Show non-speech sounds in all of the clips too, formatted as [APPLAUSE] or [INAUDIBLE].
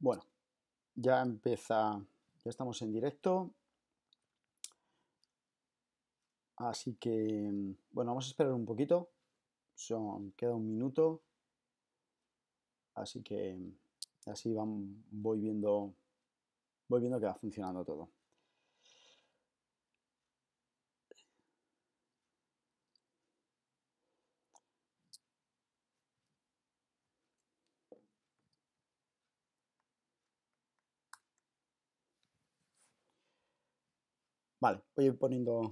Bueno, ya empieza, ya estamos en directo. Así que, bueno, vamos a esperar un poquito. Son, queda un minuto. Así que así van, voy viendo voy viendo que va funcionando todo. Vale, voy a ir poniendo,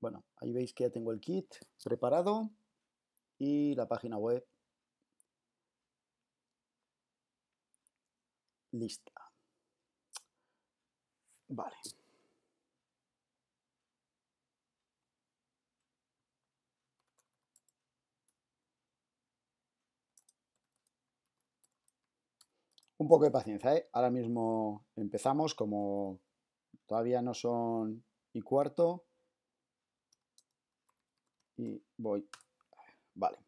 bueno, ahí veis que ya tengo el kit preparado y la página web lista. Vale. Un poco de paciencia, ¿eh? Ahora mismo empezamos, como todavía no son y cuarto. Y voy. Vale.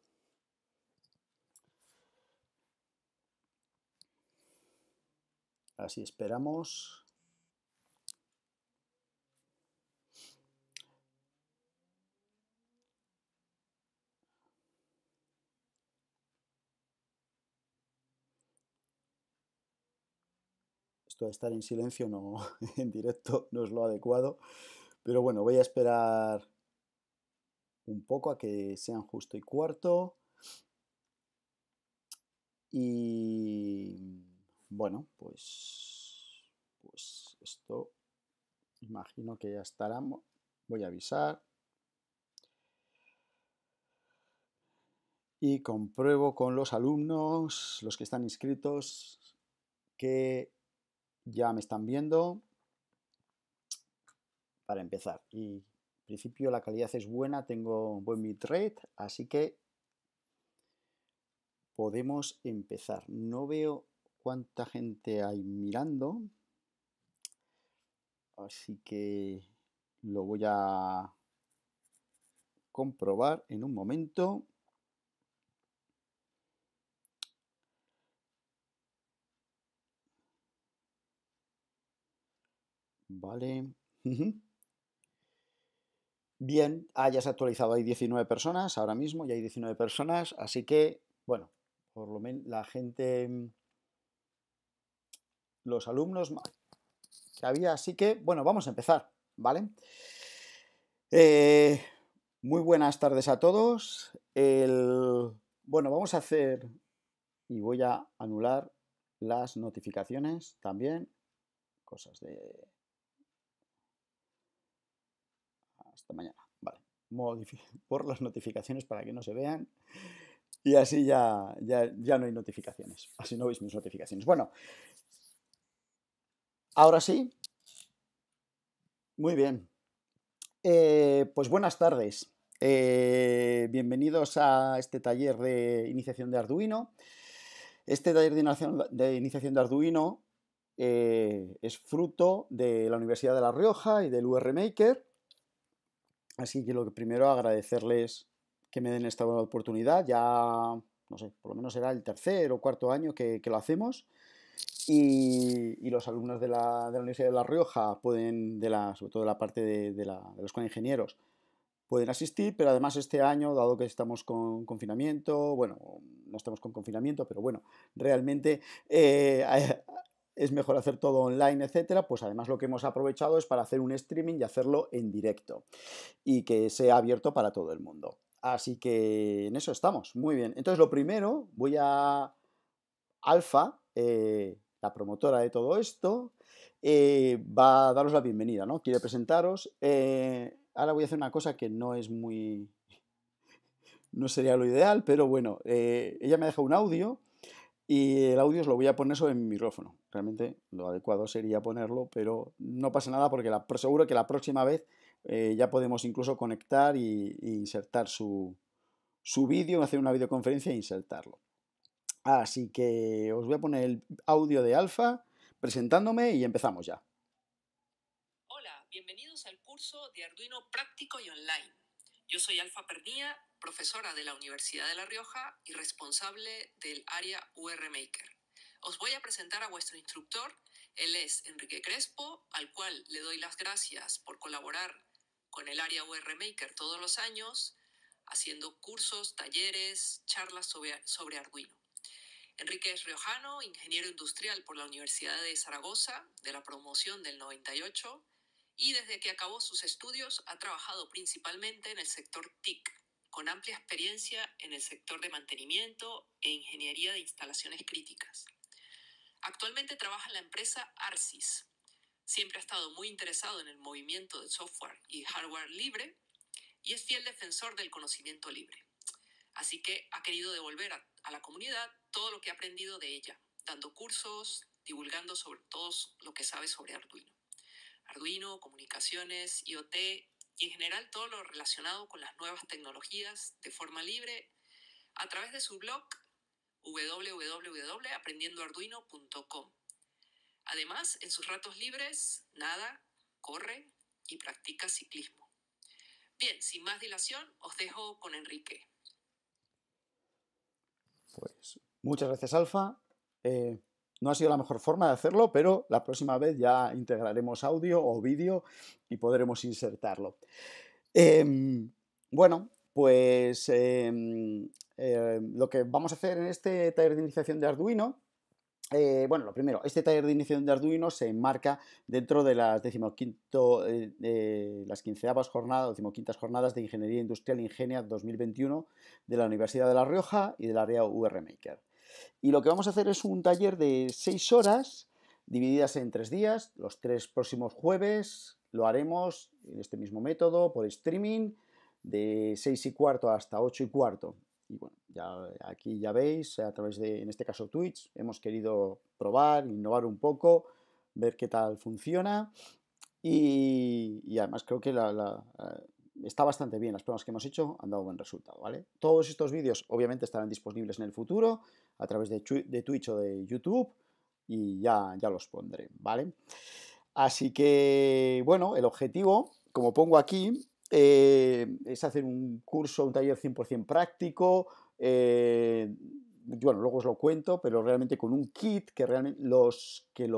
Así esperamos. Esto de estar en silencio no [LAUGHS] en directo no es lo adecuado. Pero bueno, voy a esperar un poco a que sean justo y cuarto. Y bueno, pues, pues esto imagino que ya estará. Voy a avisar. Y compruebo con los alumnos, los que están inscritos, que ya me están viendo para empezar. Y en principio la calidad es buena, tengo un buen bitrate, así que podemos empezar. No veo cuánta gente hay mirando, así que lo voy a comprobar en un momento. Vale. Bien, ah, ya se ha actualizado, hay 19 personas ahora mismo, ya hay 19 personas, así que, bueno, por lo menos la gente, mm, los alumnos que había, así que, bueno, vamos a empezar, ¿vale? Eh, muy buenas tardes a todos. El, bueno, vamos a hacer y voy a anular las notificaciones también, cosas de mañana. Vale. por [LAUGHS] las notificaciones para que no se vean. Y así ya, ya, no hay notificaciones. Así no veis mis notificaciones. Bueno, ahora sí. Muy bien. Eh, pues buenas tardes. Eh, bienvenidos a este taller de iniciación de Arduino. Este taller de iniciación de Arduino eh, es fruto de la Universidad de La Rioja y del UR Maker Así que lo primero agradecerles que me den esta buena oportunidad. Ya, no sé, por lo menos será el tercer o cuarto año que, lo hacemos. Y, los alumnos de la, Universidad de La Rioja pueden, de la, sobre todo de la parte de, los la, Ingenieros, pueden asistir, pero además este año, dado que estamos con confinamiento, bueno, no estamos con confinamiento, pero bueno, realmente eh, [LAUGHS] es mejor hacer todo online, etcétera, pues además lo que hemos aprovechado es para hacer un streaming y hacerlo en directo y que sea abierto para todo el mundo. Así que en eso estamos, muy bien. Entonces lo primero, voy a Alfa, eh, la promotora de todo esto, eh, va a daros la bienvenida, ¿no? Quiere presentaros. Eh, ahora voy a hacer una cosa que no es muy... [LAUGHS] no sería lo ideal, pero bueno, ella me ha dejado un audio y el audio os lo voy a poner sobre mi micrófono realmente lo adecuado sería ponerlo, pero no pasa nada porque la, seguro que la próxima vez eh, ya podemos incluso conectar e insertar su, su vídeo, hacer una videoconferencia e insertarlo. Así que os voy a poner el audio de Alfa presentándome y empezamos ya. Hola, bienvenidos al curso de Arduino práctico y online. Yo soy Alfa Pernía, profesora de la Universidad de La Rioja y responsable del área UR Maker. Os voy a presentar a vuestro instructor. Él es Enrique Crespo, al cual le doy las gracias por colaborar con el área UR Maker todos los años, haciendo cursos, talleres, charlas sobre, Arduino. Enrique es riojano, ingeniero industrial por la Universidad de Zaragoza, de la promoción del 98, y desde que acabó sus estudios ha trabajado principalmente en el sector TIC, con amplia experiencia en el sector de mantenimiento e ingeniería de instalaciones críticas. Actualmente trabaja en la empresa arsis Siempre ha estado muy interesado en el movimiento de software y hardware libre y es fiel defensor del conocimiento libre. Así que ha querido devolver a, a la comunidad todo lo que ha aprendido de ella, dando cursos, divulgando sobre todo lo que sabe sobre Arduino. Arduino, comunicaciones, IoT y en general todo lo relacionado con las nuevas tecnologías de forma libre a través de su blog www.aprendiendoarduino.com. Además, en sus ratos libres, nada, corre y practica ciclismo. Bien, sin más dilación, os dejo con Enrique. Pues muchas gracias, Alfa. Eh, no ha sido la mejor forma de hacerlo, pero la próxima vez ya integraremos audio o vídeo y podremos insertarlo. Em, bueno, pues em, eh, lo que vamos a hacer en este taller de iniciación de Arduino eh, bueno, lo primero, este taller de iniciación de Arduino se enmarca dentro de las decimoquinto, eh, las quinceavas jornadas, jornadas de Ingeniería Industrial Ingenia 2021 de la Universidad de La Rioja y del área UR Maker. Y lo que vamos a hacer es un taller de seis horas divididas en tres días. Los tres próximos jueves lo haremos en este mismo método por streaming de 6 y cuarto hasta 8 y cuarto. Y bueno, ya, aquí ya veis, a través de, en este caso, Twitch, hemos querido probar, innovar un poco, ver qué tal funciona. Y, además creo que eh, está bastante bien, las pruebas que hemos hecho han dado buen resultado, ¿vale? Todos estos vídeos obviamente estarán disponibles en el futuro a través de, de Twitch o de YouTube y ya, ya los pondré, ¿vale? Así que, bueno, el objetivo, como pongo aquí, eh, es hacer un curso, un taller 100% práctico, eh, bueno, luego os lo cuento, pero realmente con un kit que realmente los, que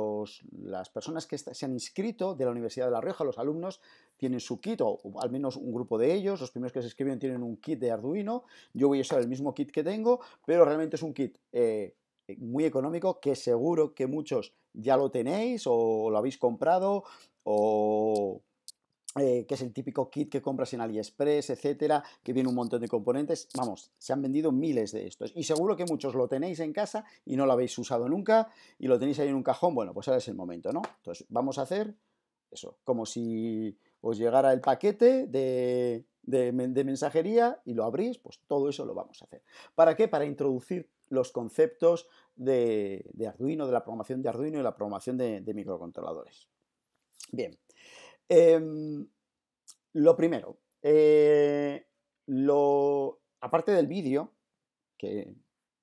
las personas que se han inscrito de la Universidad de La Rioja, los alumnos, tienen su kit, o, al menos un grupo de ellos, los primeros que se inscriben tienen un kit de Arduino, yo voy a usar el mismo kit que tengo, pero realmente es un kit eh, muy económico que seguro que muchos ya lo tenéis o lo habéis comprado o eh, que es el típico kit que compras en AliExpress, etcétera, que viene un montón de componentes. Vamos, se han vendido miles de estos. Y seguro que muchos lo tenéis en casa y no lo habéis usado nunca y lo tenéis ahí en un cajón. Bueno, pues ahora es el momento, ¿no? Entonces, vamos a hacer eso, como si os llegara el paquete de, mensajería y lo abrís, pues todo eso lo vamos a hacer. ¿Para qué? Para introducir los conceptos de, de Arduino, de la programación de Arduino y la programación de microcontroladores. Bien, Em, lo primero, eh, aparte del vídeo, que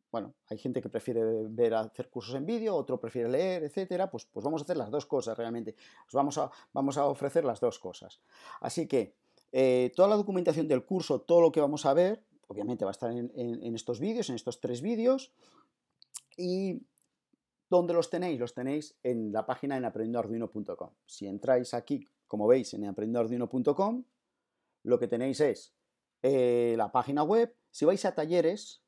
bueno, hay gente que prefiere ver hacer cursos en vídeo, otro prefiere leer, etcétera, pues, pues vamos a hacer las dos cosas realmente. Os vamos a, ofrecer las dos cosas. Así que eh, toda la documentación del curso, todo lo que vamos a ver, obviamente va a estar en, estos vídeos, en estos tres vídeos. Y ¿dónde los tenéis? Los tenéis en la página en aprendiendoarduino.com. Si entráis aquí como veis en aprenderdino.com, lo que tenéis es eh, la página web. Si vais a talleres,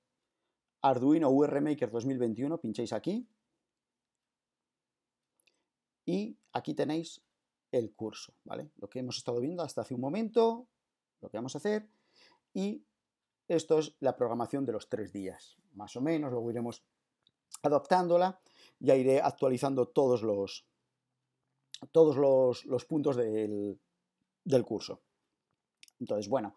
Arduino UR Maker 2021, pincháis aquí. Y aquí tenéis el curso, ¿vale? Lo que hemos estado viendo hasta hace un momento, lo que vamos a hacer. Y esto es la programación de los tres días, más o menos. Luego iremos adaptándola. Ya iré actualizando todos los, todos los, puntos del, curso. Entonces, bueno,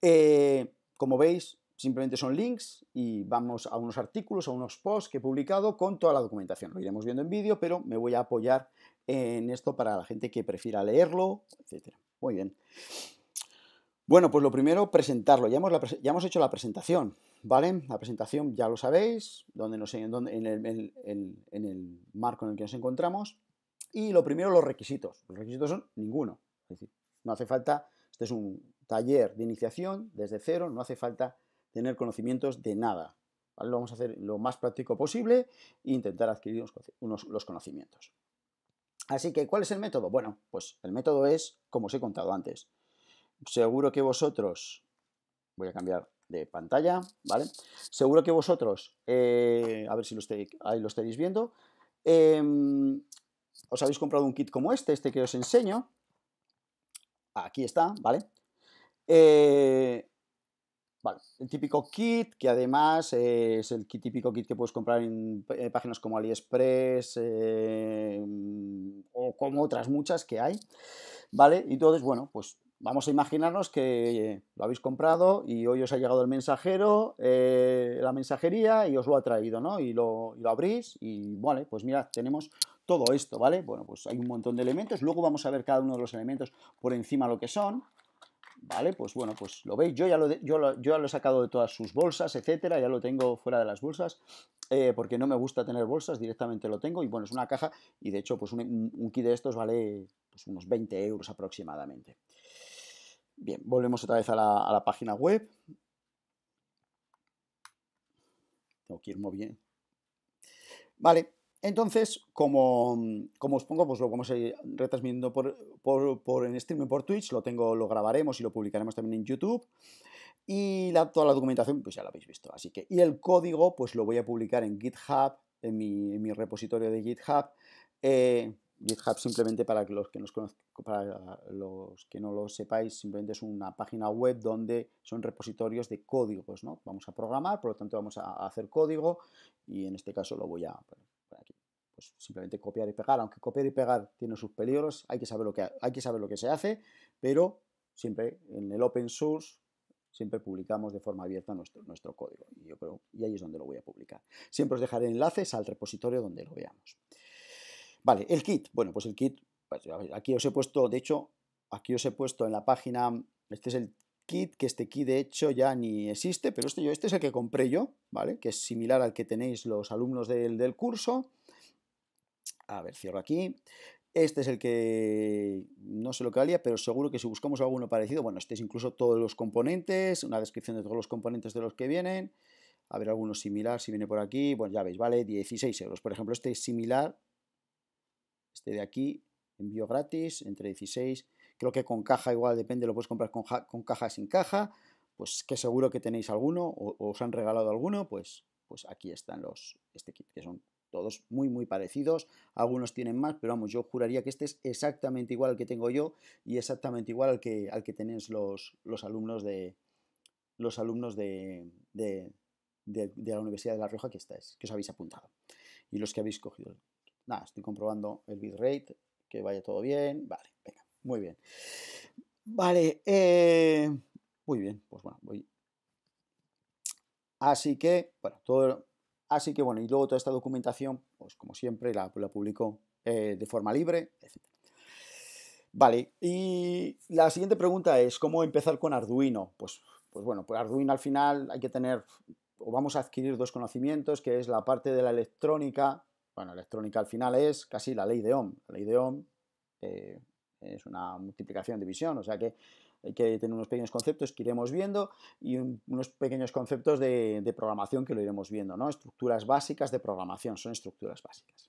eh, como veis, simplemente son links y vamos a unos artículos, a unos posts que he publicado con toda la documentación. Lo iremos viendo en vídeo, pero me voy a apoyar en esto para la gente que prefiera leerlo, etc. Muy bien. Bueno, pues lo primero, presentarlo. Ya hemos, hecho la presentación, ¿vale? La presentación ya lo sabéis, nos, en el marco en el que nos encontramos. Y lo primero, los requisitos. Los requisitos son ninguno. Es decir, no hace falta, este es un taller de iniciación desde cero, no hace falta tener conocimientos de nada. Lo vamos a hacer lo más práctico posible e intentar adquirir unos, los conocimientos. Así que, ¿cuál es el método? Bueno, pues el método es, como os he contado antes, seguro que vosotros, voy a cambiar de pantalla, ¿vale? Seguro que vosotros, eh, a ver si lo ahí lo estáis viendo, eh, os habéis comprado un kit como este, este que os enseño, aquí está, ¿vale? Eh, vale, el típico kit, que además es el típico kit que puedes comprar en, páginas como AliExpress eh, o como otras muchas que hay, ¿vale? Y entonces, bueno, pues vamos a imaginarnos que lo habéis comprado y hoy os ha llegado el mensajero, eh, la mensajería y os lo ha traído, ¿no? Y lo, abrís y, vale, pues mirad, tenemos todo esto, ¿vale? Bueno, pues hay un montón de elementos, luego vamos a ver cada uno de los elementos por encima lo que son, ¿vale? Pues bueno, pues lo veis, yo ya lo, yo, lo, he sacado de todas sus bolsas, etcétera, ya lo tengo fuera de las bolsas, eh, porque no me gusta tener bolsas, directamente lo tengo, y bueno, es una caja, y de hecho, pues un, kit de estos vale pues unos 20 euros aproximadamente. Bien, volvemos otra vez a la, página web. Tengo que ir bien. Vale, entonces, mm, como, os pongo, pues lo vamos a ir retransmitiendo por, en streaming por Twitch, lo tengo, lo grabaremos y lo publicaremos también en YouTube. Y la, toda la documentación, pues ya la habéis visto. Así que, y el código, pues lo voy a publicar en GitHub, en mi, repositorio de GitHub. Eh, GitHub simplemente para los que nos para los que no lo sepáis, simplemente es una página web donde son repositorios de códigos, ¿no? Vamos a programar, por lo tanto vamos a hacer código y en este caso lo voy a aquí, pues simplemente copiar y pegar, aunque copiar y pegar tiene sus peligros, hay que saber lo que, lo que se hace, pero siempre en el open source siempre publicamos de forma abierta nuestro, nuestro código y yo y ahí es donde lo voy a publicar. Siempre os dejaré enlaces al repositorio donde lo veamos. Vale, el kit. Bueno, pues el kit, pues, aquí os he puesto, de hecho, aquí os he puesto en la página, este es el que este kit de hecho ya ni existe, pero este, yo, este es el que compré yo, ¿vale? Que es similar al que tenéis los alumnos del, del curso. A ver, cierro aquí. Este es el que no sé lo que valía, pero seguro que si buscamos alguno parecido, bueno, este es incluso todos los componentes, una descripción de todos los componentes de los que vienen. A ver, alguno similar, si viene por aquí, bueno, ya veis, vale 16 euros. Por ejemplo, este es similar, este de aquí, envío gratis, entre 16 y creo que con caja igual depende, lo puedes comprar con, caja con caja sin caja, pues que seguro que tenéis alguno o, os han regalado alguno, pues, pues aquí están los, este kit, que son todos muy muy parecidos, algunos tienen más, pero vamos, yo juraría que este es exactamente igual al que tengo yo y exactamente igual al que, al que tenéis los, los alumnos de los alumnos de, de, de, de la Universidad de La Rioja que estáis, que os habéis apuntado y los que habéis cogido. Nada, estoy comprobando el bitrate, que vaya todo bien, vale, venga. Muy bien. Vale, eh, muy bien, pues bueno, voy. Así que, bueno, todo, así que bueno, y luego toda esta documentación, pues como siempre, la, publico eh, de forma libre, Vale, y la siguiente pregunta es, ¿cómo empezar con Arduino? Pues, pues bueno, pues Arduino al final hay que tener, o vamos a adquirir dos conocimientos, que es la parte de la electrónica, bueno, electrónica al final es casi la ley de Ohm, la ley de Ohm, eh, es una multiplicación, división, o sea que hay que tener unos pequeños conceptos que iremos viendo y unos pequeños conceptos de, programación que lo iremos viendo, ¿no? Estructuras básicas de programación, son estructuras básicas.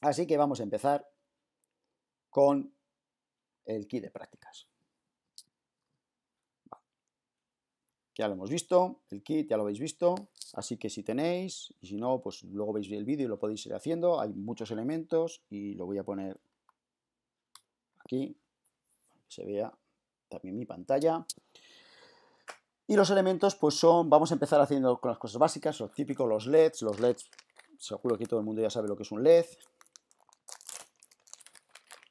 Así que vamos a empezar con el kit de prácticas. Ya lo hemos visto, el kit ya lo habéis visto, así que si tenéis, y si no, pues luego veis el vídeo y lo podéis ir haciendo, hay muchos elementos y lo voy a poner aquí, se vea también mi pantalla. Y los elementos, pues son, vamos a empezar haciendo con las cosas básicas, lo típico, los LEDs, los LEDs, seguro que todo el mundo ya sabe lo que es un LED.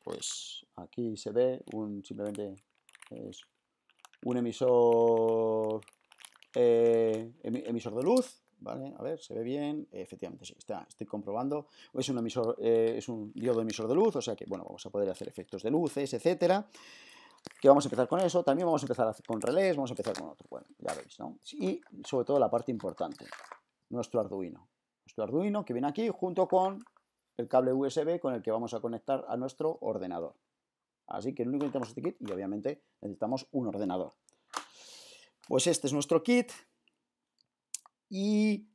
Pues aquí se ve, un, simplemente un emisor, eh, emisor de luz, ¿vale? A ver, ¿se ve bien? Efectivamente, sí, está, estoy comprobando. Es un, emisor, eh, es un diodo emisor de luz, o sea que, bueno, vamos a poder hacer efectos de luces, etcétera. Que vamos a empezar con eso, también vamos a empezar con relés, vamos a empezar con otro, bueno, ya veis, ¿no? Y, sobre todo, la parte importante, nuestro Arduino. Nuestro Arduino que viene aquí junto con el cable USB con el que vamos a conectar a nuestro ordenador. Así que lo único que necesitamos es este kit y obviamente necesitamos un ordenador. Pues este es nuestro kit, y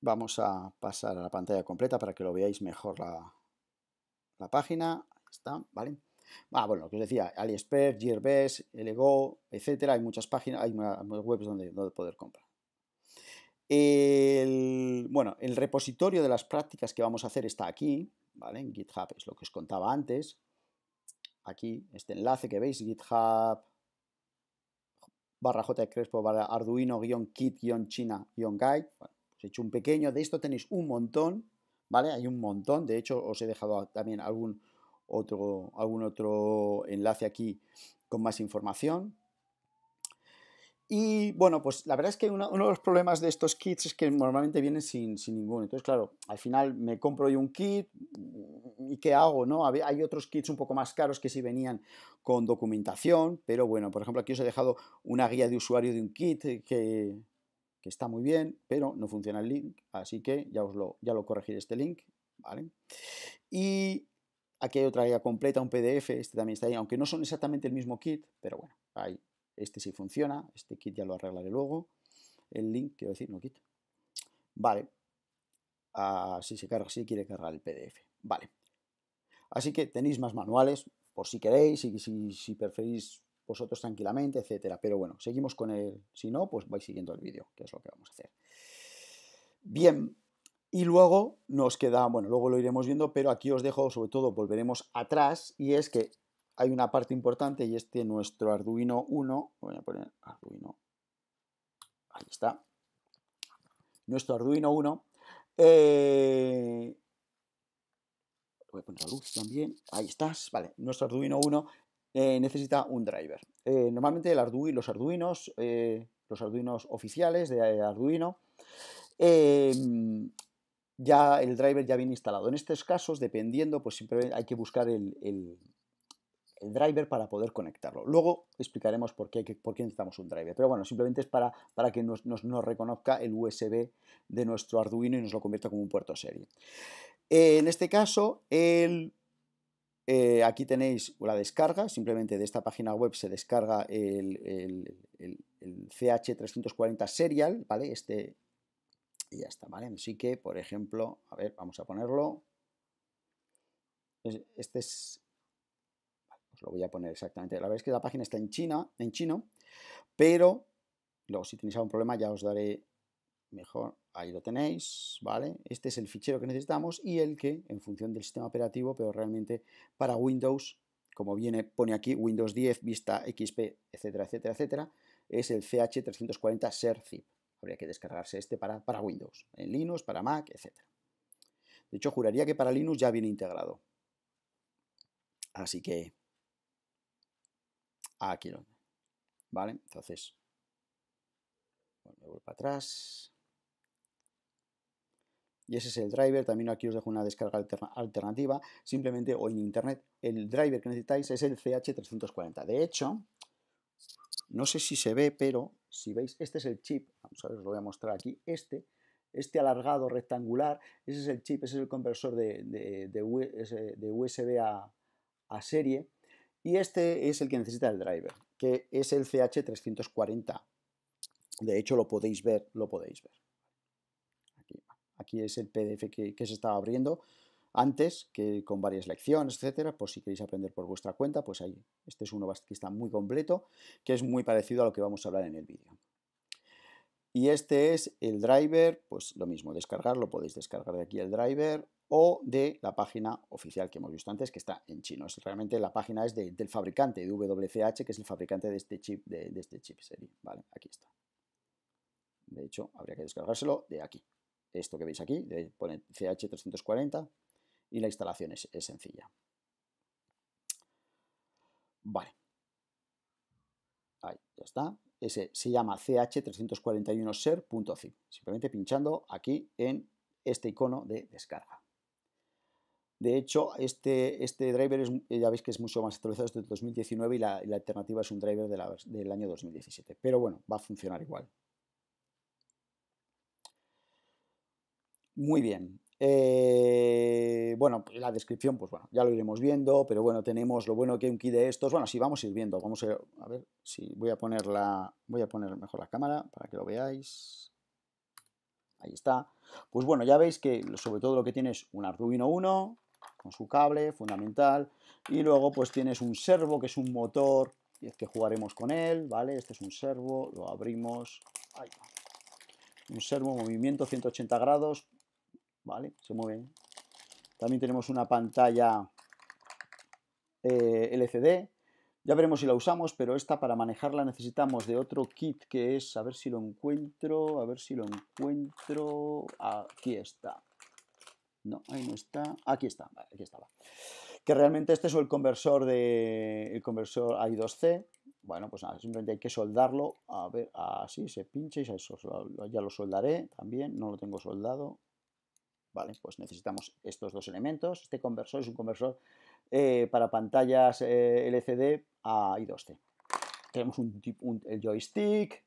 vamos a pasar a la pantalla completa para que lo veáis mejor la, la página. Está, ¿vale? Ah, bueno, lo que os decía, AliExpress, Gearbest, Lego, etcétera, hay muchas páginas, hay webs donde, donde poder comprar. El, bueno, el repositorio de las prácticas que vamos a hacer está aquí, ¿vale? En GitHub es lo que os contaba antes. Aquí, este enlace que veis, GitHub barra crespo barra arduino-kit-china-guide. os pues he hecho un pequeño, de esto tenéis un montón, ¿vale? Hay un montón, de hecho os he dejado también algún otro, algún otro enlace aquí con más información, y bueno, pues la verdad es que uno de los problemas de estos kits es que normalmente vienen sin, sin, ninguno. Entonces, claro, al final me compro yo un kit y ¿qué hago? ¿no? Hay otros kits un poco más caros que si venían con documentación, pero bueno, por ejemplo, aquí os he dejado una guía de usuario de un kit que, está muy bien, pero no funciona el link, así que ya, os lo, ya lo corregiré este link. ¿vale? Y aquí hay otra guía completa, un PDF, este también está ahí, aunque no son exactamente el mismo kit, pero bueno, ahí este sí funciona, este kit ya lo arreglaré luego. El link, quiero decir, no kit. Vale. Ah, si se carga, si quiere cargar el PDF. Vale. Así que tenéis más manuales, por si queréis, y si, si preferís vosotros tranquilamente, etcétera. Pero bueno, seguimos con el. Si no, pues vais siguiendo el vídeo, que es lo que vamos a hacer. Bien, y luego nos queda, bueno, luego lo iremos viendo, pero aquí os dejo, sobre todo, volveremos atrás, y es que hay una parte importante y este nuestro Arduino 1, voy a poner Arduino, ahí está, nuestro Arduino 1, eh, voy a poner la luz también, ahí estás, vale, nuestro Arduino 1 eh, necesita un driver. Eh, normalmente el Arduino, los Arduinos, los Arduinos oficiales de Arduino, ya el driver ya viene instalado. En estos casos, dependiendo, pues siempre hay que buscar el driver para poder conectarlo. Luego explicaremos por qué, por necesitamos un driver, pero bueno, simplemente es para, para que nos, nos, reconozca el USB de nuestro Arduino y nos lo convierta como un puerto serie. en este caso, el, eh, aquí tenéis la descarga, simplemente de esta página web se descarga el, CH340 Serial, ¿vale? Este, y ya está, ¿vale? Así que, por ejemplo, a ver, vamos a ponerlo. Este es lo voy a poner exactamente. La verdad es que la página está en China, en chino, pero luego si tenéis algún problema ya os daré mejor. Ahí lo tenéis, ¿vale? Este es el fichero que necesitamos y el que, en función del sistema operativo, pero realmente para Windows, como viene, pone aquí Windows 10, Vista XP, etcétera, etcétera, etcétera, es el CH340 SERZIP. Habría que descargarse este para, para Windows, en Linux, para Mac, etcétera. De hecho, juraría que para Linux ya viene integrado. Así que aquí no ¿Vale? Entonces, me para atrás. Y ese es el driver, también aquí os dejo una descarga alternativa, simplemente o en internet, el driver que necesitáis es el CH340. De hecho, no sé si se ve, pero si veis, este es el chip, vamos a ver, os lo voy a mostrar aquí, este, este alargado rectangular, ese es el chip, ese es el conversor de, USB a serie, y este es el que necesita el driver, que es el CH340. De hecho, lo podéis ver, lo podéis ver. Aquí, es el PDF que, se estaba abriendo antes, que con varias lecciones, etcétera, por si queréis aprender por vuestra cuenta, pues ahí, este es uno que está muy completo, que es muy parecido a lo que vamos a hablar en el vídeo. Y este es el driver, pues lo mismo, descargarlo podéis descargar de aquí el driver, o de la página oficial que hemos visto antes, que está en chino. realmente la página es del fabricante de WCH, que es el fabricante de este chip, de, este chip serie. ¿vale? Aquí está. De hecho, habría que descargárselo de aquí. Esto que veis aquí, pone CH340 y la instalación es, es sencilla. Vale. Ahí, ya está. Ese se llama ch341ser.zip. Simplemente pinchando aquí en este icono de descarga. De hecho, este, este driver es, eh, ya veis que es mucho más actualizado desde 2019 y la, alternativa es un driver del año 2017. Pero bueno, va a funcionar igual. Muy bien. Eh, bueno, la descripción, pues bueno, ya lo iremos viendo, pero bueno, tenemos lo bueno que un kit de estos. Bueno, sí, vamos a ir viendo. Vamos a, ver si voy a poner la. Voy a poner mejor la cámara para que lo veáis. Ahí está. Pues bueno, ya veis que sobre todo lo que tiene es un Arduino 1, con su cable, fundamental. Y luego pues tienes un servo, que es un motor, y es que jugaremos con él, ¿vale? Este es un servo, lo abrimos, Un servo, movimiento 180 grados, ¿vale? Se mueve. También tenemos una pantalla eh, LCD, ya veremos si la usamos, pero esta para manejarla necesitamos de otro kit que es, a ver si lo encuentro, a ver si lo encuentro, aquí está. No, ahí no está. Aquí está, aquí estaba. Que realmente este es el conversor de el conversor i2C. Bueno, pues nada, simplemente hay que soldarlo. A ver, así se pincha y ya lo soldaré también. No lo tengo soldado. Vale, pues necesitamos estos dos elementos. Este conversor es un conversor eh, para pantallas eh, LCD a i2C. Tenemos un, un, el joystick,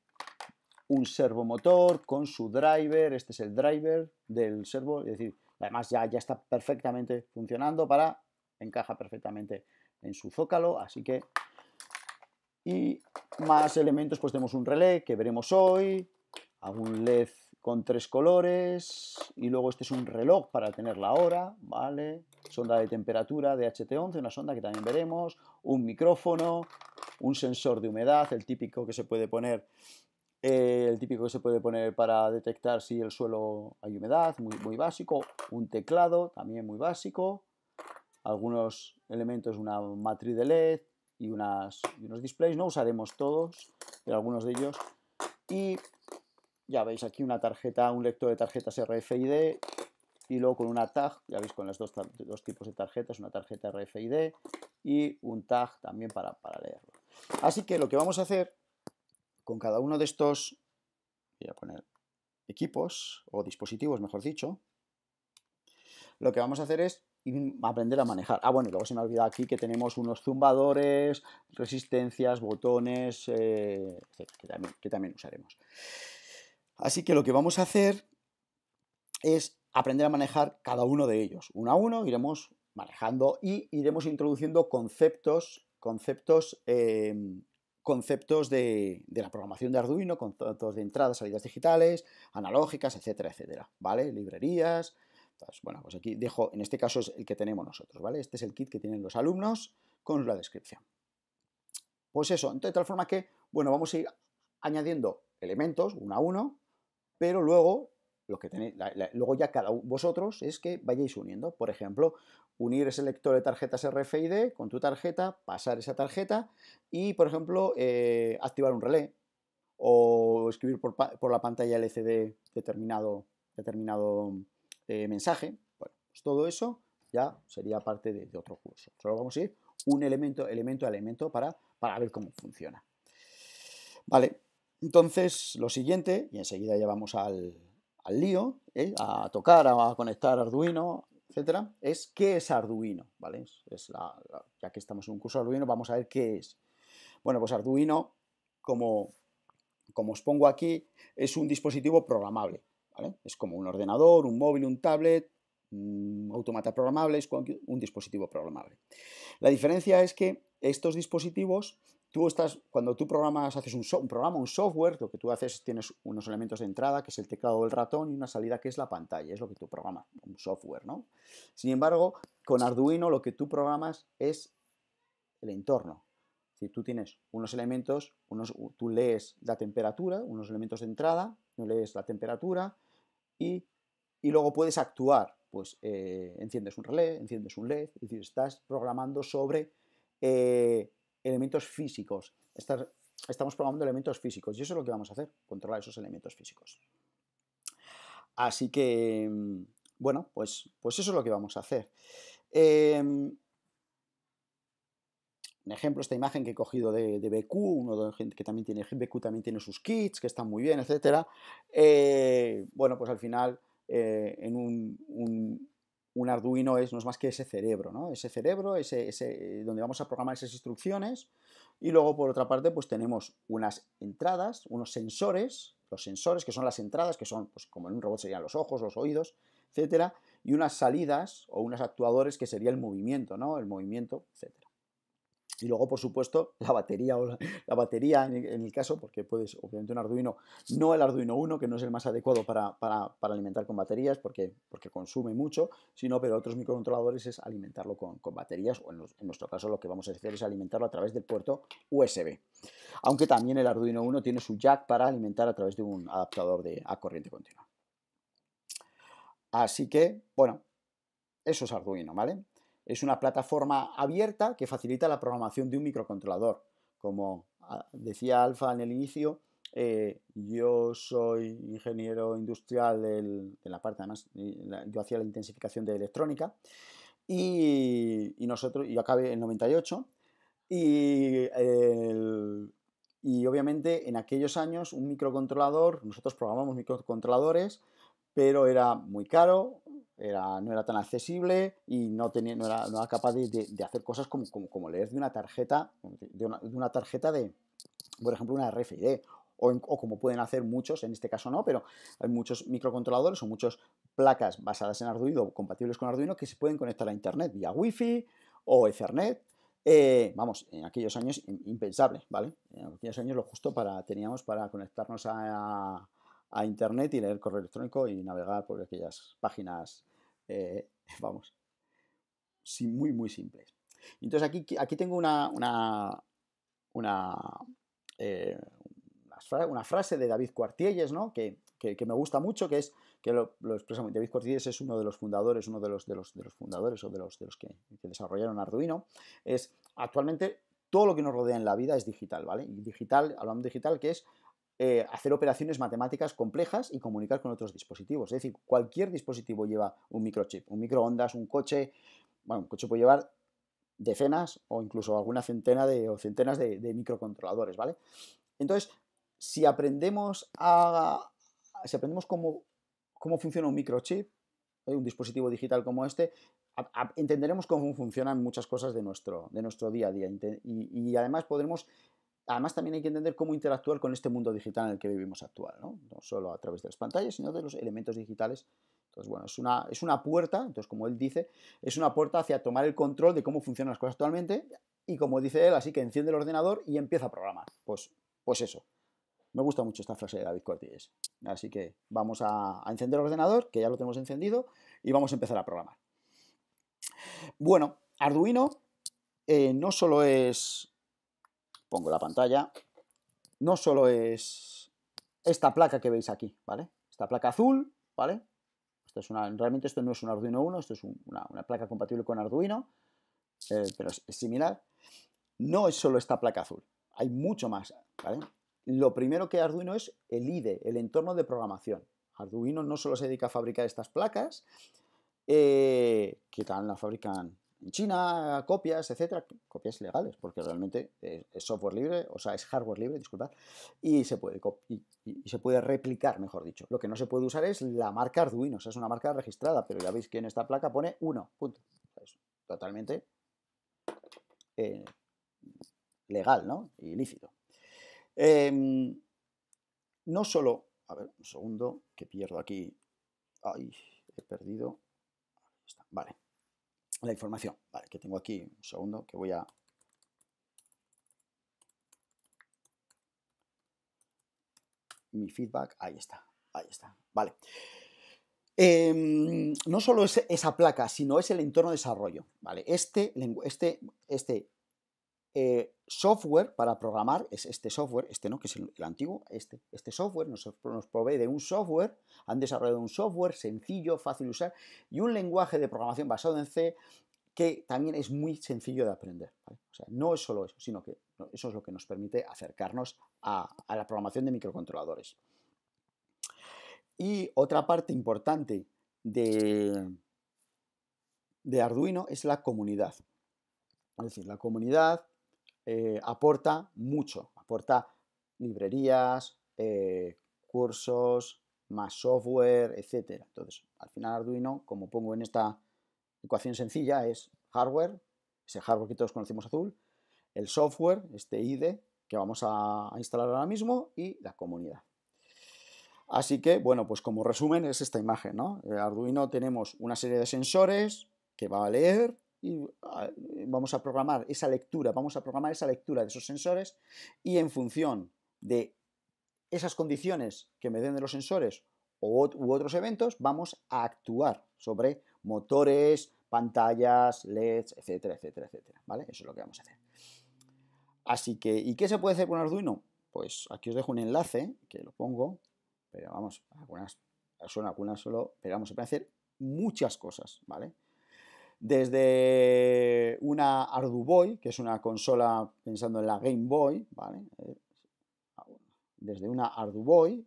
un servomotor con su driver. Este es el driver del servo, es decir, Además ya, ya está perfectamente funcionando para, encaja perfectamente en su zócalo, así que... Y más elementos, pues tenemos un relé que veremos hoy, un LED con tres colores y luego este es un reloj para tener la hora, ¿vale? Sonda de temperatura de HT11, una sonda que también veremos, un micrófono, un sensor de humedad, el típico que se puede poner eh, el típico que se puede poner para detectar si el suelo hay humedad, muy, muy básico, un teclado, también muy básico, algunos elementos, una matriz de LED y, unas, unos displays, no usaremos todos, pero algunos de ellos. Y ya veis aquí una tarjeta, un lector de tarjetas RFID y luego con una tag, ya veis con los dos, tipos de tarjetas, una tarjeta RFID y un tag también para, para leerlo. Así que lo que vamos a hacer con cada uno de estos, voy a poner equipos o dispositivos, mejor dicho, lo que vamos a hacer es aprender a manejar. Ah, bueno, luego se me ha olvidado aquí que tenemos unos zumbadores, resistencias, botones, eh, que, también, usaremos. Así que lo que vamos a hacer es aprender a manejar cada uno de ellos. Uno a uno iremos manejando y iremos introduciendo conceptos, conceptos eh, conceptos de, la programación de Arduino, conceptos de entradas, salidas digitales, analógicas, etcétera, etcétera, ¿vale? Librerías. bueno, pues aquí dejo, en este caso es el que tenemos nosotros, ¿vale? Este es el kit que tienen los alumnos con la descripción. Pues eso, entonces, de tal forma que, bueno, vamos a ir añadiendo elementos uno a uno, pero luego que tenéis, luego ya cada vosotros es que vayáis uniendo. Por ejemplo, unir ese lector de tarjetas RFID con tu tarjeta, pasar esa tarjeta y, por ejemplo, eh, activar un relé o escribir por, la pantalla LCD determinado, determinado eh, mensaje. pues todo eso ya sería parte de, otro curso. Solo vamos a ir un elemento, elemento a elemento para, para ver cómo funciona. Vale, entonces lo siguiente, y enseguida ya vamos al, al lío, ¿eh? a tocar, a conectar Arduino, etcétera, es qué es Arduino, ¿vale? Es, la, ya que estamos en un curso de Arduino, vamos a ver qué es. Bueno, pues Arduino, como, como os pongo aquí, es un dispositivo programable, ¿vale? Es como un ordenador, un móvil, un tablet, un automata programable, es un dispositivo programable. La diferencia es que estos dispositivos Tú estás, cuando tú programas, haces un, programa, un software, lo que tú haces es, tienes unos elementos de entrada, que es el teclado del ratón, y una salida que es la pantalla, es lo que tú programas, un software, ¿no? Sin embargo, con Arduino lo que tú programas es el entorno. Si tú tienes unos elementos, unos, tú lees la temperatura, unos elementos de entrada, no lees la temperatura, y, luego puedes actuar. Pues eh, enciendes un relé, enciendes un LED, es decir, estás programando sobre eh, elementos físicos. estamos programando elementos físicos y eso es lo que vamos a hacer, controlar esos elementos físicos. Así que, mm, bueno, pues, pues eso es lo que vamos a hacer. Em, un ejemplo, esta imagen que he cogido de, BQ, uno de, gente que también tiene, BQ también tiene sus kits, que están muy bien, etc. Eh, bueno, pues al final, eh, en un, un Arduino es, no es más que ese cerebro, ¿no? Ese cerebro, ese, eh, donde vamos a programar esas instrucciones. Y luego, por otra parte, pues tenemos unas entradas, unos sensores, los sensores que son las entradas, que son, pues, como en un robot serían los ojos, los oídos, etcétera, y unas salidas o unos actuadores que sería el movimiento, ¿no? El movimiento, etcétera. Y luego, por supuesto, la batería, o la, batería en el, caso, porque puedes, obviamente, un Arduino, no el Arduino 1, que no es el más adecuado para, alimentar con baterías, porque, porque consume mucho, sino, pero otros microcontroladores es alimentarlo con, baterías, o en, nuestro caso lo que vamos a hacer es alimentarlo a través del puerto USB. Aunque también el Arduino 1 tiene su jack para alimentar a través de un adaptador de, a corriente continua. Así que, bueno, eso es Arduino, ¿vale? Es una plataforma abierta que facilita la programación de un microcontrolador. Como ah, decía Alfa en el inicio, eh, yo soy ingeniero industrial de la parte, además, eh, yo hacía la intensificación de electrónica y, nosotros, yo acabé en 98 y, y obviamente en aquellos años un microcontrolador, nosotros programamos microcontroladores, pero era muy caro, no era tan accesible y no, tenía, no, era, no era capaz de, hacer cosas como, leer de una tarjeta, de una, tarjeta de, por ejemplo, una RFID. O, como pueden hacer muchos, en este caso no, pero hay muchos microcontroladores o muchas placas basadas en Arduino, compatibles con Arduino, que se pueden conectar a Internet vía Wi-Fi o Ethernet. Eh, vamos, en aquellos años impensable, ¿vale? En aquellos años lo justo para, teníamos para conectarnos a, a internet y leer correo electrónico y navegar por aquellas páginas, eh, [LAUGHS] vamos, sí, muy, muy simples. Entonces aquí, aquí tengo una, una, una, eh, frase de David Cuartielles, ¿no? Que, que, me gusta mucho, que es, que lo, expresa muy, David es uno de los fundadores, uno de los, de los, de los fundadores o de los, de los que, que, desarrollaron Arduino, es actualmente todo lo que nos rodea en la vida es digital, ¿vale? Y digital, hablamos digital, que es eh, hacer operaciones matemáticas complejas y comunicar con otros dispositivos. Es decir, cualquier dispositivo lleva un microchip, un microondas, un coche. Bueno, un coche puede llevar decenas o incluso alguna centena de, o centenas de, microcontroladores, ¿vale? Entonces, si aprendemos a. Si aprendemos cómo, cómo funciona un microchip, ¿eh? un dispositivo digital como este, entenderemos cómo funcionan muchas cosas de nuestro, de nuestro día a día. y además podremos Además, también hay que entender cómo interactuar con este mundo digital en el que vivimos actual, ¿no? no solo a través de las pantallas, sino de los elementos digitales. Entonces, bueno, es una, es una puerta, entonces, como él dice, es una puerta hacia tomar el control de cómo funcionan las cosas actualmente y, como dice él, así que enciende el ordenador y empieza a programar. Pues, pues eso. Me gusta mucho esta frase de David Cortilles. Así que vamos a, encender el ordenador, que ya lo tenemos encendido, y vamos a empezar a programar. Bueno, Arduino eh, no solo es pongo la pantalla, no solo es esta placa que veis aquí, ¿vale? Esta placa azul, ¿vale? Esto es una, realmente esto no es un Arduino 1, esto es una, placa compatible con Arduino, eh, pero es, similar. No es solo esta placa azul, hay mucho más, ¿vale? Lo primero que Arduino es el IDE, el entorno de programación. Arduino no solo se dedica a fabricar estas placas, eh, que la fabrican China, copias, etcétera, copias legales, porque realmente eh, es software libre, o sea, es hardware libre, disculpad, y se puede y, se puede replicar, mejor dicho. Lo que no se puede usar es la marca Arduino, o sea, es una marca registrada, pero ya veis que en esta placa pone 1, punto. Es totalmente eh, legal, ¿no? Ilícito. lícito em, no solo, a ver, un segundo, que pierdo aquí. Ay, he perdido. vale la información. Vale, que tengo aquí un segundo que voy a... Mi feedback, ahí está, ahí está. Vale. Em, no solo es esa placa, sino es el entorno de desarrollo. ¿vale? Este, este, este eh, software para programar, es este software, este no, que es el, antiguo, este, este software nos, nos, provee de un software, han desarrollado un software sencillo, fácil de usar y un lenguaje de programación basado en C que también es muy sencillo de aprender. O sea, no es solo eso, sino que eso es lo que nos permite acercarnos a, la programación de microcontroladores. Y otra parte importante de, de Arduino es la comunidad. Es decir, la comunidad eh, aporta mucho, aporta librerías, eh, cursos, más software, etc. Entonces, al final Arduino, como pongo en esta ecuación sencilla, es hardware, ese hardware que todos conocemos azul, el software, este IDE, que vamos a instalar ahora mismo, y la comunidad. Así que, bueno, pues como resumen es esta imagen, ¿no? Eh, Arduino tenemos una serie de sensores que va a leer, y ah, vamos a programar esa lectura, vamos a programar esa lectura de esos sensores y en función de esas condiciones que me den de los sensores u otros eventos, vamos a actuar sobre motores, pantallas, LEDs, etcétera, etcétera, etcétera. ¿Vale? Eso es lo que vamos a hacer. Así que, ¿y qué se puede hacer con Arduino? Pues aquí os dejo un enlace, que lo pongo, pero vamos, algunas, son algunas solo, pero vamos, se hacer muchas cosas, ¿vale? desde una Arduboy, que es una consola pensando en la Game Boy, ¿vale? Eh, desde una Arduboy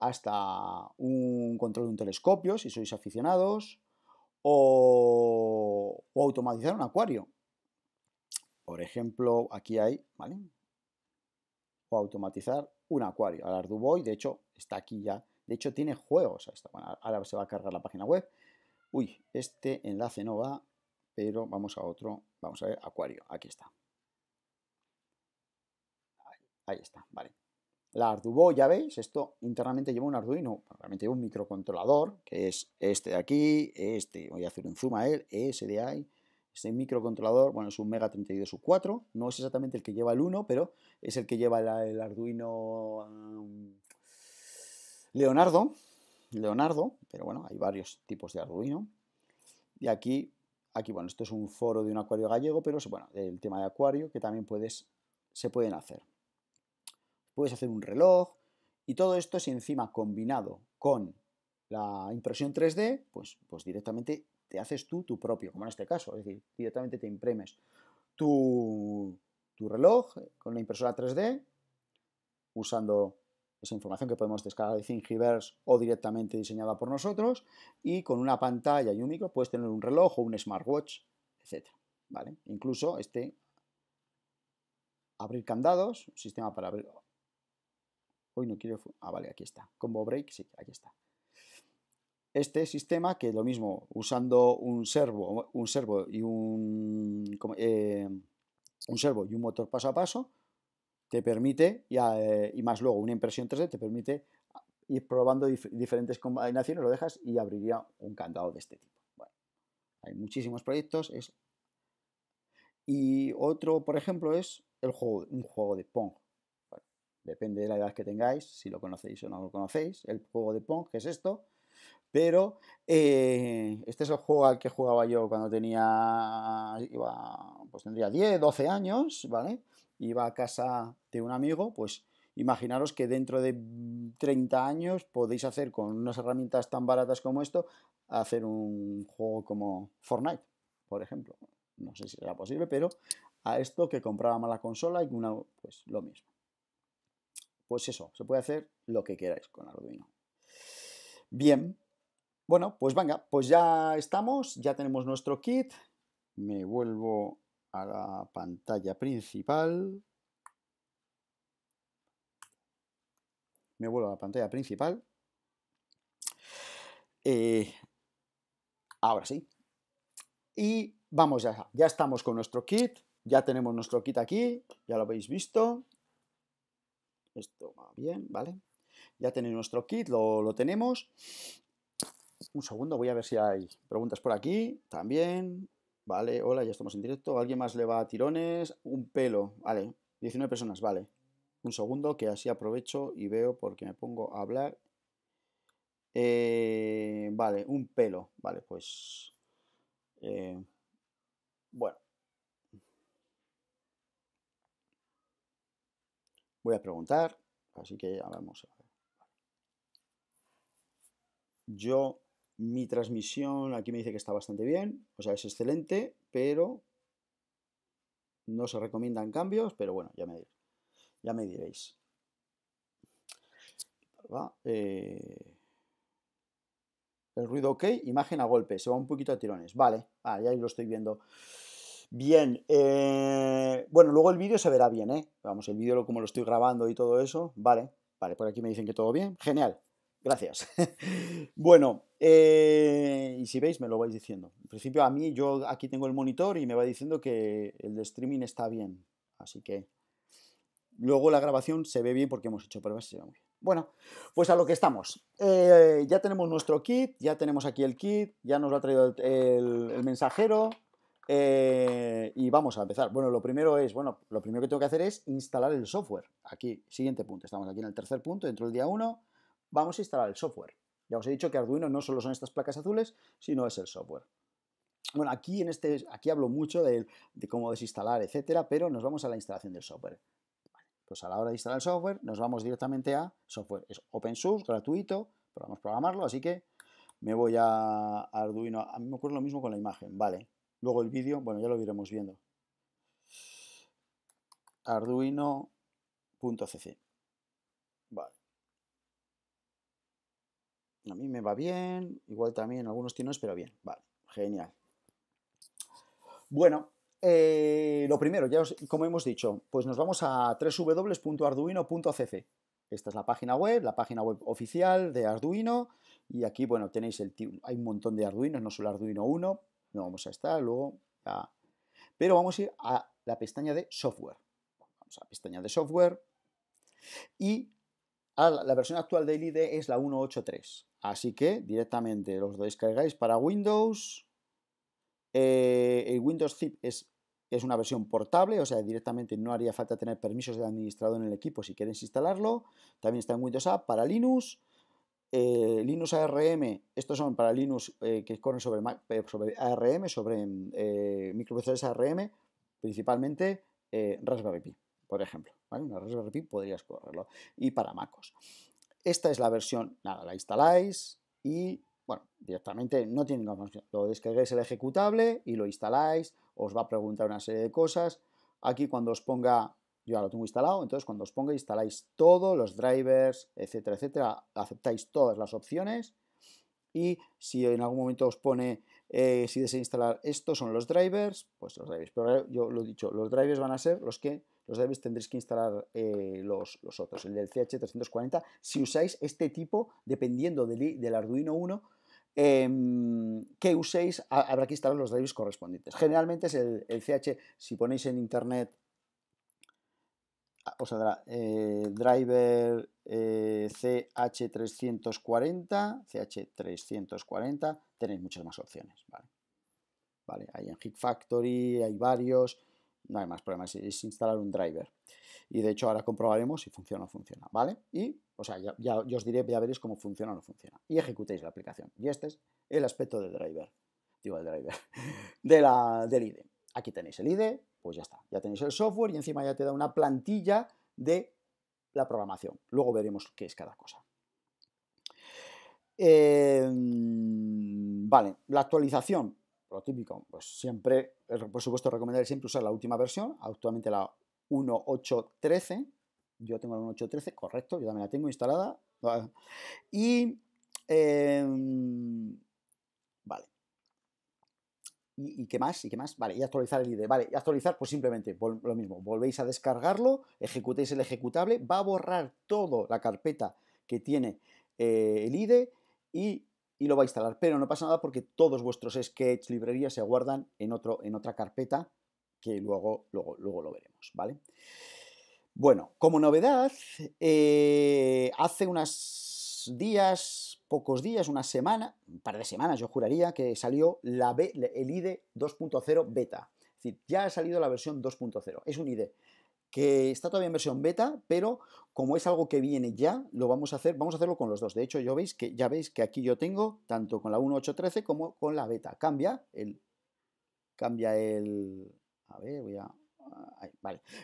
hasta un control de un telescopio, si sois aficionados, o, automatizar un acuario. Por ejemplo, aquí hay, ¿vale? O automatizar un acuario. Al Arduboy, de hecho, está aquí ya. De hecho, tiene juegos. Ahora se va a cargar la página web Uy, este enlace no va, pero vamos a otro. Vamos a ver, Acuario, aquí está. Ahí está, vale. La Arduino, ya veis, esto internamente lleva un Arduino, realmente lleva un microcontrolador, que es este de aquí, este, voy a hacer un zoom a él, SDI, este microcontrolador, bueno, es un Mega 32U4, no es exactamente el que lleva el 1, pero es el que lleva el, Arduino um, Leonardo, Leonardo, pero bueno, hay varios tipos de Arduino. Y aquí, aquí bueno, esto es un foro de un acuario gallego, pero bueno, el tema de acuario que también puedes, se pueden hacer. Puedes hacer un reloj y todo esto si encima combinado con la impresión 3D, pues, pues directamente te haces tú tu propio, como en este caso, es decir, directamente te imprimes tu, tu reloj con la impresora 3D usando esa información que podemos descargar de Thingiverse o directamente diseñada por nosotros, y con una pantalla y un micro puedes tener un reloj o un smartwatch, etc. ¿Vale? Incluso este abrir candados, sistema para abrir... Hoy no quiero... Ah, vale, aquí está. Combo break, sí, aquí está. Este sistema que es lo mismo, usando un servo, un servo y un, eh, un servo y un motor paso a paso, te permite, eh, y, más luego una impresión 3D, te permite ir probando diferentes combinaciones, lo dejas y abriría un candado de este tipo. hay muchísimos proyectos. Y otro, por ejemplo, es el juego, un juego de Pong. depende de la edad que tengáis, si lo conocéis o no lo conocéis. El juego de Pong, que es esto, pero eh, este es el juego al que jugaba yo cuando tenía, pues tendría 10, 12 años, ¿vale? Iba a casa de un amigo, pues imaginaros que dentro de 30 años podéis hacer con unas herramientas tan baratas como esto, hacer un juego como Fortnite, por ejemplo. No sé si será posible, pero a esto que comprábamos la consola y una, pues lo mismo. Pues eso, se puede hacer lo que queráis con Arduino. Bien, bueno, pues venga, pues ya estamos, ya tenemos nuestro kit. Me vuelvo a la pantalla principal. Me vuelvo a la pantalla principal. Eh, ahora sí. Y vamos ya, ya estamos con nuestro kit. Ya tenemos nuestro kit aquí, ya lo habéis visto. Esto va bien, ¿vale? Ya tenéis nuestro kit, lo, tenemos. Un segundo, voy a ver si hay preguntas por aquí. También. Vale, hola, ya estamos en directo. ¿Alguien más le va a tirones? Un pelo. Vale, 19 personas, vale. Un segundo, que así aprovecho y veo porque me pongo a hablar. Eh, vale, un pelo. Vale, pues... Eh, bueno. Voy a preguntar, así que hablamos a yo, mi transmisión aquí me dice que está bastante bien, o sea, es excelente, pero no se recomiendan cambios, pero bueno, ya me diréis. Ya me diréis. Eh, el ruido ok, imagen a golpe, se va un poquito a tirones. Vale, ah, ya lo estoy viendo. Bien, eh, bueno, luego el vídeo se verá bien, ¿eh? Vamos, el vídeo como lo estoy grabando y todo eso, vale, vale, por aquí me dicen que todo bien, genial, Gracias. [LAUGHS] bueno, eh, y si veis, me lo vais diciendo. En principio, a mí, yo aquí tengo el monitor y me va diciendo que el de streaming está bien. Así que luego la grabación se ve bien porque hemos hecho pruebas y muy Bueno, pues a lo que estamos. Eh, ya tenemos nuestro kit, ya tenemos aquí el kit, ya nos lo ha traído el, mensajero. Eh, y vamos a empezar. Bueno, lo primero es, bueno, lo primero que tengo que hacer es instalar el software. Aquí, siguiente punto. Estamos aquí en el tercer punto, dentro del día 1 vamos a instalar el software. Ya os he dicho que Arduino no solo son estas placas azules, sino es el software. Bueno, aquí, en este, aquí hablo mucho de, cómo desinstalar, etcétera, pero nos vamos a la instalación del software. pues a la hora de instalar el software, nos vamos directamente a software. Es open source, gratuito, vamos pero a programarlo, así que me voy a Arduino. A mí me ocurre lo mismo con la imagen, vale. Luego el vídeo, bueno, ya lo iremos viendo. arduino.cc A mí me va bien, igual también algunos tienen, pero bien. Vale, genial. Bueno, eh, lo primero, ya como hemos dicho, pues nos vamos a www.arduino.cc. Esta es la página web, la página web oficial de Arduino. Y aquí, bueno, tenéis el... Hay un montón de Arduinos, no solo Arduino 1. No vamos a estar, luego... Pero vamos a ir a la pestaña de software. Vamos a la pestaña de software. Y la versión actual del IDE es la 1.8.3, así que directamente los descargáis para Windows. Eh, el Windows Zip es, es una versión portable, o sea, directamente no haría falta tener permisos de administrador en el equipo si queréis instalarlo. También está en Windows App para Linux. Eh, Linux ARM, estos son para Linux eh, que corren sobre, ARM, sobre microprocesadores ARM, principalmente Raspberry Pi, por ejemplo. Una Raspberry Pi podrías correrlo. Y para MacOS. Esta es la versión, nada, la instaláis y, bueno, directamente no tiene ninguna función. Lo descargáis el ejecutable y lo instaláis, os va a preguntar una serie de cosas. Aquí cuando os ponga, yo ya lo tengo instalado, entonces cuando os ponga instaláis todos los drivers, etcétera, etcétera, aceptáis todas las opciones y si en algún momento os pone eh, si desinstalar instalar estos son los drivers, pues los drivers, pero yo lo he dicho, los drivers van a ser los que los drivers tendréis que instalar eh, los, otros, el del CH340, si usáis este tipo, dependiendo del, Arduino 1, em, que uséis, habrá que instalar los drivers correspondientes. Generalmente es el, CH, si ponéis en internet, ah, os saldrá eh, driver CH340, eh, CH340, tenéis muchas más opciones, Hay en Hit Factory, hay varios, no hay más problemas, es instalar un driver. Y de hecho ahora comprobaremos si funciona o no funciona, ¿vale? Y, o sea, ya, os diré, ya veréis cómo funciona o no funciona. Y ejecutéis la aplicación. Y este es el aspecto del driver, digo el driver, [LAUGHS] de la, del IDE. Aquí tenéis el IDE, pues ya está, ya tenéis el software y encima ya te da una plantilla de la programación. Luego veremos qué es cada cosa. Em, vale, la actualización lo típico, pues siempre, eh, por supuesto, recomendaré siempre usar la última versión, actualmente la 1.8.13. Yo tengo la 1.8.13, correcto, yo también la tengo instalada. Y. Em, vale. ¿Y, qué más? ¿Y qué más? Vale, y actualizar el IDE. Vale, y actualizar, pues simplemente lo mismo. Volvéis a descargarlo, ejecutéis el ejecutable, va a borrar toda la carpeta que tiene eh, el IDE y y lo va a instalar. Pero no pasa nada porque todos vuestros sketch librerías se guardan en, otro, en otra carpeta que luego, luego, luego lo veremos, ¿vale? Bueno, como novedad, eh, hace unos días, pocos días, una semana, un par de semanas yo juraría, que salió la el IDE 2.0 beta. Es decir, ya ha salido la versión 2.0. Es un IDE que está todavía en versión beta, pero como es algo que viene ya, lo vamos a hacer, vamos a hacerlo con los dos. De hecho, yo veis que, ya veis que aquí yo tengo tanto con la 1.8.13 como con la beta. Cambia el... Cambia el... A ver, voy a...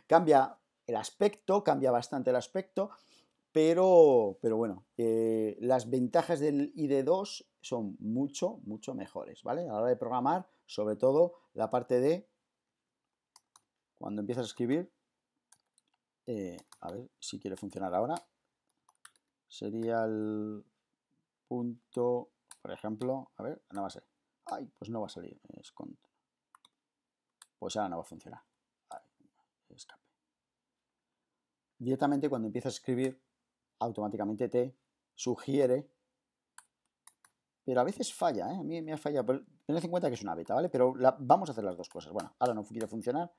Cambia el aspecto, cambia bastante el aspecto, pero, pero bueno, eh, las ventajas del ID2 son mucho, mucho mejores, ¿vale? A la hora de programar, sobre todo la parte de cuando empiezas a escribir, eh, a ver si quiere funcionar ahora, sería el punto, por ejemplo, a ver, no va a ser, ay, pues no va a salir, pues ahora no va a funcionar, escape. Directamente cuando empieza a escribir, automáticamente te sugiere, pero a veces falla, ¿eh? a mí me ha fallado, tened en cuenta que es una beta, ¿vale? Pero vamos a hacer las dos cosas, bueno, ahora no quiere funcionar,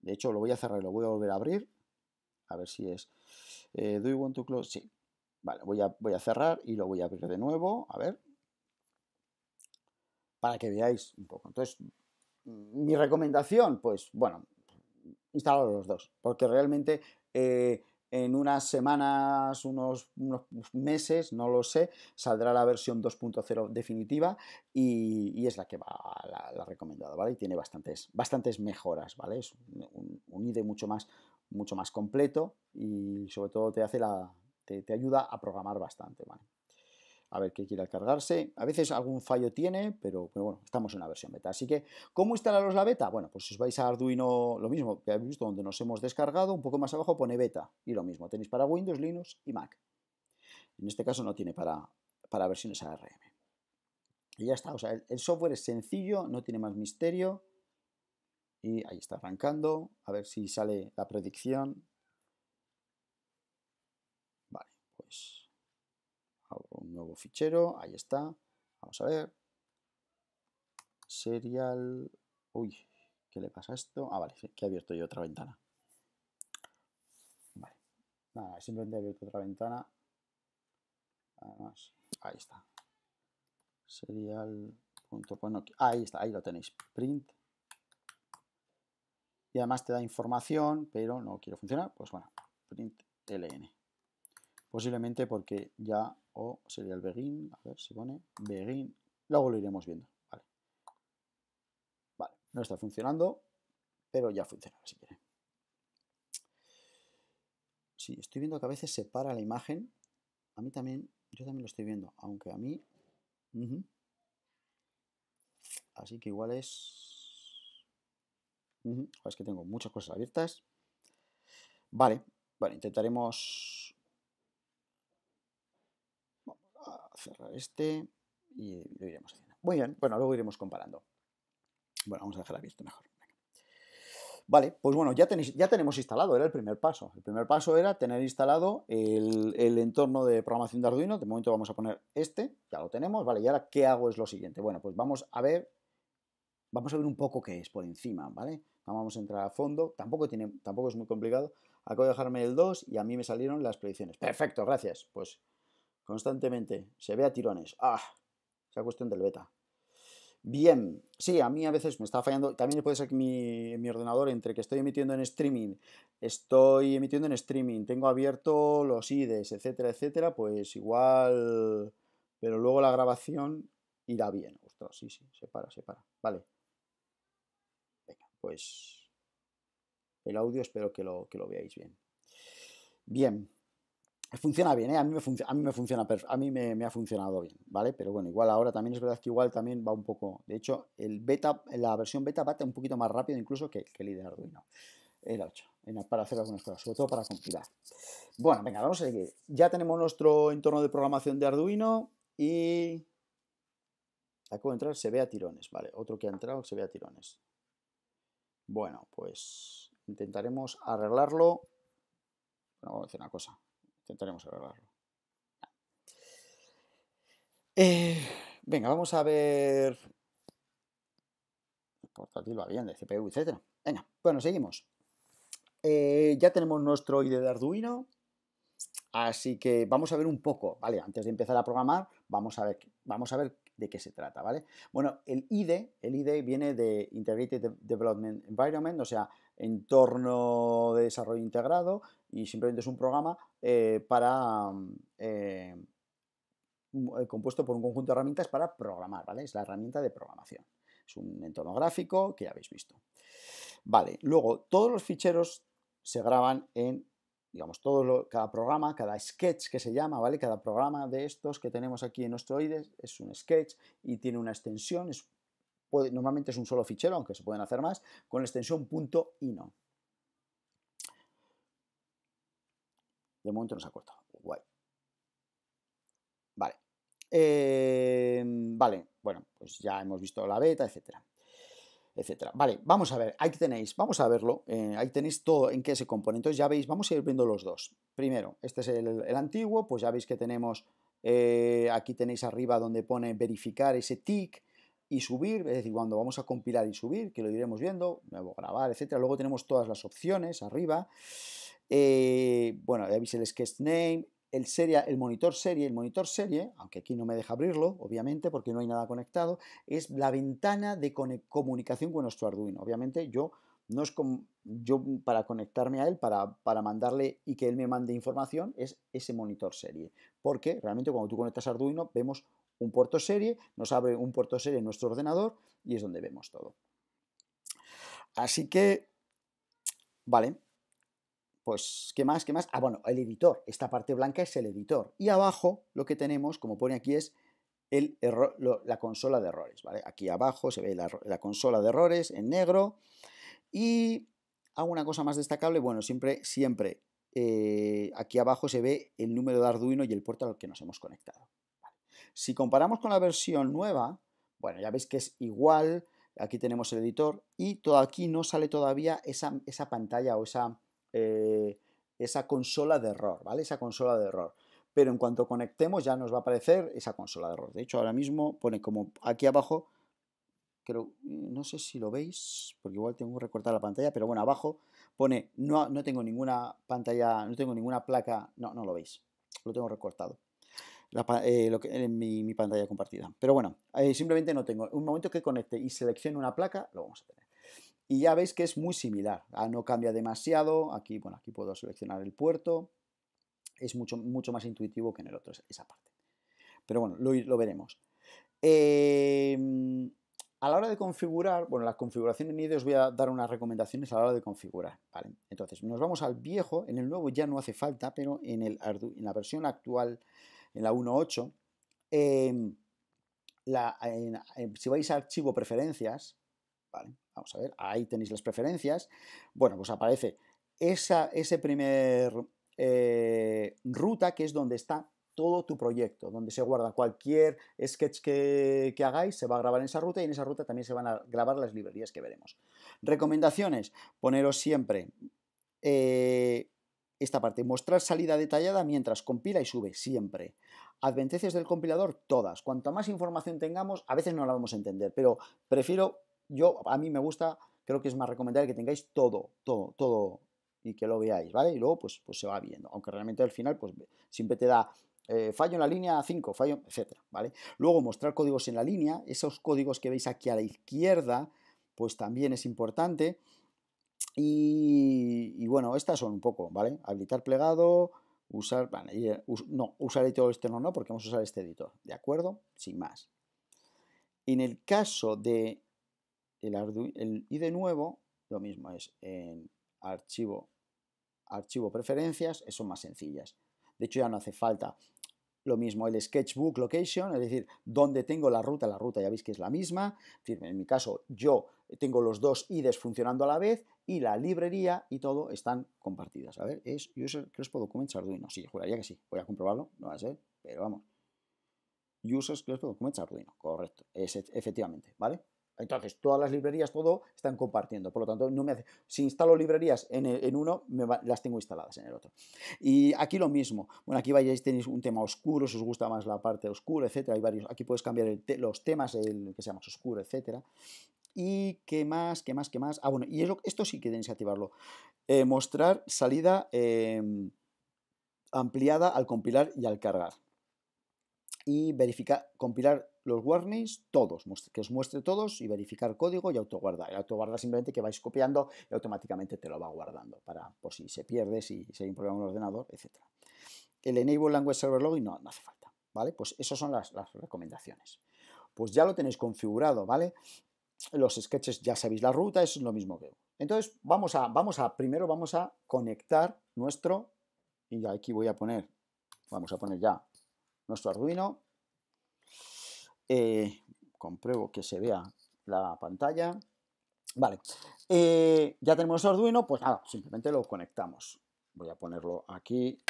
de hecho lo voy a cerrar y lo voy a volver a abrir, a ver si es. Eh, ¿Do you want to close? Sí. Vale, voy a, voy a cerrar y lo voy a abrir de nuevo. A ver. Para que veáis un poco. Entonces, mm, mi recomendación, pues bueno, instalar los dos. Porque realmente. Eh, en unas semanas, unos, meses, no lo sé, saldrá la versión 2.0 definitiva y, es la que va la, la recomendada, ¿vale? Y tiene bastantes, bastantes mejoras, ¿vale? Es un, un IDE mucho más mucho más completo y sobre todo te hace la, te, ayuda a programar bastante, A ver qué quiere cargarse. A veces algún fallo tiene, pero, bueno, estamos en una versión beta. Así que, ¿cómo instalaros la beta? Bueno, pues si os vais a Arduino, lo mismo que habéis visto donde nos hemos descargado, un poco más abajo pone beta. Y lo mismo, tenéis para Windows, Linux y Mac. En este caso no tiene para, para versiones ARM. Y ya está, o sea, el software es sencillo, no tiene más misterio y ahí está arrancando. A ver si sale la predicción. Vale, pues hago un nuevo fichero. Ahí está. Vamos a ver. Serial. Uy, ¿qué le pasa a esto? Ah, vale, que he abierto yo otra ventana. Vale. Nada, simplemente he abierto otra ventana. Además, ahí está. Serial. ahí está, ahí lo tenéis. Print y además te da información, pero no quiero funcionar, pues bueno, println. Posiblemente porque ya, o sería el begin, a ver si pone begin, luego lo iremos viendo, vale. Vale, no está funcionando, pero ya funciona si quiere. Sí, estoy viendo que a veces se para la imagen, a mí también, yo también lo estoy viendo, aunque a mí... Así que igual es es que tengo muchas cosas abiertas. Vale, intentaremos cerrar este y lo iremos haciendo. Muy bien, bueno, luego iremos comparando. Bueno, vamos a dejar abierto mejor. Vale, pues bueno, ya, tenéis, ya tenemos instalado, era el primer paso. El primer paso era tener instalado el, el, entorno de programación de Arduino. De momento vamos a poner este, ya lo tenemos, vale, y ahora ¿qué hago? Es lo siguiente. Bueno, pues vamos a ver Vamos a ver un poco qué es por encima, ¿vale? vamos a entrar a fondo, tampoco, es muy complicado. Acabo de dejarme el 2 y a mí me salieron las predicciones. Perfecto, gracias. Pues constantemente se ve a tirones. Ah, esa cuestión del beta. Bien, sí, a mí a veces me está fallando. También puede ser que mi, ordenador, entre que estoy emitiendo en streaming, estoy emitiendo en streaming, tengo abierto los IDs, etcétera, etcétera, pues igual. Pero luego la grabación irá bien. Ostras, sí, sí, se para, se para. Vale pues el audio espero que lo, veáis bien. Bien, funciona bien, ¿eh? a, mí me mí me funciona, a mí me, ha funcionado bien, ¿vale? Pero bueno, igual ahora también es verdad que igual también va un poco, de hecho, el beta, la versión beta va un poquito más rápido incluso que, que el de Arduino, el 8, para hacer algunas cosas, sobre todo para compilar. Bueno, venga, vamos a seguir. Ya tenemos nuestro entorno de programación de Arduino y acabo de entrar, se ve a tirones, ¿vale? Otro que ha entrado, se ve a tirones. Bueno, pues intentaremos arreglarlo. vamos a decir una cosa. Intentaremos arreglarlo. Eh, venga, vamos a ver. El portátil va bien, de CPU, etcétera. Venga, bueno, seguimos. Eh, ya tenemos nuestro ID de Arduino. Así que vamos a ver un poco, ¿vale? Antes de empezar a programar, vamos a ver, vamos a ver de qué se trata, ¿vale? Bueno, el IDE, el IDE viene de Integrated Development Environment, o sea, entorno de desarrollo integrado y simplemente es un programa eh, para... Eh, eh, compuesto por un conjunto de herramientas para programar, ¿vale? Es la herramienta de programación. Es un entorno gráfico que ya habéis visto. Vale, luego todos los ficheros se graban en digamos, todo cada programa, cada sketch que se llama, ¿vale? Cada programa de estos que tenemos aquí en nuestro IDE es un sketch y tiene una extensión, normalmente es un solo fichero, aunque se pueden hacer más, con la extensión .ino. De momento nos ha cortado. Guay. Vale. Em, vale, bueno, pues ya hemos visto la beta, etcétera etcétera. Vale, vamos a ver, ahí tenéis, vamos a verlo, eh, ahí tenéis todo en qué se compone. Entonces ya veis, vamos a ir viendo los dos. Primero, este es el, antiguo, pues ya veis que tenemos, eh, aquí tenéis arriba donde pone verificar ese tick y subir, es decir, cuando vamos a compilar y subir, que lo iremos viendo, nuevo grabar, etcétera. Luego tenemos todas las opciones arriba. Eh, bueno, ya veis el sketch name, el, el monitor serie, el monitor serie, aunque aquí no me deja abrirlo, obviamente, porque no hay nada conectado, es la ventana de comunicación con nuestro Arduino. Obviamente yo no es yo para conectarme a él, para, para, mandarle y que él me mande información, es ese monitor serie. Porque realmente cuando tú conectas Arduino vemos un puerto serie, nos abre un puerto serie en nuestro ordenador y es donde vemos todo. Así que, vale, pues, ¿qué más? ¿Qué más? Ah, bueno, el editor. Esta parte blanca es el editor. Y abajo lo que tenemos, como pone aquí, es el error, la consola de errores. ¿vale? Aquí abajo se ve la, consola de errores en negro. Y una cosa más destacable, bueno, siempre, siempre eh, aquí abajo se ve el número de Arduino y el puerto al que nos hemos conectado. Si comparamos con la versión nueva, bueno, ya veis que es igual, aquí tenemos el editor y todo aquí no sale todavía esa pantalla o esa, eh, esa consola de error, ¿vale? Esa consola de error. Pero en cuanto conectemos ya nos va a aparecer esa consola de error. De hecho, ahora mismo pone como aquí abajo, creo, eh, no sé si lo veis, porque igual tengo recortada la pantalla, pero bueno, abajo pone no, no tengo ninguna pantalla, no tengo ninguna placa, no, no lo veis, lo tengo recortado. Eh, lo que, en mi, pantalla compartida. Pero bueno, simplemente no tengo. Un momento que conecte y seleccione una placa, lo vamos a tener y ya veis que es muy similar, ah, no cambia demasiado, aquí, bueno, aquí puedo seleccionar el puerto, es mucho, mucho más intuitivo que en el otro, esa parte. Pero bueno, lo, veremos. Em, a la hora de configurar, bueno, las configuraciones en IDE os voy a dar unas recomendaciones a la hora de configurar, Entonces, nos vamos al viejo, en el nuevo ya no hace falta, pero en, en la versión actual, en la 1.8, em, si vais a archivo preferencias, ¿vale? Vamos a ver, ahí tenéis las preferencias. Bueno, pues aparece esa ese primer eh, ruta que es donde está todo tu proyecto, donde se guarda cualquier sketch que, hagáis, se va a grabar en esa ruta y en esa ruta también se van a grabar las librerías que veremos. Recomendaciones, poneros siempre eh, esta parte, mostrar salida detallada mientras compila y sube, siempre. advertencias del compilador, todas. Cuanto más información tengamos, a veces no la vamos a entender, pero prefiero yo, a mí me gusta, creo que es más recomendable que tengáis todo, todo, todo y que lo veáis, ¿vale? Y luego, pues, pues se va viendo, aunque realmente al final, pues siempre te da eh, fallo en la línea 5, fallo, etcétera, ¿vale? Luego, mostrar códigos en la línea, esos códigos que veis aquí a la izquierda, pues también es importante. Y, bueno, estas son un poco, ¿vale? Habilitar plegado, usar, vale, eh, no, usar editor no, no, porque vamos a usar este editor, ¿de acuerdo? Sin más. En el caso de y de nuevo lo mismo es en archivo, archivo preferencias, eh, son más sencillas. De hecho ya no hace falta lo mismo el sketchbook location, es decir, donde tengo la ruta, la ruta ya veis que es la misma, en mi caso yo tengo los dos IDs funcionando a la vez y la librería y todo están compartidas. A ver, es User Crespo Documents Arduino, sí, juraría que sí, voy a comprobarlo, no va a ser, pero vamos. User Crespo Documents Arduino, correcto, es, efectivamente, ¿vale? Entonces, todas las librerías, todo, están compartiendo. Por lo tanto, no me hace... si instalo librerías en, uno, las tengo instaladas en el otro. Y aquí lo mismo. Bueno, aquí vayáis, tenéis un tema oscuro, si os gusta más la parte oscura, etcétera. Hay varios. Aquí puedes cambiar los temas, el que sea más oscuro, etcétera. Y qué más, qué más, qué más. Ah, bueno, y esto sí que tenéis que activarlo. Eh, mostrar salida em, ampliada al compilar y al cargar. Y verificar, compilar los warnings todos, que os muestre todos y verificar código y autoguardar. auto guardar simplemente que vais copiando y automáticamente te lo va guardando para por si se pierde, si, si hay un problema en el ordenador, etc. El Enable Language Server Login no, hace falta, ¿vale? Pues esas son las, recomendaciones. Pues ya lo tenéis configurado, ¿vale? Los sketches ya sabéis la ruta, es lo mismo que... Entonces, vamos a, vamos a, primero vamos a conectar nuestro, y aquí voy a poner, vamos a poner ya nuestro Arduino, eh, compruebo que se vea la pantalla. Vale, eh, ya tenemos Arduino, pues nada, simplemente lo conectamos. Voy a ponerlo aquí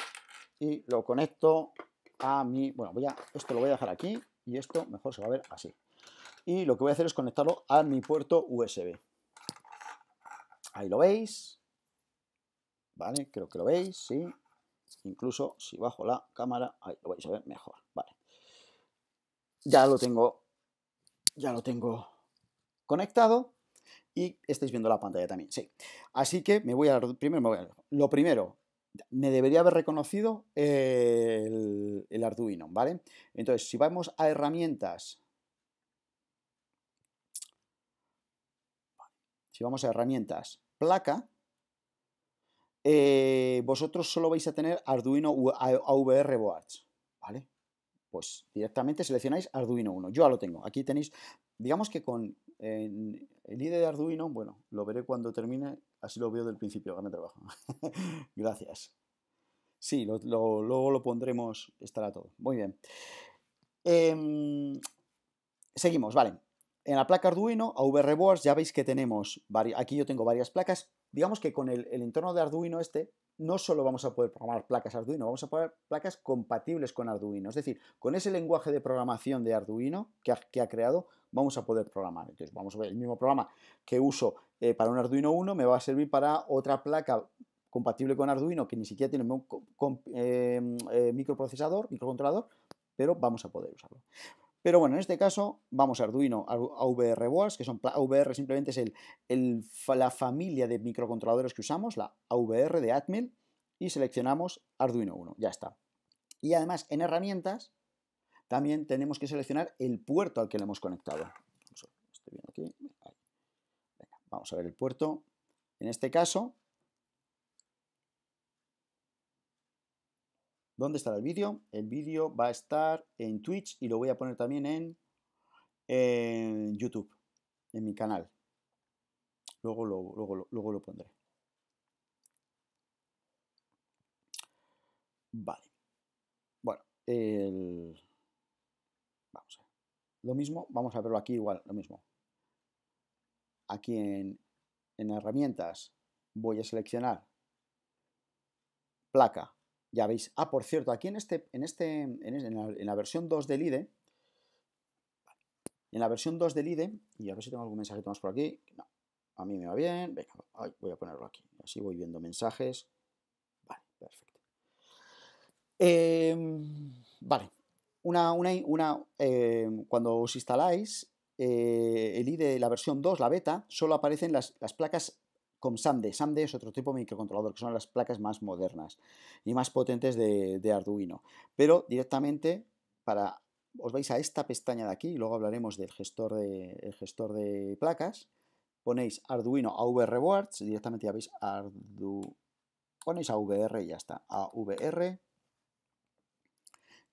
y lo conecto a mi... Bueno, voy a, esto lo voy a dejar aquí y esto mejor se va a ver así. Y lo que voy a hacer es conectarlo a mi puerto USB. Ahí lo veis. Vale, creo que lo veis, sí. Incluso si bajo la cámara, ahí lo vais a ver mejor ya lo tengo, ya lo tengo conectado y estáis viendo la pantalla también, sí. Así que me voy al lo primero, me debería haber reconocido el, Arduino, ¿vale? Entonces, si vamos a herramientas, si vamos a herramientas, placa, eh, vosotros solo vais a tener Arduino AVR Boards, pues directamente seleccionáis Arduino 1. Yo ya lo tengo. Aquí tenéis, digamos que con el IDE de Arduino, bueno, lo veré cuando termine, así lo veo del principio, gané trabajo. [LAUGHS] Gracias. Sí, lo, luego lo pondremos, estará todo. Muy bien. Em, seguimos, vale. En la placa Arduino, Rewards, ya veis que tenemos, aquí yo tengo varias placas. Digamos que con el entorno de Arduino este, no solo vamos a poder programar placas Arduino, vamos a poder placas compatibles con Arduino. Es decir, con ese lenguaje de programación de Arduino que ha, creado, vamos a poder programar. Entonces, vamos a ver el mismo programa que uso eh, para un Arduino 1 me va a servir para otra placa compatible con Arduino que ni siquiera tiene un eh, eh, microprocesador, microcontrolador, pero vamos a poder usarlo. Pero bueno, en este caso vamos a Arduino, AVR Boards, que son AVR simplemente es la familia de microcontroladores que usamos, la AVR de Atmel, y seleccionamos Arduino 1, ya está. Y además en herramientas también tenemos que seleccionar el puerto al que le hemos conectado. vamos a ver el puerto. En este caso ¿Dónde estará el vídeo? El vídeo va a estar en Twitch y lo voy a poner también en, YouTube, en mi canal. Luego lo, luego, lo pondré. Vale. Bueno, el... vamos a Lo mismo, vamos a verlo aquí igual, lo mismo. Aquí en, en herramientas voy a seleccionar placa ya veis. Ah, por cierto, aquí en este, en este, en la, versión 2 del IDE, en la versión 2 del IDE, e, e, y a ver si tengo algún mensajito más por aquí. No, a mí me va bien. Venga, voy a ponerlo aquí. Así voy viendo mensajes. Vale, perfecto. Em, vale, una, una, una em, cuando os instaláis eh, el IDE, la versión 2, la beta, solo aparecen las, las placas con Sande, Sande es otro tipo de microcontrolador, que son las placas más modernas y más potentes de, Arduino. Pero directamente para os vais a esta pestaña de aquí, y luego hablaremos del gestor de, gestor de placas, ponéis Arduino AVR Boards, directamente ya veis Arduino, ponéis AVR y ya está, AVR,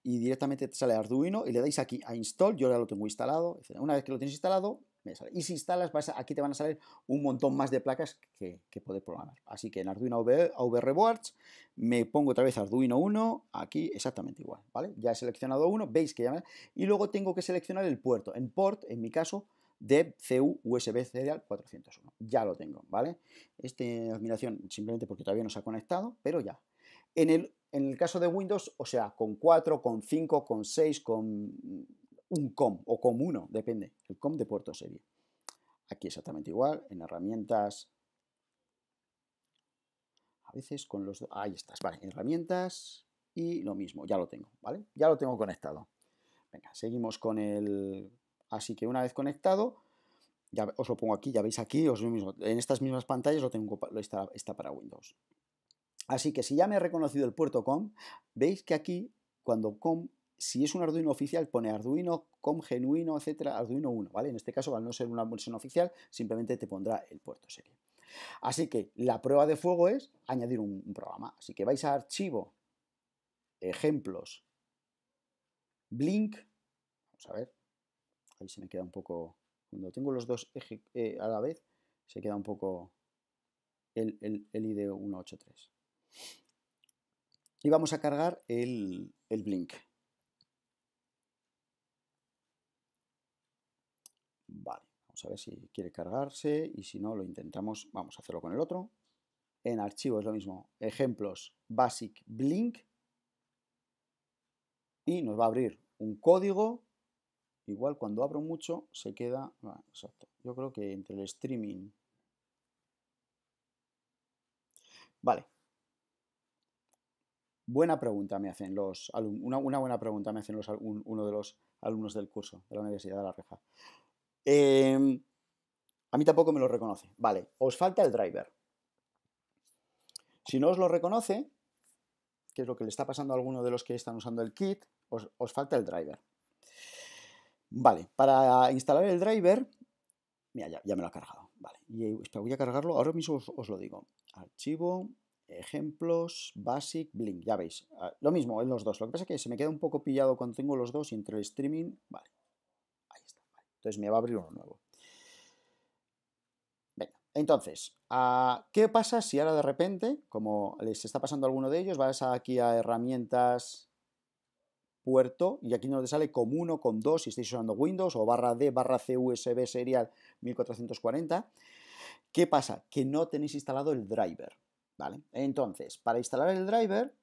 y directamente sale Arduino y le dais aquí a Install, yo ya lo tengo instalado, una vez que lo tenéis instalado, y si instalas, aquí te van a salir un montón más de placas que, que poder programar. Así que en Arduino over me pongo otra vez Arduino 1, aquí exactamente igual, ¿vale? Ya he seleccionado uno, veis que ya me... Y luego tengo que seleccionar el puerto, en port, en mi caso, de CU USB Serial 401. Ya lo tengo, ¿vale? esta admiración simplemente porque todavía no se ha conectado, pero ya. En el, en el caso de Windows, o sea, con 4, con 5, con 6, con un COM o COM1, depende, el COM de puerto serie. Aquí exactamente igual, en herramientas, a veces con los... Ahí estás, vale, herramientas y lo mismo, ya lo tengo, ¿vale? Ya lo tengo conectado. Venga, seguimos con el... Así que una vez conectado, ya os lo pongo aquí, ya veis aquí, os mismo, en estas mismas pantallas lo tengo, está, está para Windows. Así que si ya me ha reconocido el puerto COM, veis que aquí, cuando COM si es un Arduino oficial, pone Arduino, com genuino, etcétera, Arduino 1, ¿vale? En este caso, al no ser una versión oficial, simplemente te pondrá el puerto serie. Así que la prueba de fuego es añadir un, programa. Así que vais a archivo, ejemplos, blink, vamos a ver, ahí se me queda un poco, cuando tengo los dos eje, eh, a la vez, se queda un poco el, el, ID183. Y vamos a cargar el, el blink. Vale, vamos a ver si quiere cargarse y si no lo intentamos, vamos a hacerlo con el otro. En archivo es lo mismo, ejemplos, basic blink y nos va a abrir un código. Igual cuando abro mucho se queda, exacto, yo creo que entre el streaming. Vale, Buena pregunta me hacen los alumnos, una buena pregunta me hacen los, uno de los alumnos del curso de la Universidad de La Reja. Em, a mí tampoco me lo reconoce. Vale, os falta el driver. Si no os lo reconoce, que es lo que le está pasando a alguno de los que están usando el kit, os, falta el driver. Vale, para instalar el driver, mira, ya, me lo ha cargado. Vale, y eh, voy a cargarlo, ahora mismo os, lo digo. Archivo, ejemplos, basic, blink, ya veis. Ah, lo mismo en los dos, lo que pasa es que se me queda un poco pillado cuando tengo los dos y entre el streaming, vale. Entonces me va a abrir uno nuevo. Venga, entonces, ah, ¿qué pasa si ahora de repente, como les está pasando alguno de ellos, vas aquí a herramientas, puerto, y aquí no sale como uno con dos si estáis usando Windows, o barra D, barra C, USB serial 1440? ¿Qué pasa? Que no tenéis instalado el driver, ¿vale? Entonces, para instalar el driver,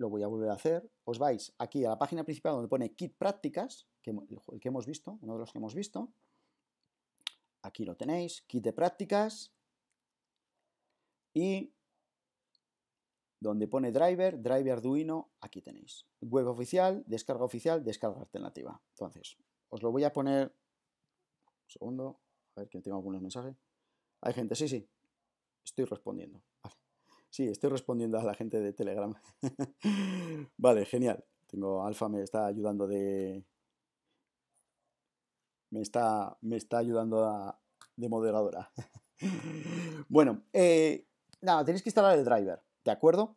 lo voy a volver a hacer, os vais aquí a la página principal donde pone kit prácticas, que, el que hemos visto, uno de los que hemos visto, aquí lo tenéis, kit de prácticas, y donde pone driver, driver Arduino, aquí tenéis. Web oficial, descarga oficial, descarga alternativa. Entonces, os lo voy a poner, un segundo, a ver que tengo algunos mensajes. Hay gente, sí, sí, estoy respondiendo. Sí, estoy respondiendo a la gente de Telegram. [LAUGHS] vale, genial. Tengo Alfa, me está ayudando de. Me está, me está ayudando de moderadora. [LAUGHS] bueno, eh, nada, tenéis que instalar el driver, ¿de acuerdo?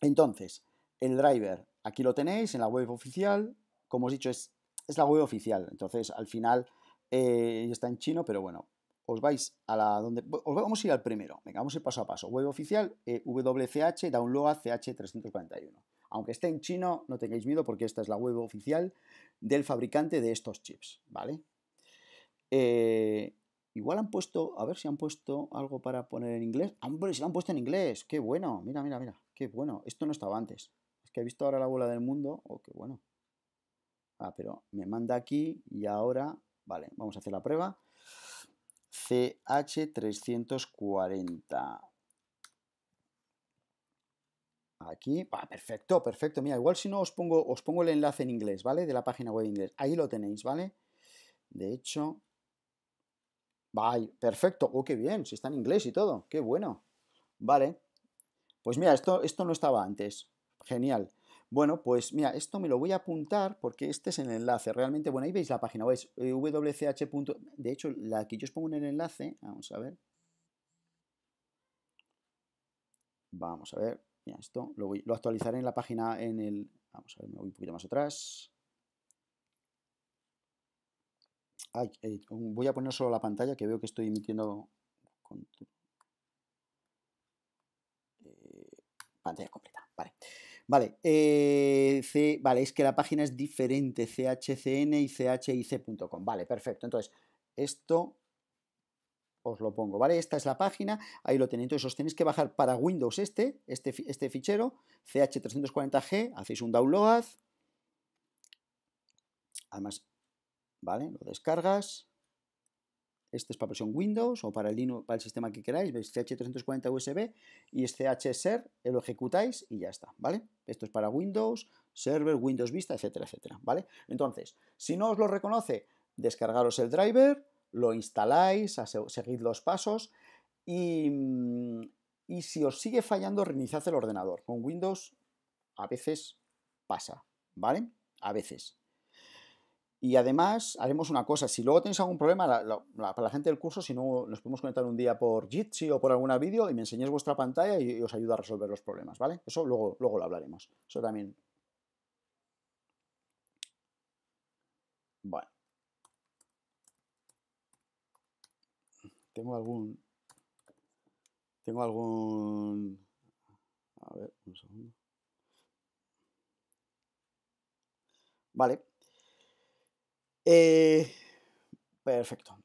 Entonces, el driver, aquí lo tenéis en la web oficial. Como os he dicho, es, es la web oficial. Entonces, al final eh, está en chino, pero bueno, os vais a la donde os vamos a ir al primero. Venga, vamos a ir paso a paso. Web oficial eh, WCH download CH341. Aunque esté en chino, no tengáis miedo porque esta es la web oficial del fabricante de estos chips, ¿vale? Eh, igual han puesto, a ver si han puesto algo para poner en inglés. Hombre, si lo han puesto en inglés, qué bueno. Mira, mira, mira, qué bueno. Esto no estaba antes. Es que he visto ahora la bola del mundo, oh, qué bueno. Ah, pero me manda aquí y ahora, vale, vamos a hacer la prueba. CH340. Aquí, perfecto, perfecto. Mira, igual si no os pongo, os pongo el enlace en inglés, ¿vale? De la página web en inglés. Ahí lo tenéis, ¿vale? De hecho, Bye. perfecto. Oh, qué bien, si está en inglés y todo. Qué bueno. Vale. Pues mira, esto, esto no estaba antes. Genial. Bueno, pues mira, esto me lo voy a apuntar porque este es el enlace. Realmente, bueno, ahí veis la página, veis wch. Eh, de hecho, la que yo os pongo en el enlace, vamos a ver. Vamos a ver, mira, esto lo, voy, lo actualizaré en la página en el... Vamos a ver, me voy un poquito más atrás. Eh, voy a poner solo la pantalla que veo que estoy emitiendo eh, pantalla completa. Vale. Eh, vale, es que la página es diferente, chcn y chic.com. Vale, perfecto. Entonces, esto os lo pongo, ¿vale? Esta es la página, ahí lo tenéis. Entonces, os tenéis que bajar para Windows este, este, este fichero, ch340g, hacéis un download. Además, ¿vale? Lo descargas. Este es para versión Windows o para el, para el sistema que queráis. Veis CH340 USB y este eh, lo ejecutáis y ya está, ¿vale? Esto es para Windows, Server, Windows Vista, etcétera, etcétera, ¿vale? Entonces, si no os lo reconoce, descargaros el driver, lo instaláis, seguid los pasos mm, y, si os sigue fallando, reiniciad el ordenador. Con Windows a veces pasa, ¿vale? A veces. Y además haremos una cosa, si luego tenéis algún problema, para la gente del curso, si no, nos podemos conectar un día por Jitsi o por alguna vídeo y me enseñáis vuestra pantalla y, os ayuda a resolver los problemas, ¿vale? Eso luego, luego lo hablaremos. Eso también. vale Tengo algún... Tengo algún... A ver, un segundo. Vale. Eh, perfecto.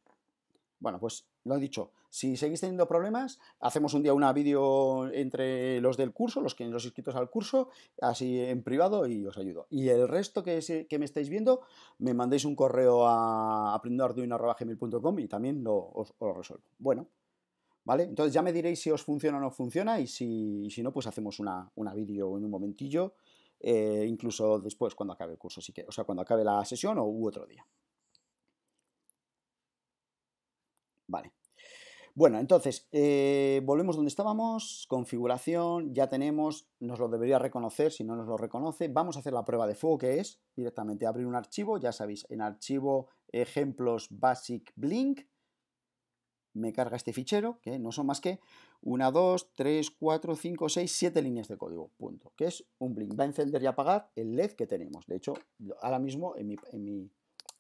Bueno, pues lo he dicho. Si seguís teniendo problemas, hacemos un día una vídeo entre los del curso, los que los inscritos al curso, así en privado y os ayudo. Y el resto que, me estáis viendo, me mandéis un correo a aprendoarduino.com y también lo, os, lo resuelvo. Bueno, ¿vale? Entonces ya me diréis si os funciona o no funciona y si, no, pues hacemos una, una vídeo en un momentillo eh, incluso después cuando acabe el curso, o sea, cuando acabe la sesión o u otro día. Vale. Bueno, entonces, eh, volvemos donde estábamos, configuración, ya tenemos, nos lo debería reconocer, si no nos lo reconoce, vamos a hacer la prueba de fuego que es directamente abrir un archivo, ya sabéis, en archivo ejemplos basic blink, me carga este fichero, que no son más que 1, 2, 3, 4, 5, 6, 7 líneas de código, punto, que es un blink. Va a encender y apagar el LED que tenemos. De hecho, ahora mismo en mi,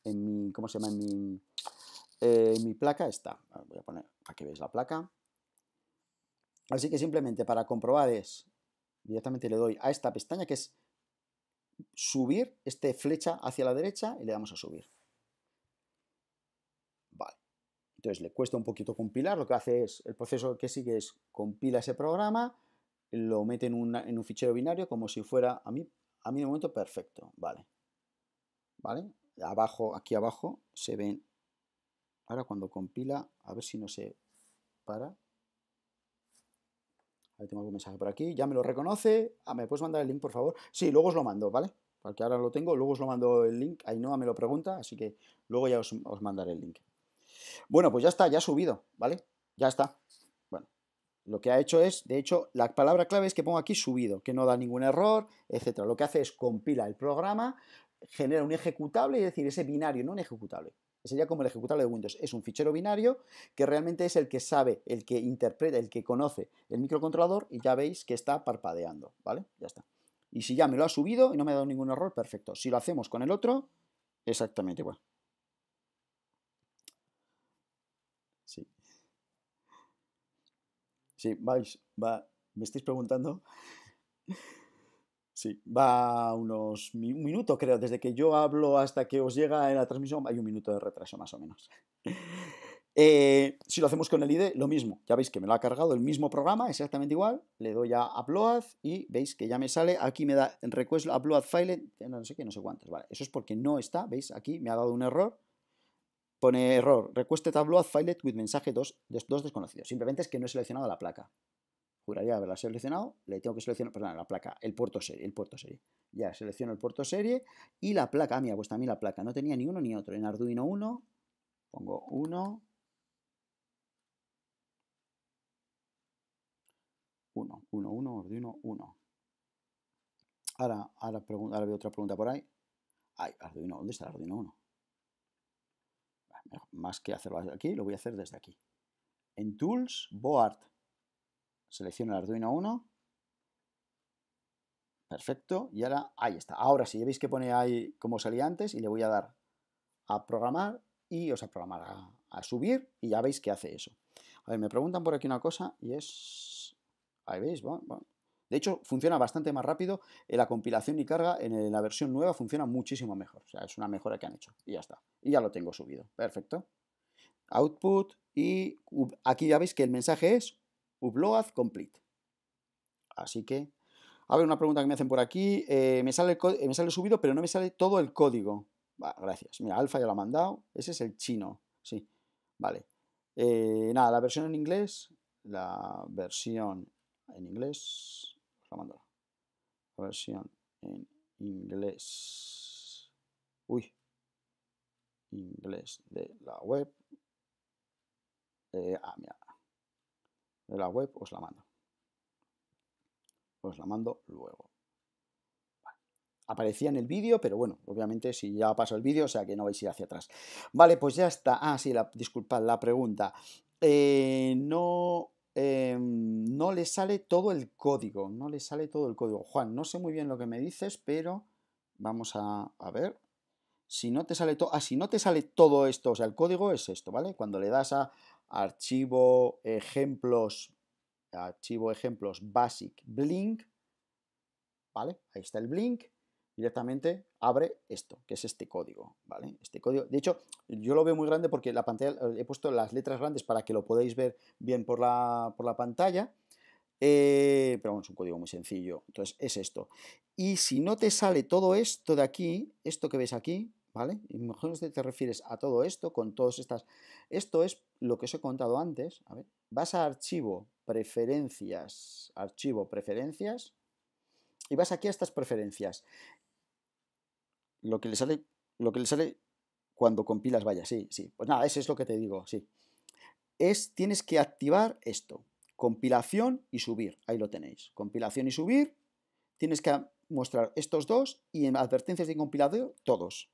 en mi, ¿cómo se llama? En mi, eh, en mi placa está. Voy a poner, aquí veis la placa. Así que simplemente para comprobar es, directamente le doy a esta pestaña que es subir, este flecha hacia la derecha y le damos a subir. Entonces le cuesta un poquito compilar, lo que hace es, el proceso que sigue es compila ese programa, lo mete en, un fichero binario como si fuera, a mí, a mí de momento perfecto, vale. ¿Vale? Abajo, aquí abajo se ven, ahora cuando compila, a ver si no se para. Ahí tengo algún mensaje por aquí, ya me lo reconoce, ah, ¿me puedes mandar el link por favor? Sí, luego os lo mando, ¿vale? Porque ahora lo tengo, luego os lo mando el link, no, me lo pregunta, así que luego ya os mandaré el link. Bueno, pues ya está, ya ha subido, ¿vale? Ya está. Bueno, lo que ha hecho es, de hecho, la palabra clave es que pongo aquí subido, que no da ningún error, etcétera. Lo que hace es compila el programa, genera un ejecutable, es decir, ese binario, no un ejecutable. Sería como el ejecutable de Windows. Es un fichero binario que realmente es el que sabe, el que interpreta, el que conoce el microcontrolador y ya veis que está parpadeando, ¿vale? Ya está. Y si ya me lo ha subido y no me ha dado ningún error, perfecto. Si lo hacemos con el otro, exactamente igual. Sí, vais, va, ¿me estáis preguntando? Sí, va unos un minuto, creo, desde que yo hablo hasta que os llega en la transmisión, hay un minuto de retraso más o menos. [LAUGHS] Eh, si lo hacemos con el IDE, lo mismo. Ya veis que me lo ha cargado el mismo programa, exactamente igual. Le doy a Upload y veis que ya me sale. Aquí me da Request Upload File, no sé qué, no sé cuántos. Vale, eso es porque no está, veis, aquí me ha dado un error. Pone error, request tableau filet with mensaje 2, dos, desconocidos. Simplemente es que no he seleccionado la placa. Juraría haberla seleccionado, le tengo que seleccionar, perdón, la placa, el puerto serie, el puerto serie. Ya, selecciono el puerto serie y la placa, ah, mira, pues mí la placa, no tenía ni uno ni otro. En Arduino 1 pongo 1, 1, 1, 1, Arduino 1. Ahora, ahora, ahora veo otra pregunta por ahí. Ay, Arduino, ¿dónde está el Arduino 1? más que hacerlo aquí, lo voy a hacer desde aquí. En Tools, Board, selecciono el Arduino 1, perfecto, y ahora, ahí está. Ahora sí, ya veis que pone ahí como salía antes y le voy a dar a programar y os a programar a, subir y ya veis que hace eso. A ver, me preguntan por aquí una cosa y es... Ahí veis, bueno, bueno de hecho, funciona bastante más rápido. Eh, la compilación y carga en la versión nueva funciona muchísimo mejor. O sea, es una mejora que han hecho. Y ya está. Y ya lo tengo subido. Perfecto. Output. Y aquí ya veis que el mensaje es upload complete. Así que... A ver, una pregunta que me hacen por aquí. Eh, me, sale el eh, me sale subido, pero no me sale todo el código. gracias. Mira, alfa ya lo ha mandado. Ese es el chino. Sí. Vale. nada, la versión en inglés. La versión en inglés mando, Versión en inglés. Uy. Inglés de la web. Eh, ah, mira. De la web os la mando. Os la mando luego. Aparecía en el vídeo, pero bueno, obviamente si ya pasó el vídeo, o sea que no vais a ir hacia atrás. Vale, pues ya está. Ah, sí, la, disculpad la pregunta. Eh, no Em, no le sale todo el código, no le sale todo el código. Juan, no sé muy bien lo que me dices, pero vamos a, ver. Si no te sale todo, ah, si no te sale todo esto, o sea, el código es esto, ¿vale? Cuando le das a archivo ejemplos, archivo ejemplos basic blink, ¿vale? Ahí está el blink, directamente abre esto, que es este código, ¿vale? Este código, de hecho, yo lo veo muy grande porque la pantalla, eh, he puesto las letras grandes para que lo podáis ver bien por la, pantalla, eh, pero es un código muy sencillo, entonces es esto. Y si no te sale todo esto de aquí, esto que ves aquí, ¿vale? mejor que te refieres a todo esto, con todas estas... Esto es lo que os he contado antes, a ver, vas a archivo, preferencias, archivo, preferencias, y vas aquí a estas preferencias. Lo que le sale, lo que le sale cuando compilas, vaya, sí, sí. Pues nada, eso es lo que te digo, sí. Es, tienes que activar esto, compilación y subir, ahí lo tenéis. Compilación y subir, tienes que mostrar estos dos y en advertencias de compilador, todos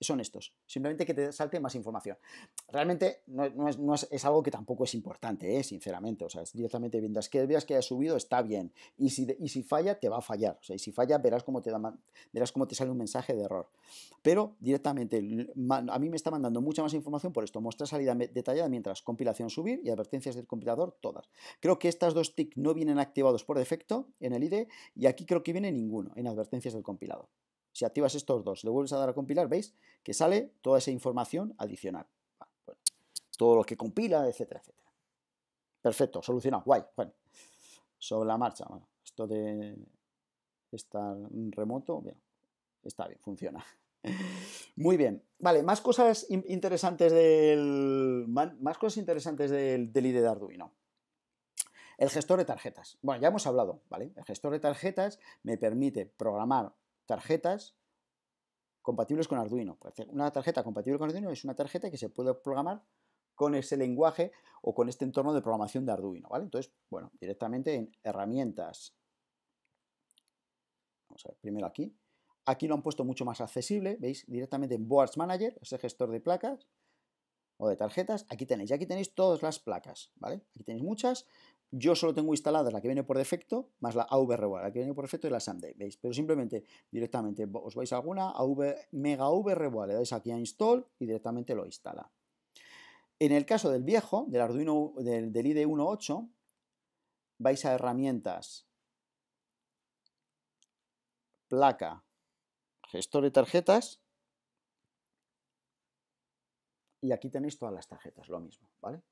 son estos. Simplemente que te salte más información. Realmente es, algo que tampoco es importante, ¿eh? sinceramente. O sea, es directamente mientras que veas que haya subido, está bien. Y si, falla, te va a fallar. O sea, y si falla, verás cómo te, da, verás cómo te sale un mensaje de error. Pero directamente, a mí me está mandando mucha más información por esto. muestra salida detallada mientras compilación subir y advertencias del compilador, todas. Creo que estas dos TIC no vienen activados por defecto en el IDE y aquí creo que viene ninguno en advertencias del compilador. Si activas estos dos, le vuelves a dar a compilar, veis que sale toda esa información adicional. todo lo que compila, etcétera, etcétera. Perfecto, solucionado, guay. Bueno, sobre la marcha, esto de estar remoto, está bien, funciona. [LAUGHS] Muy bien, vale, más cosas interesantes del más cosas interesantes del, del de Arduino. El gestor de tarjetas. Bueno, ya hemos hablado, ¿vale? El gestor de tarjetas me permite programar tarjetas compatibles con Arduino. Una tarjeta compatible con Arduino es una tarjeta que se puede programar con ese lenguaje o con este entorno de programación de Arduino, ¿vale? Entonces, bueno, directamente en herramientas. Vamos a ver, primero aquí. Aquí lo han puesto mucho más accesible, ¿veis? Directamente en Boards Manager, ese gestor de placas o de tarjetas. Aquí tenéis, y aquí tenéis todas las placas, ¿vale? Aquí tenéis muchas yo solo tengo instalada la que viene por defecto, más la avr la que viene por defecto y la Sunday, ¿veis? Pero simplemente, directamente, os vais a alguna, Mega VRWA, le dais aquí a Install y directamente lo instala. En el caso del viejo, del Arduino, del, IDE 1.8, vais a herramientas, placa, gestor de tarjetas, y aquí tenéis todas las tarjetas, lo mismo, ¿vale?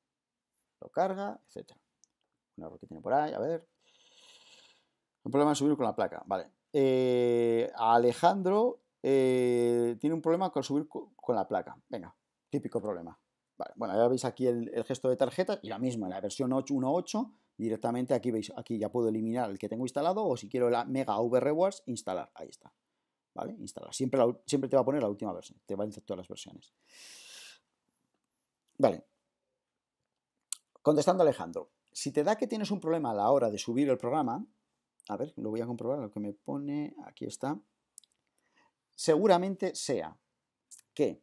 Lo carga, etcétera. Un error que tiene por ahí, a ver. Un problema de subir con la placa, vale. Eh, Alejandro eh, tiene un problema con subir con la placa. Venga, típico problema. bueno, ya veis aquí el, gesto de tarjeta y la misma, en la versión 8.1.8, directamente aquí veis, aquí ya puedo eliminar el que tengo instalado o si quiero la Mega V Rewards, instalar, ahí está. ¿Vale? Instalar. Siempre, siempre te va a poner la última versión, te va a todas las versiones. Vale. Contestando a Alejandro, si te da que tienes un problema a la hora de subir el programa, a ver, lo voy a comprobar, lo que me pone, aquí está, seguramente sea que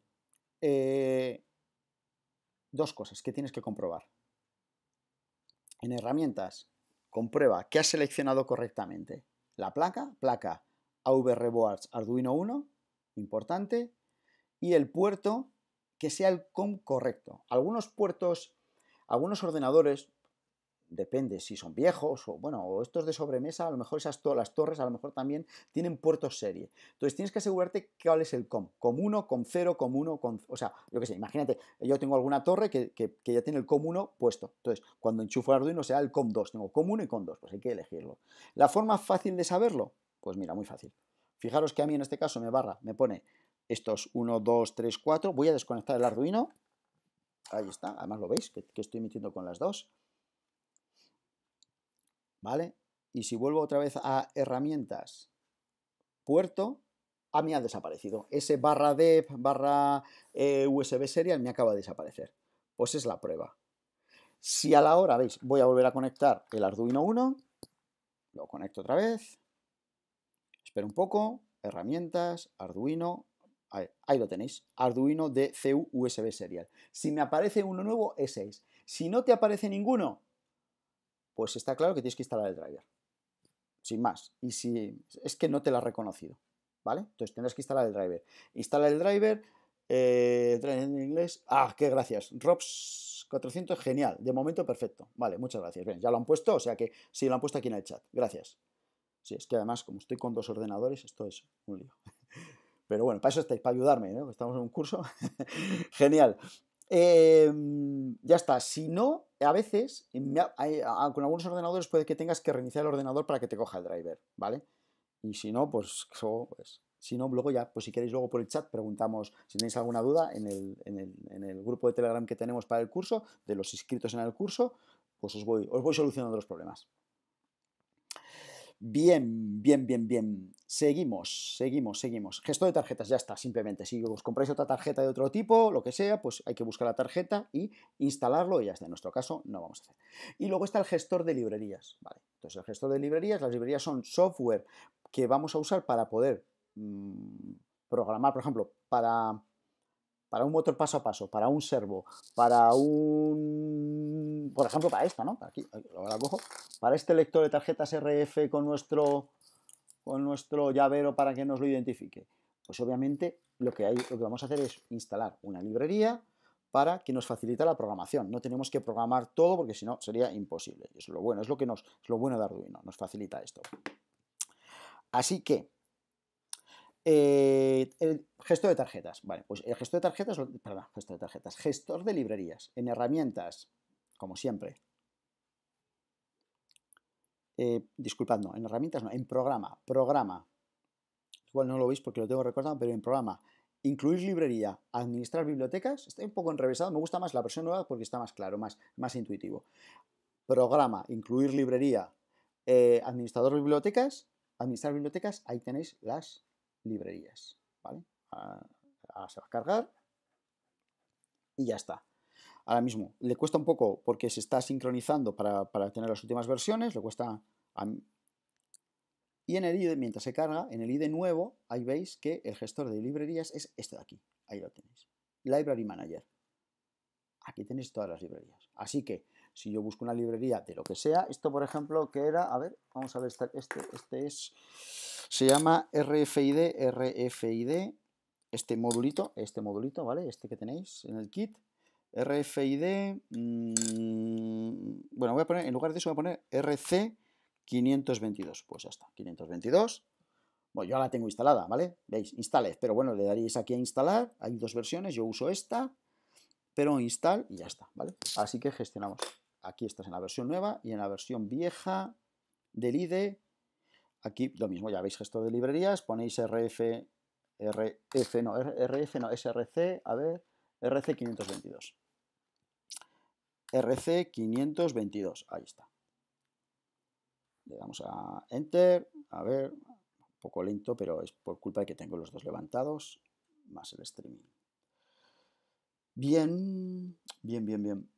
eh, dos cosas que tienes que comprobar. En herramientas, comprueba que has seleccionado correctamente la placa, placa AV Rewards Arduino 1, importante, y el puerto que sea el COM correcto. Algunos puertos, algunos ordenadores depende si son viejos o bueno, o estos de sobremesa, a lo mejor esas las torres a lo mejor también tienen puertos serie. Entonces tienes que asegurarte cuál es el COM, COM 1, COM 0, COM 1, COM, o sea, yo qué sé, imagínate, yo tengo alguna torre que, ya tiene el COM 1 puesto. Entonces, cuando enchufo el Arduino será el COM 2, tengo COM 1 y COM 2, pues hay que elegirlo. La forma fácil de saberlo, pues mira, muy fácil. Fijaros que a mí en este caso me barra, me pone estos 1, 2, 3, 4, voy a desconectar el Arduino. Ahí está, además lo veis, que, que estoy emitiendo con las dos ¿vale? Y si vuelvo otra vez a herramientas, puerto, a mí ha desaparecido. Ese barra dev, barra eh, USB serial me acaba de desaparecer. Pues es la prueba. Si a la hora, veis, voy a volver a conectar el Arduino 1, lo conecto otra vez, espero un poco, herramientas, Arduino, ahí, lo tenéis, Arduino de USB serial. Si me aparece uno nuevo, es 6. Si no te aparece ninguno, pues está claro que tienes que instalar el driver. Sin más. Y si es que no te la ha reconocido. ¿Vale? Entonces tendrás que instalar el driver. Instala el driver. Eh, en inglés. Ah, qué gracias. Robs 400, genial. De momento perfecto. Vale, muchas gracias. Bien, ya lo han puesto. O sea que sí, lo han puesto aquí en el chat. Gracias. Sí, es que además, como estoy con dos ordenadores, esto es un lío. [LAUGHS] Pero bueno, para eso estáis, para ayudarme, ¿no? Estamos en un curso. [LAUGHS] Genial. Em, ya está. Si no, a veces, con algunos ordenadores puede que tengas que reiniciar el ordenador para que te coja el driver, ¿vale? Y si no, pues, si no, luego ya, pues si queréis luego por el chat preguntamos si tenéis alguna duda en el, en el grupo de Telegram que tenemos para el curso, de los inscritos en el curso, pues os voy, os voy solucionando los problemas. Bien, bien, bien, bien. Seguimos, seguimos, seguimos. gestor de tarjetas, ya está, simplemente. Si os compráis otra tarjeta de otro tipo, lo que sea, pues hay que buscar la tarjeta y instalarlo y ya está. En nuestro caso no vamos a hacer. Y luego está el gestor de librerías, ¿vale? Entonces el gestor de librerías, las librerías son software que vamos a usar para poder mm, programar, por ejemplo, para para un motor paso a paso, para un servo, para un, por ejemplo, para esta, ¿no? Aquí, ahora cojo, para este lector de tarjetas RF con nuestro, con nuestro llavero para que nos lo identifique. Pues obviamente lo que, hay, lo que vamos a hacer es instalar una librería para que nos facilite la programación. No tenemos que programar todo porque si no sería imposible. Es lo bueno, es lo que nos, es lo bueno de Arduino, nos facilita esto. Así que eh, el gesto de tarjetas. Vale, pues el gestor de tarjetas, perdón, gesto de tarjetas, gestor de librerías en herramientas, como siempre. Eh, disculpad, no, en herramientas no, en programa, programa. Igual no lo veis porque lo tengo recordado, pero en programa. Incluir librería, administrar bibliotecas, estoy un poco enrevesado, me gusta más la versión nueva porque está más claro, más, más intuitivo. Programa, incluir librería, eh, administrador de bibliotecas, administrar bibliotecas, ahí tenéis las librerías, Ahora, se va a cargar y ya está. Ahora mismo le cuesta un poco porque se está sincronizando para, tener las últimas versiones, le cuesta... Y en el ID, e, mientras se carga, en el ID e nuevo, ahí veis que el gestor de librerías es este de aquí. Ahí lo tenéis. Library Manager. Aquí tenéis todas las librerías. Así que, si yo busco una librería de lo que sea, esto por ejemplo, que era, a ver, vamos a ver, este, este, este es se llama RFID, RFID, este modulito, este modulito, ¿vale? Este que tenéis en el kit. RFID, mm, bueno, voy a poner, en lugar de eso voy a poner RC522. Pues ya está, 522. Bueno, yo la tengo instalada, ¿vale? Veis, instale, pero bueno, le daréis aquí a instalar, hay dos versiones, yo uso esta, pero install y ya está, ¿vale? Así que gestionamos. Aquí estás en la versión nueva y en la versión vieja del IDE Aquí lo mismo, ya veis gesto de librerías, ponéis RF, RF, no, RF, no, SRC, a ver, RC522. RC522, ahí está. Le damos a Enter, a ver, un poco lento, pero es por culpa de que tengo los dos levantados, más el streaming. Bien, bien, bien, bien.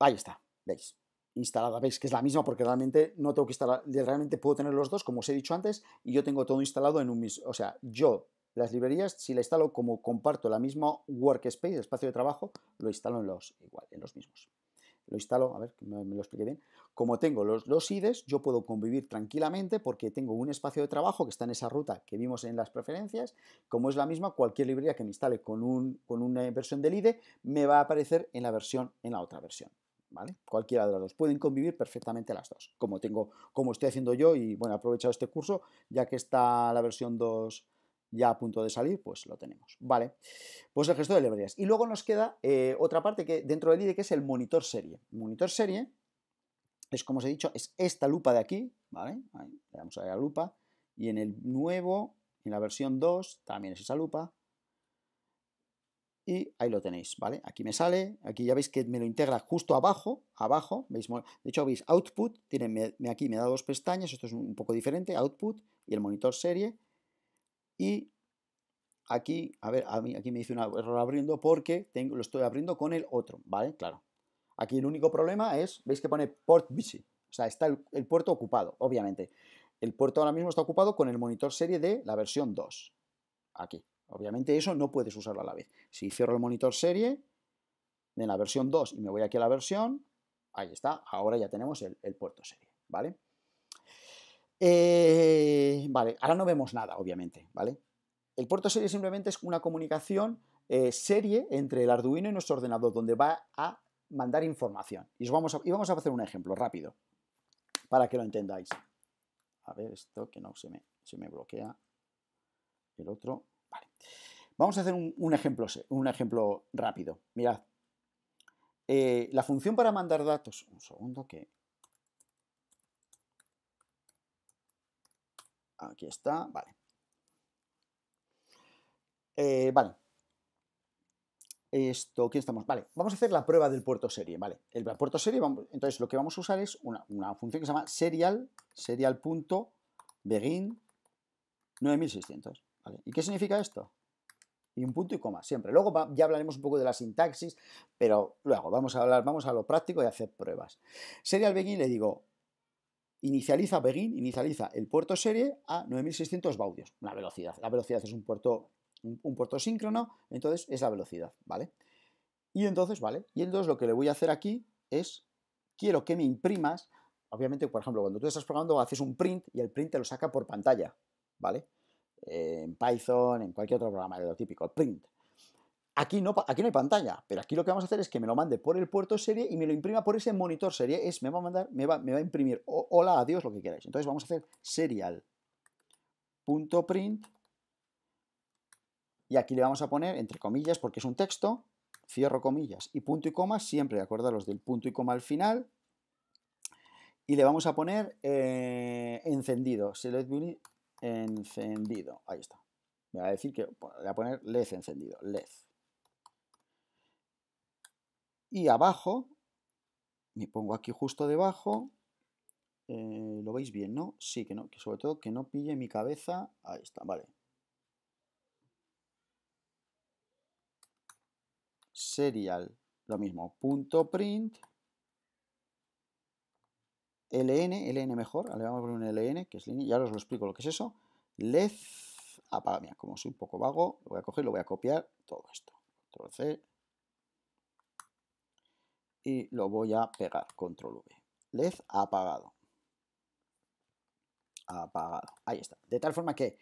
Ahí está, veis instalada. Veis que es la misma porque realmente no tengo que instalar, realmente puedo tener los dos, como os he dicho antes, y yo tengo todo instalado en un mismo. O sea, yo las librerías, si la instalo como comparto la misma workspace, espacio de trabajo, lo instalo en los, igual, en los mismos. Lo instalo, a ver, que me, lo explique bien. Como tengo los dos IDs, e yo puedo convivir tranquilamente porque tengo un espacio de trabajo que está en esa ruta que vimos en las preferencias. Como es la misma, cualquier librería que me instale con, con una versión del IDE me va a aparecer en la versión, en la otra versión. ¿vale? Cualquiera de las dos. Pueden convivir perfectamente las dos, como, tengo, como estoy haciendo yo y bueno, aprovechado este curso, ya que está la versión 2 ya a punto de salir, pues lo tenemos. Vale, pues el gestor de librerías. Y luego nos queda eh, otra parte que dentro del IDE que es el monitor serie. Monitor serie es, como os he dicho, es esta lupa de aquí, ¿vale? Ahí, le damos a la lupa y en el nuevo, en la versión 2, también es esa lupa y ahí lo tenéis, ¿vale? Aquí me sale, aquí ya veis que me lo integra justo abajo, abajo, veis, de hecho veis output, tiene, me, aquí me da dos pestañas, esto es un poco diferente, output y el monitor serie y aquí, a ver, aquí me dice un error abriendo porque tengo, lo estoy abriendo con el otro, ¿vale? Claro. Aquí el único problema es, veis que pone port busy, o sea, está el, el puerto ocupado, obviamente. El puerto ahora mismo está ocupado con el monitor serie de la versión 2, aquí, Obviamente eso no puedes usarlo a la vez. Si cierro el monitor serie, en la versión 2 y me voy aquí a la versión, ahí está, ahora ya tenemos el, puerto serie, ¿vale? Eh, vale, ahora no vemos nada, obviamente, ¿vale? El puerto serie simplemente es una comunicación eh, serie entre el Arduino y nuestro ordenador, donde va a mandar información. Y, os vamos a, y vamos a hacer un ejemplo rápido, para que lo entendáis. A ver, esto que no se se me bloquea. El otro, Vamos a hacer un, ejemplo, un ejemplo rápido. Mirad. Eh, la función para mandar datos. Un segundo que. Aquí está. Vale. Eh, vale. Esto, aquí estamos? Vale, vamos a hacer la prueba del puerto serie, ¿vale? El puerto serie, entonces lo que vamos a usar es una, una función que se llama serial, serial.begin9600. ¿Y qué significa esto? Y un punto y coma, siempre. Luego ya hablaremos un poco de la sintaxis, pero luego vamos a hablar, vamos a lo práctico y hacer pruebas. Serial begin le digo, inicializa begin, inicializa el puerto serie a 9600 baudios, la velocidad. La velocidad es un puerto, un, puerto síncrono, entonces es la velocidad, ¿vale? Y entonces, ¿vale? Y el entonces lo que le voy a hacer aquí es, quiero que me imprimas, obviamente, por ejemplo, cuando tú estás programando haces un print y el print te lo saca por pantalla, ¿vale? Eh, en Python, en cualquier otro programa de lo típico, print. Aquí no, aquí no hay pantalla, pero aquí lo que vamos a hacer es que me lo mande por el puerto serie y me lo imprima por ese monitor serie. Es, me va a mandar, me va, a imprimir hola, adiós, lo que queráis. Entonces vamos a hacer serial.print y aquí le vamos a poner, entre comillas, porque es un texto, cierro comillas y punto y coma, siempre acordaros del punto y coma al final. Y le vamos a poner eh, encendido, select encendido. Ahí está. me va a decir que voy a poner LED encendido. LED. Y abajo, me pongo aquí justo debajo. Eh, ¿Lo veis bien, no? Sí, que no, que sobre todo que no pille mi cabeza. Ahí está, vale. Serial, lo mismo, punto print ln, ln mejor, le vamos a poner un ln, que es línea, y os lo explico lo que es eso, led, apaga, mira, como soy un poco vago, lo voy a coger, lo voy a copiar, todo esto, control C, y lo voy a pegar, control V, led apagado, apagado, ahí está, de tal forma que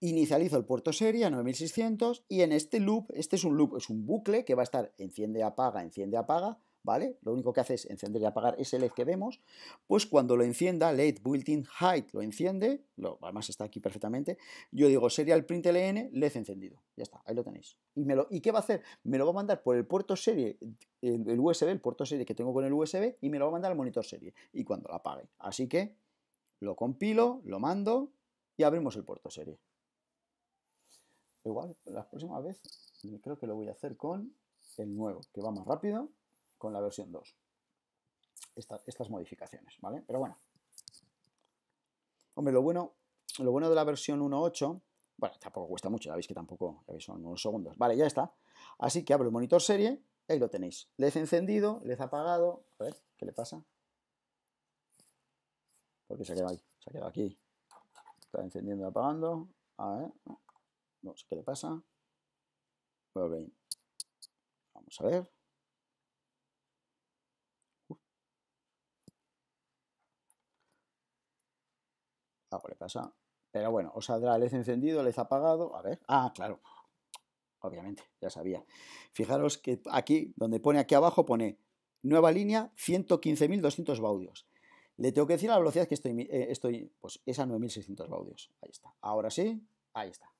inicializo el puerto serie a 9600 y en este loop, este es un loop, es un bucle que va a estar enciende, apaga, enciende, apaga, ¿vale? Lo único que hace es encender y apagar ese LED que vemos, pues cuando lo encienda, LED Built-in Height lo enciende, lo, además está aquí perfectamente, yo digo Serial Print LN, LED encendido, ya está, ahí lo tenéis. ¿Y, me lo, ¿y qué va a hacer? Me lo va a mandar por el puerto serie, el, el USB, el puerto serie que tengo con el USB, y me lo va a mandar al monitor serie, y cuando lo apague. Así que lo compilo, lo mando y abrimos el puerto serie. Igual, la próxima vez creo que lo voy a hacer con el nuevo, que va más rápido con la versión 2. estas modificaciones, ¿vale? Pero bueno. Hombre, lo bueno, lo bueno de la versión 1.8, bueno, tampoco cuesta mucho, ya veis que tampoco, ya veis, son unos segundos. Vale, ya está. Así que abro el monitor serie, ahí lo tenéis. LED encendido, he apagado, a ver, ¿qué le pasa? Porque se ha quedado ahí, se ha quedado aquí. Está encendiendo y apagando, a ver, no, sé qué le pasa. vuelve Vamos a ver. pasa. Pero bueno, os saldrá LED encendido, LED apagado. A ver. Ah, claro. Obviamente, ya sabía. Fijaros que aquí, donde pone aquí abajo, pone nueva línea, 115.200 baudios. Le tengo que decir la velocidad que estoy, eh, estoy pues es a 9.600 baudios. Ahí está. Ahora sí, ahí está.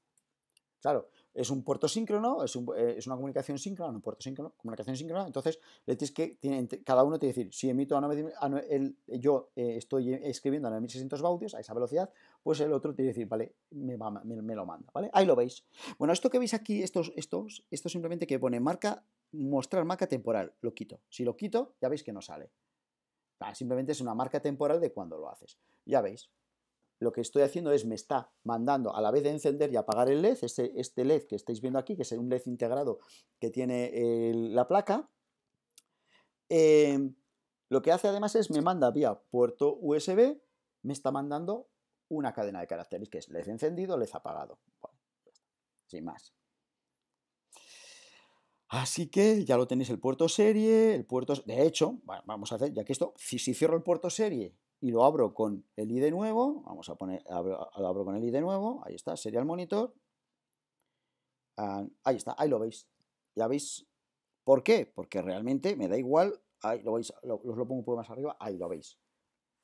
Claro, es un puerto síncrono, es, eh, es una comunicación síncrona, un puerto síncrono, comunicación síncrona, entonces cada uno que, tiene, cada uno te decir, si emito a, 9000, yo eh, estoy escribiendo a 9600 baudios, a esa velocidad, pues el otro tiene que decir, vale, me, me, lo manda, ¿vale? Ahí lo veis. Bueno, esto que veis aquí, estos, estos, esto simplemente que pone marca, mostrar marca temporal, lo quito. Si lo quito, ya veis que no sale. Ah, simplemente es una marca temporal de cuando lo haces. Ya veis, lo que estoy haciendo es me está mandando a la vez de encender y apagar el LED, este, LED que estáis viendo aquí, que es un LED integrado que tiene eh, la placa, em, lo que hace además es me manda vía puerto USB, me está mandando una cadena de caracteres que es LED encendido, LED apagado. sin más. Así que ya lo tenéis el puerto serie, el puerto... De hecho, vamos a hacer, ya que esto, si cierro el puerto serie y lo abro con el i de nuevo, vamos a poner, abro, lo abro con el i de nuevo, ahí está, sería el monitor, ah, ahí está, ahí lo veis, ya veis, ¿por qué? Porque realmente me da igual, ahí lo veis, lo, os lo pongo un poco más arriba, ahí lo veis.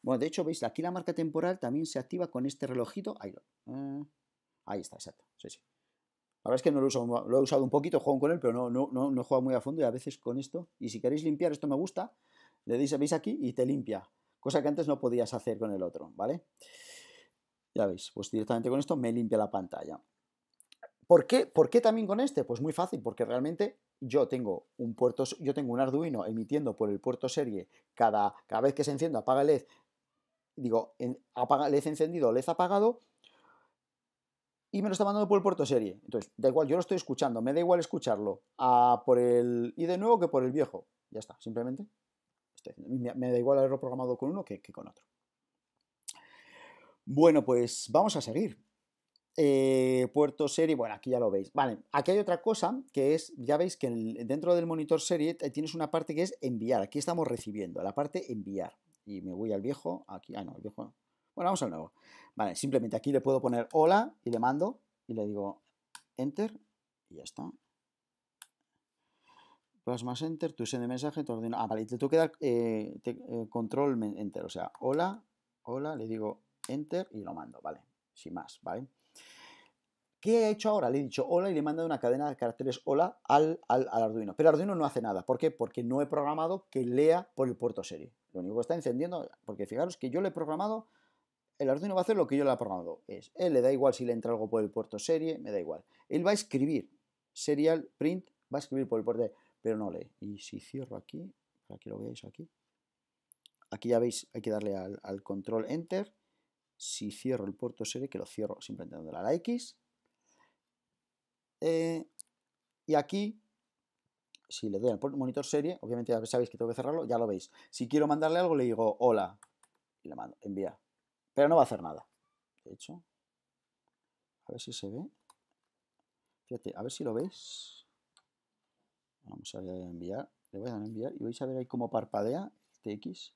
Bueno, de hecho, veis, aquí la marca temporal también se activa con este relojito, ahí, ah, ahí está, exacto, sí, sí. La verdad es que no lo, uso, lo he usado un poquito, juego con él, pero no, no, no, no muy a fondo y a veces con esto, y si queréis limpiar, esto me gusta, le deis, veis aquí y te limpia cosa que antes no podías hacer con el otro, ¿vale? Ya veis, pues directamente con esto me limpia la pantalla. ¿Por qué? también con este? Pues muy fácil, porque realmente yo tengo un puerto, yo tengo un Arduino emitiendo por el puerto serie cada, cada vez que se enciende, apaga el LED, digo, apaga, LED encendido, LED apagado, y me lo está mandando por el puerto serie. Entonces, da igual, yo lo estoy escuchando, me da igual escucharlo por el y de nuevo que por el viejo. Ya está, simplemente me, da igual haberlo programado con uno que, con otro. Bueno, pues vamos a seguir. Eh, puerto serie, bueno, aquí ya lo veis. Vale, aquí hay otra cosa que es, ya veis que dentro del monitor serie eh, tienes una parte que es enviar. Aquí estamos recibiendo, la parte enviar. Y me voy al viejo, aquí, ah, no, el viejo. Bueno, vamos al nuevo. Vale, simplemente aquí le puedo poner hola y le mando y le digo enter y ya está más enter, tu send mensaje, te ordena, Ah, vale, te eh, tengo eh, control enter. O sea, hola, hola, le digo enter y lo mando, ¿vale? Sin más, ¿vale? ¿Qué he hecho ahora? Le he dicho hola y le he mandado una cadena de caracteres hola al, al, Arduino. Pero Arduino no hace nada. ¿Por qué? Porque no he programado que lea por el puerto serie. Lo único que está encendiendo, porque fijaros que yo le he programado, el Arduino va a hacer lo que yo le he programado. Es, él eh, le da igual si le entra algo por el puerto serie, me da igual. Él va a escribir serial print, va a escribir por el puerto serie pero no lee. Y si cierro aquí, para que lo veáis aquí, aquí ya veis, hay que darle al, control enter. Si cierro el puerto serie, que lo cierro simplemente dándole a la X. Eh, y aquí, si le doy al monitor serie, obviamente ya sabéis que tengo que cerrarlo, ya lo veis. Si quiero mandarle algo, le digo hola y le mando, envía. Pero no va a hacer nada. De hecho, a ver si se ve. Fíjate, a ver si lo veis. Vamos a enviar. Le voy a dar enviar y vais a ver ahí cómo parpadea TX. Este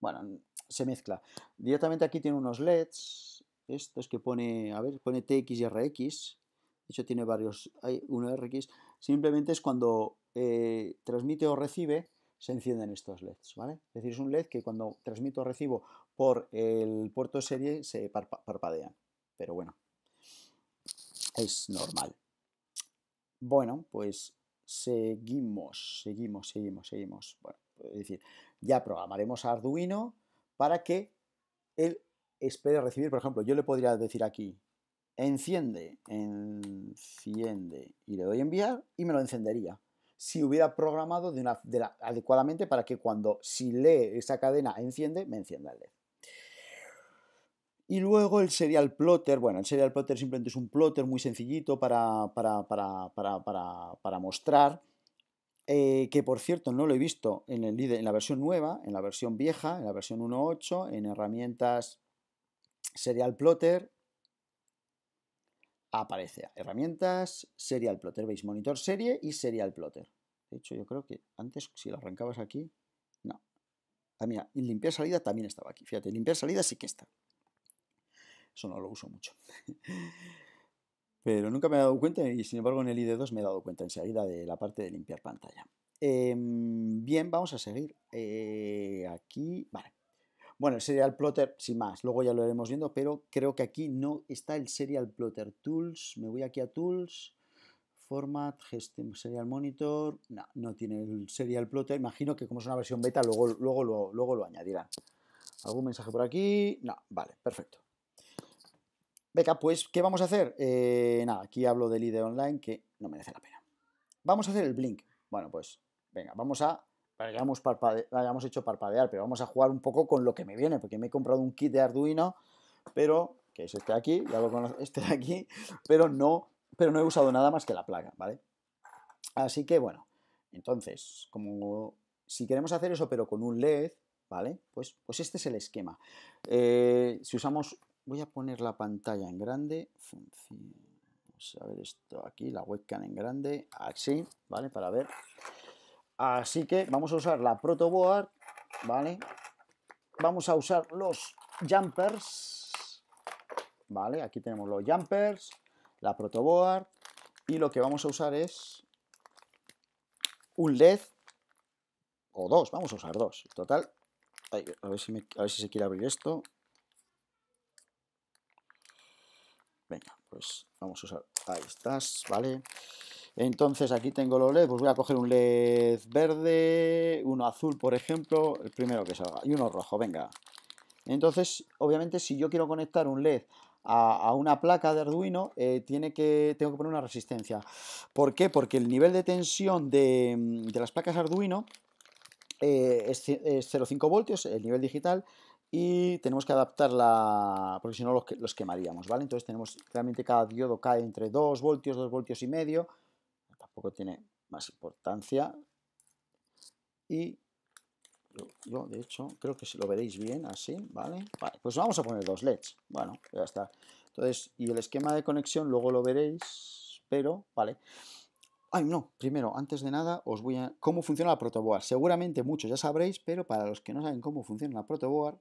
bueno, se mezcla. Directamente aquí tiene unos LEDs. Esto es que pone, a ver, pone TX y RX. De hecho tiene varios, hay uno RX. Simplemente es cuando eh, transmite o recibe, se encienden estos LEDs, ¿vale? Es decir, es un LED que cuando transmito o recibo por el puerto serie se parpadea, parpadean. Pero bueno, es normal. Bueno, pues seguimos, seguimos, seguimos, seguimos. Bueno, es decir, ya programaremos a Arduino para que él espere recibir, por ejemplo, yo le podría decir aquí, enciende, enciende, y le doy enviar y me lo encendería. Si hubiera programado adecuadamente para que cuando, si lee esa cadena, enciende, me encienda el LED. Y luego el serial plotter, bueno, el serial plotter simplemente es un plotter muy sencillito para, para, mostrar, eh, que por cierto no lo he visto en, en la versión nueva, en la versión vieja, en la versión 1.8, en herramientas serial plotter, aparece herramientas, serial plotter, veis, monitor serie y serial plotter. De hecho, yo creo que antes, si lo arrancabas aquí, no. Ah, mira, limpiar salida también estaba aquí, fíjate, limpiar salida sí que está. Eso no lo uso mucho. [LAUGHS] Pero nunca me he dado cuenta y sin embargo en el ID2 me he dado cuenta enseguida de la parte de limpiar pantalla. Em, bien, vamos a seguir. Eh, aquí, vale. Bueno, el Serial Plotter, sin más, luego ya lo iremos viendo, pero creo que aquí no está el Serial Plotter Tools. Me voy aquí a Tools, Format, Serial Monitor. No, no tiene el Serial Plotter. Imagino que como es una versión beta, luego, luego, luego lo añadirán. ¿Algún mensaje por aquí? No, vale, perfecto. Venga, pues, ¿qué vamos a hacer? Eh, nada, aquí hablo del IDE online que no merece la pena. Vamos a hacer el blink. Bueno, pues, venga, vamos a... Hayamos, hecho parpadear, pero vamos a jugar un poco con lo que me viene, porque me he comprado un kit de Arduino, pero, que es este de aquí, ya lo conozco, [LAUGHS] este de aquí, pero no, pero no he usado nada más que la placa, ¿vale? Así que, bueno, entonces, como si queremos hacer eso, pero con un LED, ¿vale? Pues, pues este es el esquema. Eh, si usamos Voy a poner la pantalla en grande. Vamos a ver esto aquí, la webcam en grande, así, ¿vale? Para ver. Así que vamos a usar la protoboard, ¿vale? Vamos a usar los jumpers, ¿vale? Aquí tenemos los jumpers, la protoboard y lo que vamos a usar es un LED o dos, vamos a usar dos. Total, a ver si, a ver si se quiere abrir esto. Pues vamos a usar, ahí estás, ¿vale? Entonces aquí tengo los leds pues voy a coger un LED verde, uno azul, por ejemplo, el primero que salga, y uno rojo, venga. Entonces, obviamente, si yo quiero conectar un LED a, una placa de Arduino, eh, tiene que, tengo que poner una resistencia. ¿Por qué? Porque el nivel de tensión de, las placas Arduino eh, es, es 0,5 voltios, el nivel digital, y tenemos que adaptarla porque si no los, quemaríamos, ¿vale? Entonces tenemos, realmente cada diodo cae entre 2 voltios, 2 voltios y medio, tampoco tiene más importancia y yo, de hecho creo que si lo veréis bien así, ¿vale? Vale, pues vamos a poner dos LEDs, bueno, ya está. Entonces, y el esquema de conexión luego lo veréis, pero, ¿vale? Ay, no, primero, antes de nada, os voy a... ¿Cómo funciona la protoboard? Seguramente muchos ya sabréis, pero para los que no saben cómo funciona la protoboard,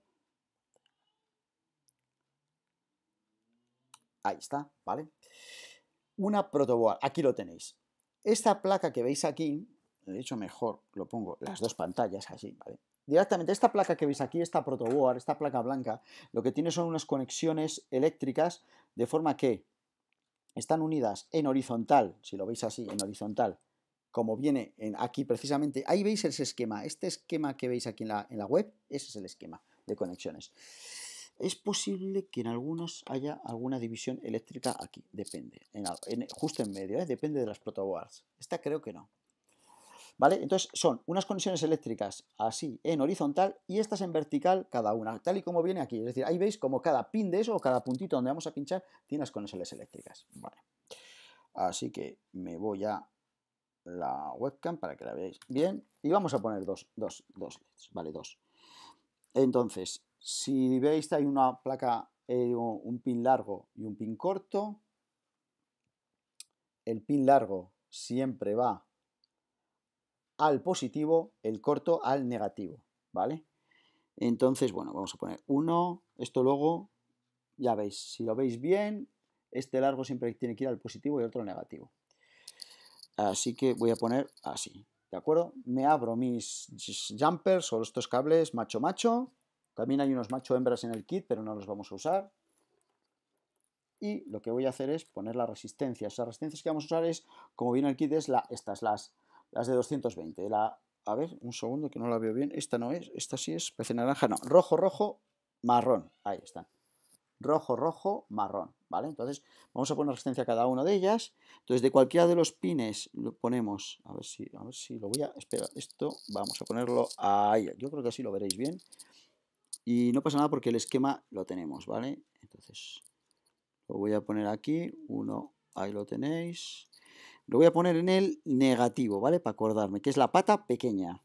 Ahí está, ¿vale? Una protoboard aquí lo tenéis. Esta placa que veis aquí, de hecho mejor lo pongo las dos pantallas así, ¿vale? Directamente esta placa que veis aquí, esta protoboard esta placa blanca, lo que tiene son unas conexiones eléctricas de forma que están unidas en horizontal, si lo veis así, en horizontal, como viene en aquí precisamente. Ahí veis ese esquema, este esquema que veis aquí en la web, ese es el esquema de conexiones. Es posible que en algunos haya alguna división eléctrica aquí, depende, en, justo en medio, ¿eh? depende de las protoboards. Esta creo que no. ¿Vale? Entonces son unas conexiones eléctricas así en horizontal y estas en vertical cada una, tal y como viene aquí. Es decir, ahí veis como cada pin de eso o cada puntito donde vamos a pinchar tiene las conexiones eléctricas. Vale. Así que me voy a la webcam para que la veáis bien y vamos a poner dos, dos, dos LEDs, ¿vale? Dos. Entonces, si veis, hay una placa, eh, un pin largo y un pin corto. El pin largo siempre va al positivo, el corto al negativo, ¿vale? Entonces, bueno, vamos a poner uno, esto luego, ya veis, si lo veis bien, este largo siempre tiene que ir al positivo y otro al negativo. Así que voy a poner así, ¿de acuerdo? Me abro mis jumpers o estos cables macho-macho también hay unos macho hembras en el kit, pero no los vamos a usar. Y lo que voy a hacer es poner la resistencia. Esas resistencias que vamos a usar es, como viene el kit, es la, estas, las, las de 220. La, a ver, un segundo que no la veo bien. Esta no es, esta sí es, parece naranja, no. Rojo, rojo, marrón. Ahí están. Rojo, rojo, marrón. ¿Vale? Entonces, vamos a poner resistencia a cada una de ellas. Entonces, de cualquiera de los pines lo ponemos, a ver si, a ver si lo voy a, espera, esto, vamos a ponerlo ahí, yo creo que así lo veréis bien. Y no pasa nada porque el esquema lo tenemos, ¿vale? Entonces, lo voy a poner aquí, uno ahí lo tenéis. Lo voy a poner en el negativo, ¿vale? Para acordarme, que es la pata pequeña.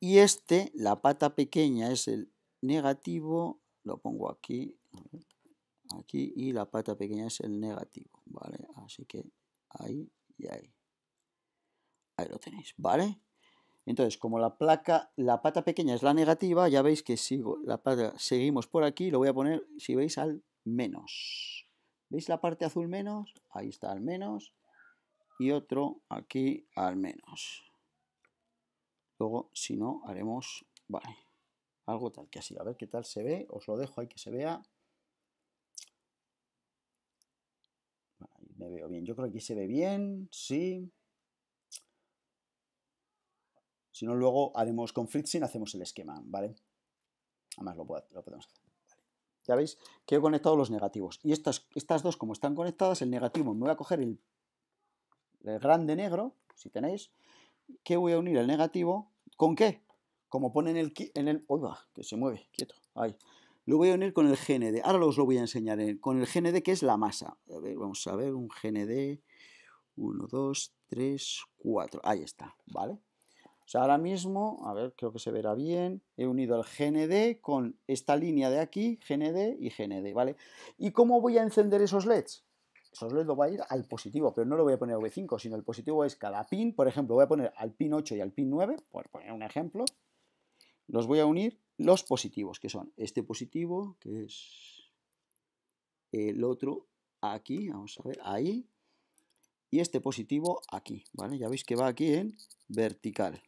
Y este, la pata pequeña es el negativo, lo pongo aquí, aquí, y la pata pequeña es el negativo, ¿vale? Así que ahí y ahí. Ahí lo tenéis, ¿vale? Entonces, como la placa, la pata pequeña es la negativa, ya veis que sigo, la pata, seguimos por aquí, lo voy a poner, si veis, al menos. ¿Veis la parte azul menos? Ahí está al menos. Y otro aquí al menos. Luego, si no, haremos, vale, algo tal que así. A ver qué tal se ve, os lo dejo ahí que se vea. me veo bien, yo creo que aquí se ve bien, sí. Si no, luego haremos con Fritzing, hacemos el esquema, ¿vale? Además lo, podemos hacer. Ya veis que he conectado los negativos. Y estas, estas dos, como están conectadas, el negativo me voy a coger el, grande negro, si tenéis, que voy a unir el negativo, ¿con qué? Como pone en el... En el uy, va, que se mueve, quieto, ahí. Lo voy a unir con el GND, ahora os lo voy a enseñar, con el GND que es la masa. A ver, vamos a ver, un GND, 1, 2, 3, 4, ahí está, ¿vale? O sea, ahora mismo, a ver, creo que se verá bien, he unido el GND con esta línea de aquí, GND y GND, ¿vale? ¿Y cómo voy a encender esos LEDs? Esos LEDs lo va a ir al positivo, pero no lo voy a poner V5, sino el positivo es cada pin, por ejemplo, voy a poner al pin 8 y al pin 9, por poner un ejemplo, los voy a unir los positivos, que son este positivo, que es el otro aquí, vamos a ver, ahí, y este positivo aquí, ¿vale? Ya veis que va aquí en vertical,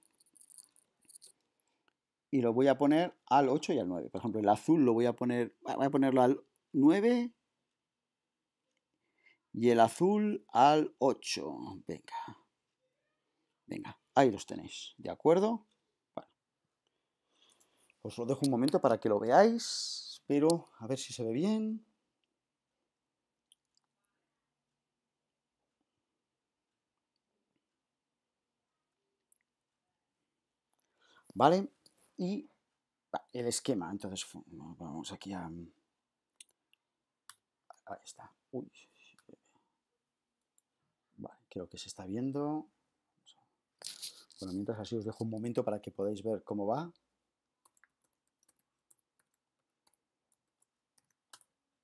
y lo voy a poner al 8 y al 9. Por ejemplo, el azul lo voy a poner, voy a ponerlo al 9 y el azul al 8. Venga. Venga, ahí los tenéis, ¿de acuerdo? Bueno. Os lo dejo un momento para que lo veáis, pero a ver si se ve bien. ¿Vale? Y el esquema, entonces vamos aquí a... Mm, ahí está. Eh. Vale, creo que se está viendo. Bueno, mientras así os dejo un momento para que podáis ver cómo va.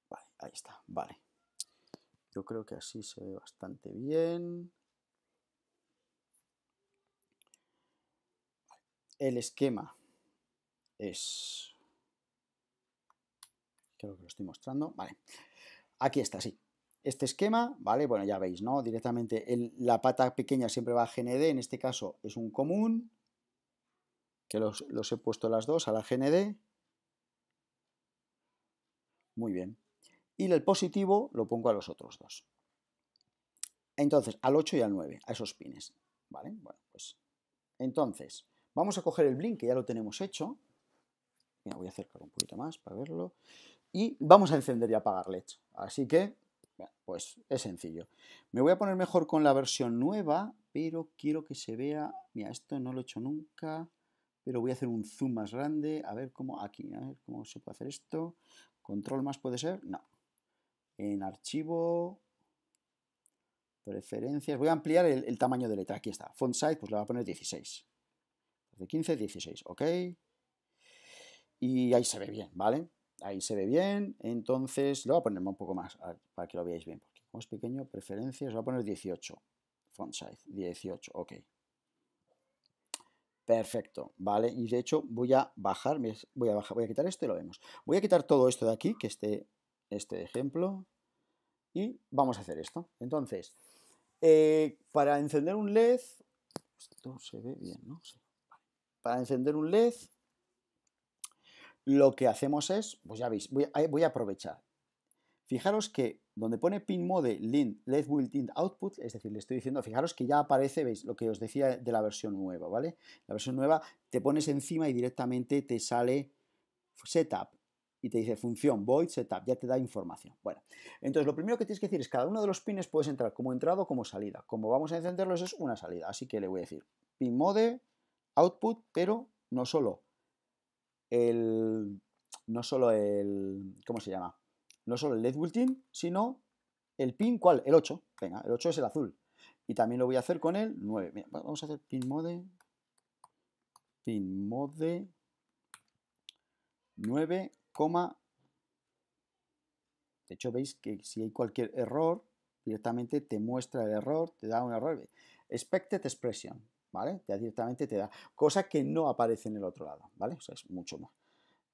Vale, ahí está, vale. Yo creo que así se ve bastante bien. El esquema es... Creo que lo estoy mostrando. Vale. Aquí está, sí. Este esquema, ¿vale? Bueno, ya veis, ¿no? Directamente la pata pequeña siempre va a GND, en este caso es un común, que los, los he puesto las dos a la GND. Muy bien. Y el positivo lo pongo a los otros dos. Entonces, al 8 y al 9, a esos pines, ¿vale? Bueno, pues entonces, vamos a coger el blink, que ya lo tenemos hecho, voy a acercar un poquito más para verlo. Y vamos a encender y apagar led. Así que, pues es sencillo. Me voy a poner mejor con la versión nueva, pero quiero que se vea... Mira, esto no lo he hecho nunca, pero voy a hacer un zoom más grande. A ver cómo aquí, a ver cómo se puede hacer esto. Control más puede ser, no. En archivo, preferencias. Voy a ampliar el, tamaño de letra. Aquí está. Font size, pues le voy a poner 16. De 15, 16. Ok. Y ahí se ve bien, ¿vale? Ahí se ve bien, entonces lo voy a poner un poco más para que lo veáis bien, porque como es pequeño, preferencias, voy a poner 18, font size, 18, ok. Perfecto, ¿vale? Y de hecho voy a bajar, voy a, bajar, voy a quitar esto y lo vemos. Voy a quitar todo esto de aquí, que esté este ejemplo, y vamos a hacer esto. Entonces, eh, para encender un LED, esto se ve bien, ¿no? Para encender un LED, lo que hacemos es, pues ya veis, eh, voy a, aprovechar. Fijaros que donde pone pin mode lint, let will in output, es decir, le estoy diciendo, fijaros que ya aparece, veis, lo que os decía de la versión nueva, ¿vale? La versión nueva te pones encima y directamente te sale setup y te dice función void setup, ya te da información. Bueno, entonces lo primero que tienes que decir es cada uno de los pines puedes entrar como entrado o como salida. Como vamos a encenderlos es una salida, así que le voy a decir pin mode output, pero no solo el, no solo el, ¿cómo se llama? No solo el LED team, sino el pin, ¿cuál? El 8, venga, el 8 es el azul. Y también lo voy a hacer con el 9. vamos a hacer pin mode, pin mode 9, de hecho veis que si hay cualquier error, directamente te muestra el error, te da un error. Expected expression, ¿vale? Ya directamente te da cosa que no aparece en el otro lado, ¿vale? O sea, es mucho más.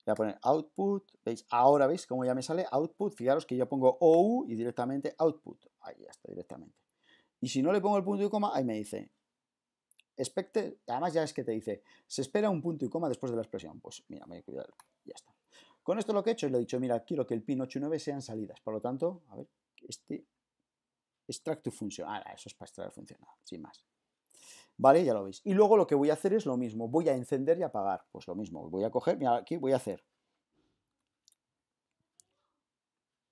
Voy a poner output, ¿veis? Ahora veis cómo ya me sale output, fijaros que yo pongo OU y directamente output, ahí ya está directamente. Y si no le pongo el punto y coma, ahí me dice, expecte, además ya es que te dice, se espera un punto y coma después de la expresión, pues mira, me voy a cuidar, ya está. Con esto lo que he hecho es le he dicho, mira, quiero que el pin 8 y 9 sean salidas, por lo tanto, a ver, este extract to function, ah, eso es para extraer función, sin más. ¿Vale? Ya lo veis. Y luego lo que voy a hacer es lo mismo, voy a encender y apagar. Pues lo mismo, voy a coger, mira, aquí voy a hacer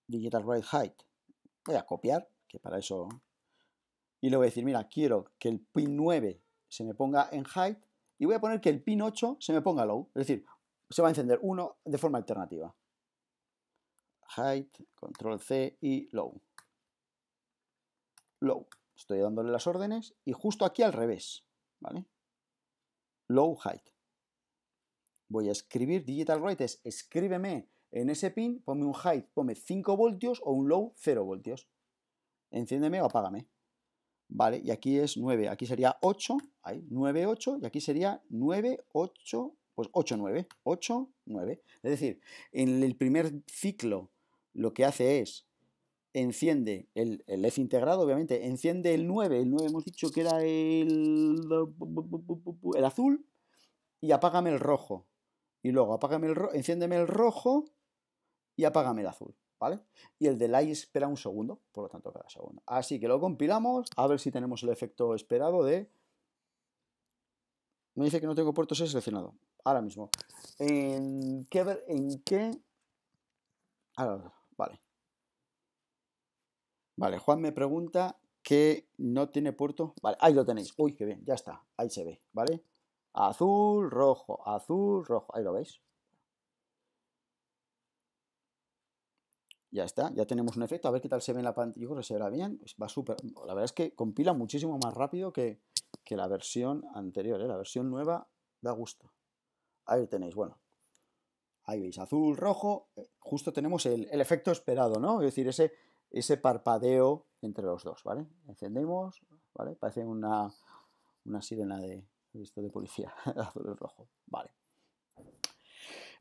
digital write height. Voy a copiar, que para eso... Y le voy a decir, mira, quiero que el pin 9 se me ponga en height y voy a poner que el pin 8 se me ponga low. Es decir, se va a encender uno de forma alternativa. Height, control C y low. Low. Estoy dándole las órdenes y justo aquí al revés, ¿vale? Low height. Voy a escribir digital write escríbeme en ese pin, ponme un height, ponme 5 voltios o un low 0 voltios. Enciéndeme o apágame. Vale, y aquí es 9, aquí sería 8, ahí, 9, 8, y aquí sería 9, 8, pues 8, 9, 8, 9. Es decir, en el primer ciclo lo que hace es enciende el, F integrado, obviamente, enciende el 9, el 9 hemos dicho que era el, el azul, y apágame el rojo. Y luego apágame el rojo, enciéndeme el rojo y apágame el azul, ¿vale? Y el delay espera un segundo, por lo tanto cada segundo. Así que lo compilamos, a ver si tenemos el efecto esperado de... Me dice que no tengo puertos seleccionado, ahora mismo. ¿En qué... En qué... vale. Vale, Juan me pregunta que no tiene puerto. Vale, ahí lo tenéis. Uy, qué bien, ya está. Ahí se ve, ¿vale? Azul, rojo, azul, rojo. Ahí lo veis. Ya está, ya tenemos un efecto. A ver qué tal se ve en la pantalla. Yo creo que se verá bien. Pues va súper. La verdad es que compila muchísimo más rápido que, la versión anterior. ¿eh? La versión nueva da gusto. Ahí lo tenéis, bueno. Ahí veis, azul, rojo. Eh, justo tenemos el, el efecto esperado, ¿no? Es decir, ese, ese parpadeo entre los dos, ¿vale? Encendemos, ¿vale? Parece una, sirena de, visto de policía, [LAUGHS] rojo, ¿vale?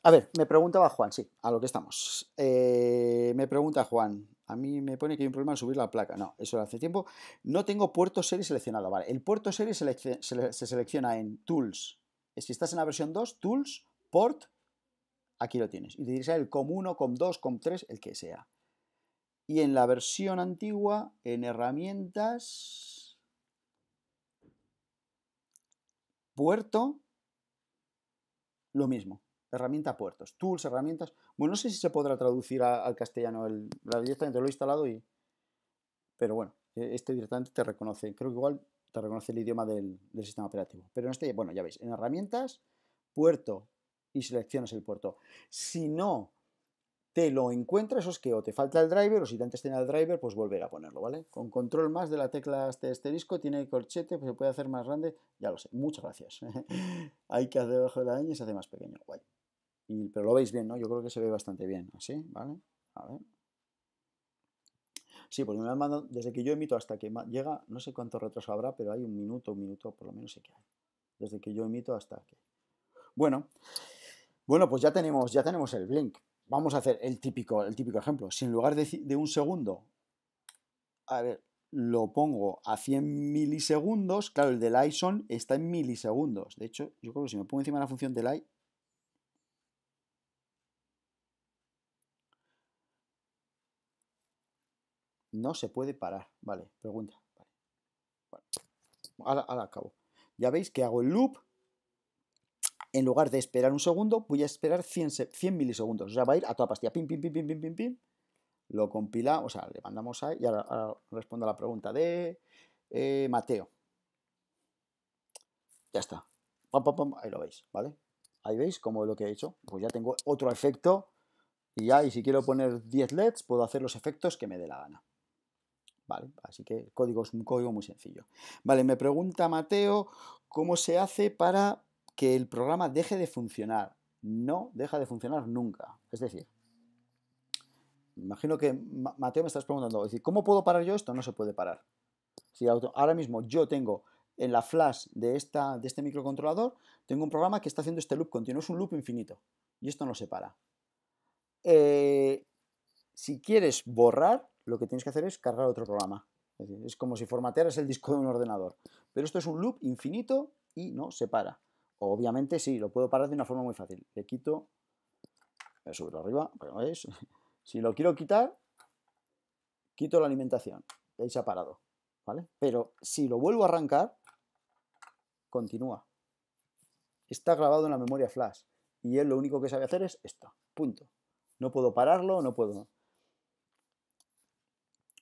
A ver, me preguntaba Juan, sí, a lo que estamos. Eh, me pregunta Juan, a mí me pone que hay un problema en subir la placa. No, eso hace tiempo. No tengo puerto serie seleccionado, ¿vale? El puerto serie se, selecciona en Tools. Si estás en la versión 2, Tools, Port, aquí lo tienes. Y te el COM1, COM2, COM3, el que sea. Y en la versión antigua, en herramientas, puerto, lo mismo. Herramienta puertos, tools, herramientas. Bueno, no sé si se podrá traducir al castellano. la directamente lo he instalado y. Pero bueno, e, este directamente te reconoce. Creo que igual te reconoce el idioma del, del sistema operativo. Pero en este, bueno, ya veis, en herramientas, puerto y seleccionas el puerto. Si no te lo encuentras o es que o te falta el driver o si te antes tenía el driver, pues volver a ponerlo, ¿vale? Con control más de la tecla este, este disco tiene el corchete, pues se puede hacer más grande, ya lo sé, muchas gracias. [LAUGHS] Hay que hacer debajo de la ñ y se hace más pequeño, guay. Y, pero lo veis bien, ¿no? Yo creo que se ve bastante bien, así, ¿vale? A ver. Sí, pues me han mandado, desde que yo emito hasta que llega, no sé cuánto retraso habrá, pero hay un minuto, un minuto, por lo menos sé que hay. Desde que yo emito hasta que... Bueno, bueno, pues ya tenemos, ya tenemos el blink vamos a hacer el típico, el típico ejemplo. Si en lugar de, un segundo, a ver, lo pongo a 100 milisegundos, claro, el del ISON está en milisegundos. De hecho, yo creo que si me pongo encima la función del I, no se puede parar. Vale, pregunta. Bueno, ahora acabo. Ya veis que hago el loop en lugar de esperar un segundo, voy a esperar 100, milisegundos. O sea, va a ir a toda pastilla. Pim, pim, pim, pim, pim, pim, pim. Lo compila, o sea, le mandamos ahí. Y ahora, respondo a la pregunta de eh, Mateo. Ya está. Pam, pam, pam. Ahí lo veis, ¿vale? Ahí veis es lo que he hecho. Pues ya tengo otro efecto. Y ya, y si quiero poner 10 LEDs, puedo hacer los efectos que me dé la gana. Vale, así que el código es un código muy sencillo. Vale, me pregunta Mateo cómo se hace para que el programa deje de funcionar. No deja de funcionar nunca. Es decir, imagino que Mateo me estás preguntando, decir, ¿cómo puedo parar yo esto? No se puede parar. Si ahora mismo yo tengo en la flash de, esta, de este microcontrolador, tengo un programa que está haciendo este loop continuo, es un loop infinito, y esto no se para. Eh, si quieres borrar, lo que tienes que hacer es cargar otro programa. Es, es como si formatearas el disco de un ordenador. Pero esto es un loop infinito y no se para. Obviamente sí, lo puedo parar de una forma muy fácil. Le quito, voy a arriba, [LAUGHS] Si lo quiero quitar, quito la alimentación. Y ahí se ha parado. ¿vale? Pero si lo vuelvo a arrancar, continúa. Está grabado en la memoria flash. Y él lo único que sabe hacer es esto. Punto. No puedo pararlo, no puedo.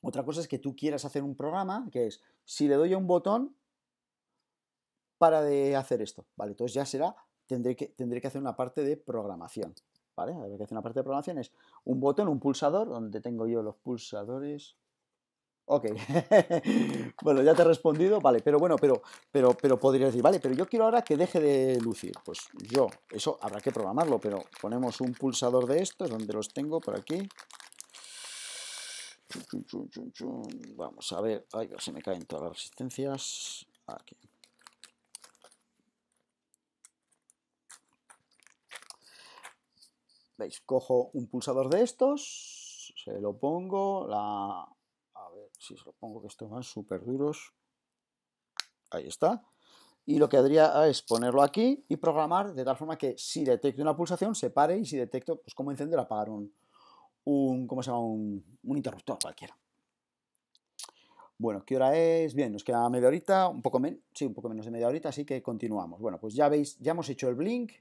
Otra cosa es que tú quieras hacer un programa que es, si le doy a un botón, para de hacer esto, ¿vale? Entonces ya será, tendré que, tendré que hacer una parte de programación, ¿vale? que hacer una parte de programación, es un botón, un pulsador, donde tengo yo los pulsadores... Ok, [LAUGHS] bueno, ya te he respondido, vale, pero bueno, pero, pero, pero podría decir, vale, pero yo quiero ahora que deje de lucir. Pues yo, eso habrá que programarlo, pero ponemos un pulsador de estos, donde los tengo, por aquí. Vamos a ver, ay, se me caen todas las resistencias. Aquí, veis, cojo un pulsador de estos, se lo pongo, la... a ver si se lo pongo que estos van súper duros, ahí está, y lo que haría es ponerlo aquí y programar de tal forma que si detecto una pulsación se pare y si detecto pues como encender apagar un, un ¿cómo se llama? Un, un, interruptor cualquiera. Bueno, ¿qué hora es? Bien, nos queda media horita, un poco menos, sí, un poco menos de media horita, así que continuamos. Bueno, pues ya veis, ya hemos hecho el blink,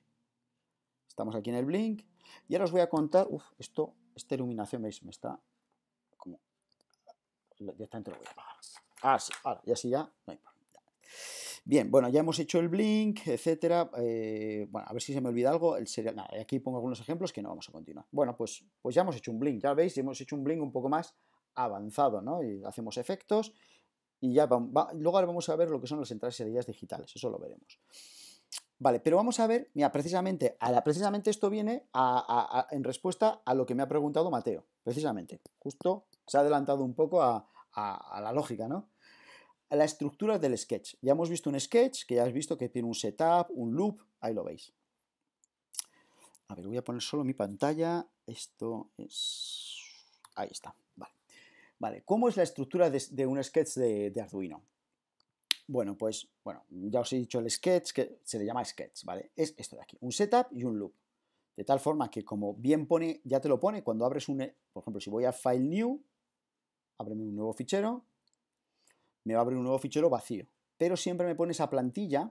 Estamos aquí en el blink. Y ahora os voy a contar, uf, esto, esta iluminación, veis, me está como... Directamente lo voy a apagar. Ah, sí, ahora, y así ya, no hay Bien, bueno, ya hemos hecho el blink, etcétera. Eh, bueno, a ver si se me olvida algo. El aquí pongo algunos ejemplos que no vamos a continuar. Bueno, pues, pues ya hemos hecho un blink, ya veis, hemos hecho un blink un poco más avanzado, ¿no? Y hacemos efectos y ya luego ahora vamos a ver lo que son las entradas y salidas digitales, eso lo veremos. Vale, pero vamos a ver, mira, precisamente, a precisamente esto viene en respuesta a lo que me ha preguntado Mateo, precisamente. Justo se ha adelantado un poco a, la lógica, ¿no? la estructura del sketch. Ya hemos visto un sketch, que ya has visto que tiene un setup, un loop, ahí lo veis. A ver, voy a poner solo mi pantalla. Esto es... Ahí está, vale. Vale, ¿cómo es la estructura de, un sketch de Arduino? Bueno, pues bueno, ya os he dicho el sketch, que se le llama sketch, ¿vale? Es esto de aquí, un setup y un loop. De tal forma que como bien pone, ya te lo pone, cuando abres un, por ejemplo, si voy a File New, ábreme un nuevo fichero, me va a abrir un nuevo fichero vacío. Pero siempre me pone esa plantilla,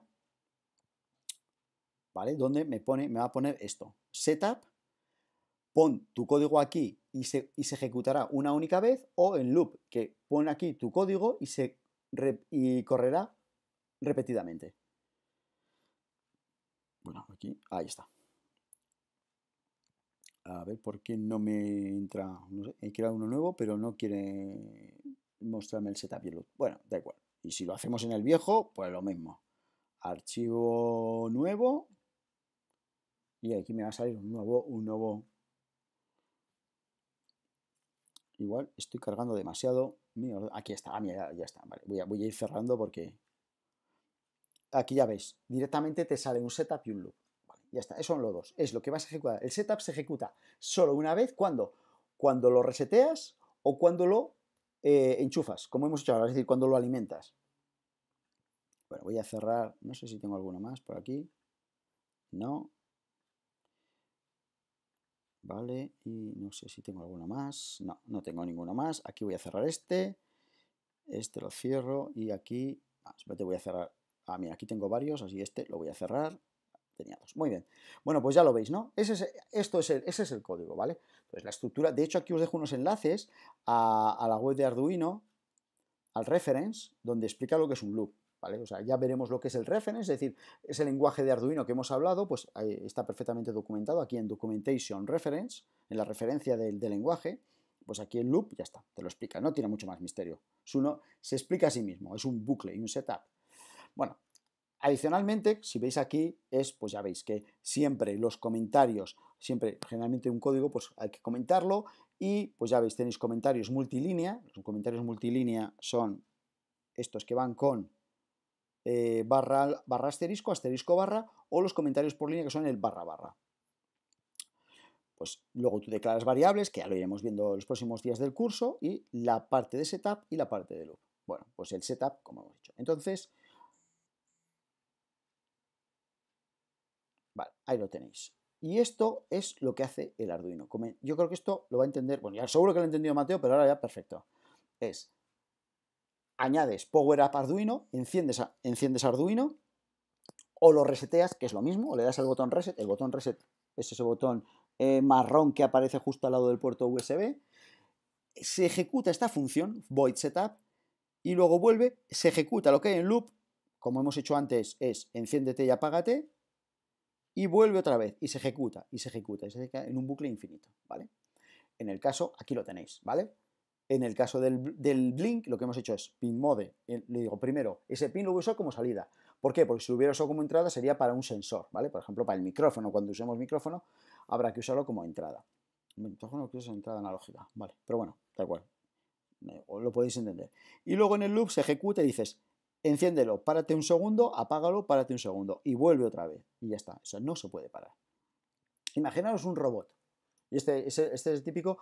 ¿vale? Donde me, pone, me va a poner esto, setup, pon tu código aquí y se, y se ejecutará una única vez, o en loop, que pone aquí tu código y se y correrá repetidamente. Bueno, aquí, ahí está. A ver por qué no me entra. he creado uno nuevo, pero no quiere mostrarme el setup y Bueno, da igual. Y si lo hacemos en el viejo, pues lo mismo. Archivo nuevo. Y aquí me va a salir un nuevo, un nuevo Igual estoy cargando demasiado. Aquí está, ah, mira, ya, está. Vale, voy a, ir cerrando porque... Aquí ya veis, directamente te sale un setup y un loop. ya está, eso son los dos. Es lo que vas a ejecutar. El setup se ejecuta solo una vez cuando, cuando lo reseteas o cuando lo eh, enchufas, como hemos hecho ahora, es decir, cuando lo alimentas. Bueno, voy a cerrar, no sé si tengo alguno más por aquí. No, Vale, y no sé si tengo alguna más. No, no tengo ninguna más. Aquí voy a cerrar este. Este lo cierro y aquí... Ah, te voy a cerrar. Ah, mira, aquí tengo varios, así este lo voy a cerrar. Tenía dos. Muy bien. Bueno, pues ya lo veis, ¿no? Ese es, esto es el, ese es el código, ¿vale? Pues la estructura... De hecho, aquí os dejo unos enlaces a la web de Arduino, al reference, donde explica lo que es un loop. O sea, ya veremos lo que es el reference, es decir, ese lenguaje de Arduino que hemos hablado, pues está perfectamente documentado aquí en Documentation Reference, en la referencia del lenguaje, pues aquí el loop ya está, te lo explica, no tiene mucho más misterio. Es uno, se explica a sí mismo, es un bucle y un setup. Bueno, adicionalmente, si veis aquí, es, pues ya veis que siempre los comentarios, siempre generalmente un código, pues hay que comentarlo y pues ya veis, tenéis comentarios multilínea, los comentarios multilínea son estos que van con eh, barra, barra asterisco, asterisco barra, o los comentarios por línea que son el barra barra. Pues luego tú declaras variables, que ya lo iremos viendo los próximos días del curso, y la parte de setup y la parte de loop. Bueno, pues el setup, como hemos dicho. Entonces, vale, ahí lo tenéis. Y esto es lo que hace el Arduino. Yo creo que esto lo va a entender, bueno, ya seguro que lo ha entendido Mateo, pero ahora ya perfecto. Es añades Power Up Arduino, enciendes, enciendes Arduino o lo reseteas, que es lo mismo, le das al botón reset, el botón reset es ese botón eh, marrón que aparece justo al lado del puerto USB, se ejecuta esta función, void setup, y luego vuelve, se ejecuta lo que hay en loop, como hemos hecho antes, es enciéndete y apágate, y vuelve otra vez, y se ejecuta, y se ejecuta, y se ejecuta en un bucle infinito, ¿vale? En el caso, aquí lo tenéis, ¿vale? En el caso del, Blink, lo que hemos hecho es pin mode. Le digo, primero, ese pin lo voy a como salida. ¿Por qué? Porque si lo hubiera usado como entrada sería para un sensor, ¿vale? Por ejemplo, para el micrófono. Cuando usemos micrófono, habrá que usarlo como entrada. Micrófono que es entrada analógica, ¿vale? Pero bueno, tal cual. Lo podéis entender. Y luego en el loop se ejecuta y dices, enciéndelo, párate un segundo, apágalo, párate un segundo y vuelve otra vez. Y ya está, eso no se puede parar. Imaginaos un robot. Y este, este es el típico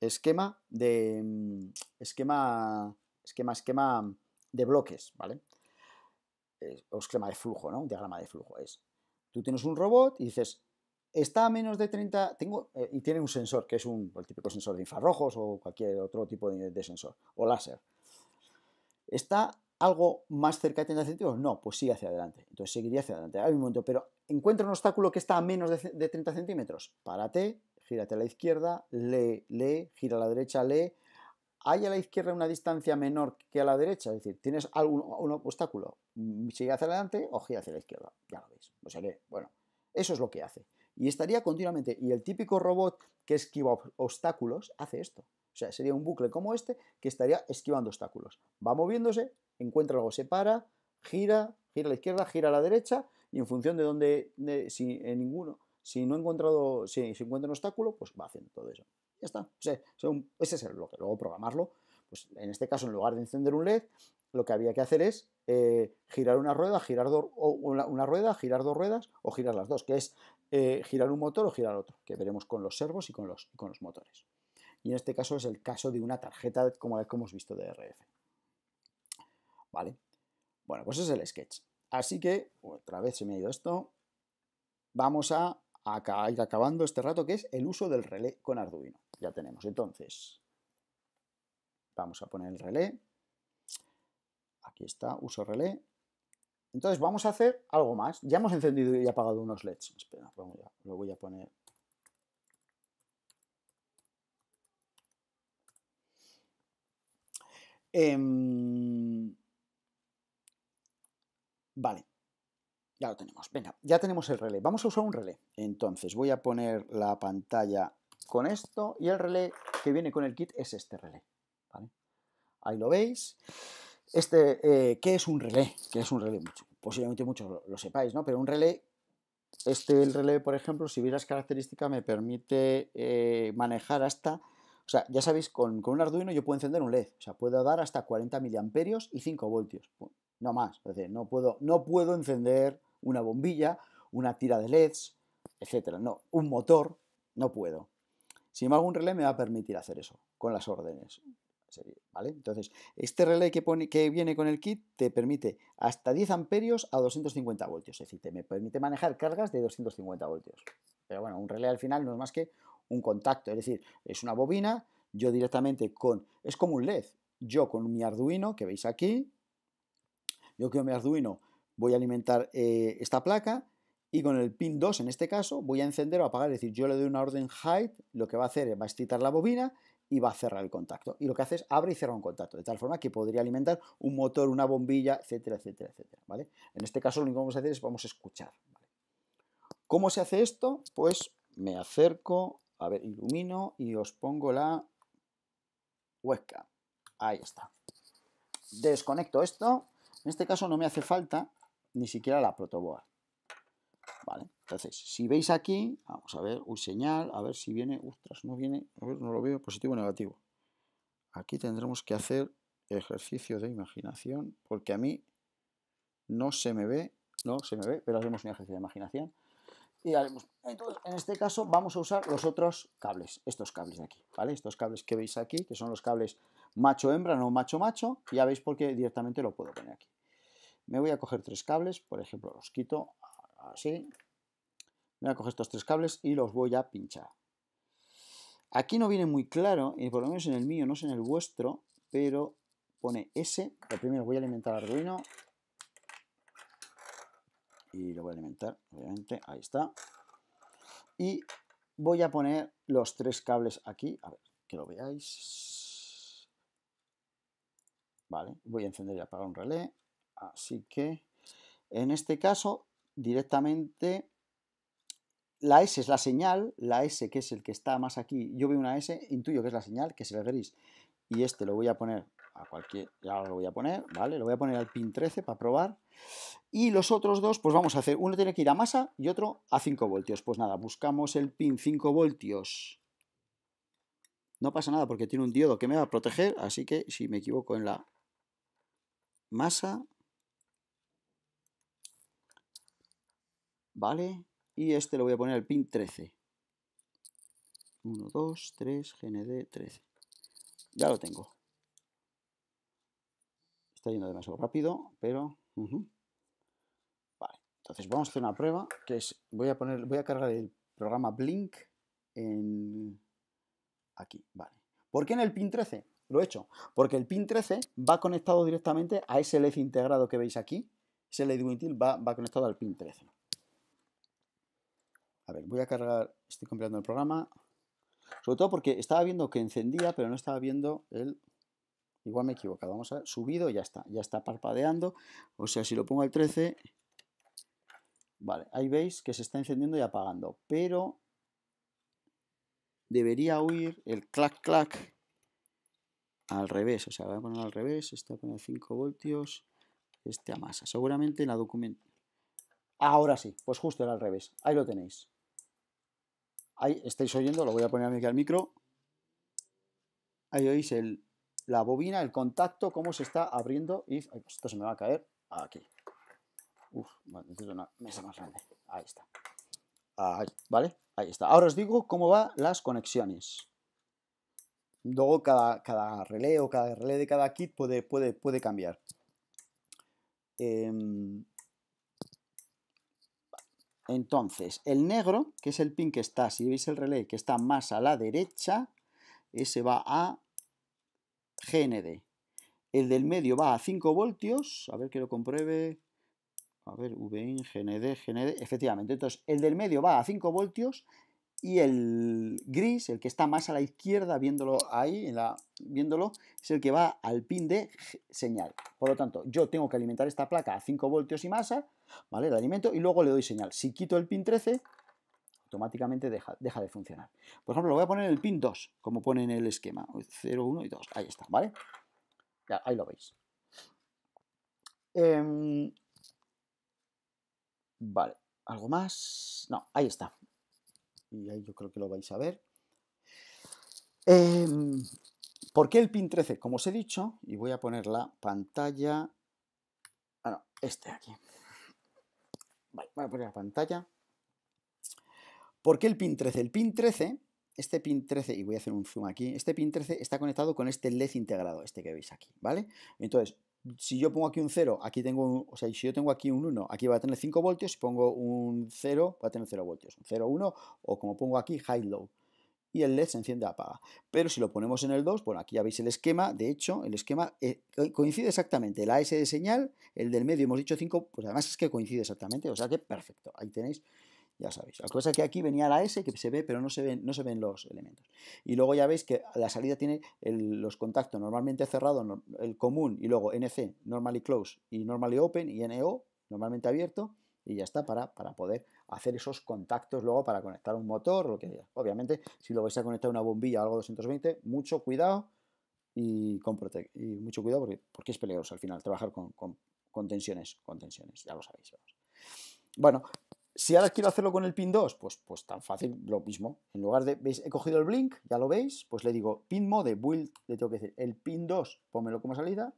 esquema de mm, esquema esquema esquema de bloques, ¿vale? O esquema de flujo, ¿no? Un diagrama de flujo es. Tú tienes un robot y dices, está a menos de 30, tengo, eh, y tiene un sensor, que es un, el típico sensor de infrarrojos o cualquier otro tipo de, sensor, o láser. ¿Está algo más cerca de 30 centímetros? No, pues sigue hacia adelante. Entonces seguiría hacia adelante. Hay un momento, pero encuentra un obstáculo que está a menos de, de 30 centímetros. Párate, gírate a la izquierda, le, lee, gira a la derecha, lee. Hay a la izquierda una distancia menor que a la derecha, es decir, tienes algún un obstáculo, mm, sigue hacia adelante o gira hacia la izquierda, ya lo veis. O sea que, bueno, eso es lo que hace. Y estaría continuamente, y el típico robot que esquiva obstáculos hace esto. O sea, sería un bucle como este que estaría esquivando obstáculos. Va moviéndose, encuentra algo, se para, gira, gira a la izquierda, gira a la derecha, y en función de dónde, si en ninguno, si no he encontrado, si, si un obstáculo, pues va haciendo todo eso. Ya está. Ese, es el bloque. Luego programarlo. Pues en este caso, en lugar de encender un LED, lo que había que hacer es eh, girar una rueda, girar o una, rueda, girar dos ruedas o girar las dos, que es eh, girar un motor o girar otro, que veremos con los servos y con los, con los motores. Y en este caso es el caso de una tarjeta como la hemos visto de RF. Vale. Bueno, pues ese es el sketch. Así que, otra vez se me ha ido esto. Vamos a acá, acabando este rato, que es el uso del relé con Arduino. Ya tenemos. Entonces, vamos a poner el relé. Aquí está, uso relé. Entonces vamos a hacer algo más. Ya hemos encendido y apagado unos LEDs. Espera, lo voy a poner em, vale. Ya lo tenemos. Venga, ya tenemos el relé. Vamos a usar un relé. Entonces voy a poner la pantalla con esto y el relé que viene con el kit es este relé. Ahí lo veis. Este, eh, ¿Qué es un relé? que es un relé? Posiblemente muchos lo, sepáis, ¿no? Pero un relé, este el relé, por ejemplo, si veis las características, me permite eh, manejar hasta... O sea, ya sabéis, con, un Arduino yo puedo encender un LED. O sea, puedo dar hasta 40 miliamperios y 5 voltios. No más. no puedo, no puedo encender una bombilla, una tira de LEDs, etcétera. No, un motor, no puedo. Sin embargo, un relé me va a permitir hacer eso con las órdenes. ¿Vale? Entonces, este relé que, pone, que viene con el kit te permite hasta 10 amperios a 250 voltios, es decir, te permite manejar cargas de 250 voltios. Pero bueno, un relé al final no es más que un contacto, es decir, es una bobina, yo directamente con, es como un LED, yo con mi Arduino que veis aquí, yo con mi Arduino voy a alimentar eh, esta placa y con el pin 2 en este caso voy a encender o apagar, es decir, yo le doy una orden height, lo que va a hacer es va a excitar la bobina y va a cerrar el contacto. Y lo que hace es abre y cierra un contacto, de tal forma que podría alimentar un motor, una bombilla, etcétera, etcétera, etcétera, ¿vale? En este caso lo único que vamos a hacer es vamos a escuchar, ¿Cómo se hace esto? Pues me acerco, a ver, ilumino y os pongo la hueca. Ahí está. Desconecto esto. En este caso no me hace falta ni siquiera la protoboa. Vale, entonces, si veis aquí, vamos a ver, un señal, a ver si viene, ostras, no viene, ver, no lo veo, positivo o negativo. Aquí tendremos que hacer ejercicio de imaginación, porque a mí no se me ve, no se me ve, pero hacemos un ejercicio de imaginación. Y haremos. en este caso vamos a usar los otros cables, estos cables de aquí, ¿vale? Estos cables que veis aquí, que son los cables macho-hembra, no macho-macho, ya veis por qué directamente lo puedo poner aquí. Me voy a coger tres cables, por ejemplo, los quito así. Me voy a coger estos tres cables y los voy a pinchar. Aquí no viene muy claro, y por lo menos en el mío, no es en el vuestro, pero pone S. Lo primero voy a alimentar Arduino. Y lo voy a alimentar, obviamente, ahí está. Y voy a poner los tres cables aquí, a ver, que lo veáis. Vale, voy a encender y apagar un relé. Así que en este caso directamente la S es la señal, la S que es el que está más aquí, yo veo una S, intuyo que es la señal, que es el gris, y este lo voy a poner a cualquier, ya lo voy a poner, ¿vale? Lo voy a poner al pin 13 para probar. Y los otros dos, pues vamos a hacer, uno tiene que ir a masa y otro a 5 voltios. Pues nada, buscamos el pin 5 voltios. No pasa nada porque tiene un diodo que me va a proteger, así que si me equivoco en la masa, ¿vale? Y este lo voy a poner al pin 13. 1, 2, 3, GND 13. Ya lo tengo. Está yendo demasiado rápido, pero... Vale, entonces vamos a hacer una prueba, que es... Voy a, poner, voy a cargar el programa Blink Aquí, vale. ¿Por qué en el pin 13? Lo he hecho. Porque el pin 13 va conectado directamente a ese LED integrado que veis aquí. Ese LED va, va conectado al pin 13. A ver, voy a cargar, estoy comprando el programa, sobre todo porque estaba viendo que encendía, pero no estaba viendo el... Igual me he equivocado, vamos a ver, subido, ya está, ya está parpadeando, o sea, si lo pongo al 13, vale, ahí veis que se está encendiendo y apagando, pero debería huir el clac clac al revés, o sea, voy a poner al revés, este a poner 5 voltios, este a masa, seguramente en la documentación. Ahora sí, pues justo era al revés, ahí lo tenéis. Ahí estáis oyendo, lo voy a poner aquí al micro. Ahí oís el, la bobina, el contacto, cómo se está abriendo y pues esto se me va a caer aquí. Uf, necesito una mesa más grande. Ahí está. Ahí, ¿vale? Ahí está. Ahora os digo cómo van las conexiones. Luego cada, cada relé o cada relé de cada kit puede, puede, puede cambiar. Em, entonces, el negro, que es el pin que está, si veis el relé, que está más a la derecha, ese va a GND. El del medio va a 5 voltios, a ver que lo compruebe, a ver, VIN, GND, GND, efectivamente. Entonces, el del medio va a 5 voltios y el gris, el que está más a la izquierda, viéndolo ahí, viéndolo, es el que va al pin de señal. Por lo tanto, yo tengo que alimentar esta placa a 5 voltios y masa, ¿vale? La alimento y luego le doy señal. Si quito el pin 13, automáticamente deja, de funcionar. Por ejemplo, lo voy a poner en el pin 2, como pone en el esquema, 0, 1 y 2. Ahí está, ¿vale? Ya, ahí lo veis. Em, vale, ¿algo más? No, ahí está y ahí yo creo que lo vais a ver. Em, ¿Por qué el pin 13? Como os he dicho, y voy a poner la pantalla... Ah, este aquí. Vale, voy a poner la pantalla. ¿Por qué el pin 13? El pin 13, este pin 13, y voy a hacer un zoom aquí, este pin 13 está conectado con este LED integrado, este que veis aquí, ¿vale? Entonces, si yo pongo aquí un 0, aquí tengo un, o sea, si yo tengo aquí un 1, aquí va a tener 5 voltios, si pongo un 0, va a tener 0 voltios, un 0, 1, o como pongo aquí, high, low, y el LED se enciende, apaga. Pero si lo ponemos en el 2, bueno, aquí ya veis el esquema, de hecho, el esquema eh, coincide exactamente, el AS de señal, el del medio hemos dicho 5, pues además es que coincide exactamente, o sea que perfecto, ahí tenéis ya sabéis. La cosa es que aquí venía la S que se ve, pero no se ven, no se ven los elementos. Y luego ya veis que la salida tiene los contactos normalmente cerrados, el común, y luego NC, normally close y normally open, y NO, normalmente abierto, y ya está para, para poder hacer esos contactos luego para conectar un motor lo que sea. Obviamente, si lo vais a conectar una bombilla o algo 220, mucho cuidado y, mucho cuidado porque, porque, es peligroso al final trabajar con, con, tensiones, con tensiones, ya lo sabéis. Bueno, si ahora quiero hacerlo con el pin 2, pues, pues tan fácil, lo mismo. En lugar de, ¿veis? He cogido el blink, ya lo veis, pues le digo pin mode build, le tengo que decir el pin 2, pónmelo como salida,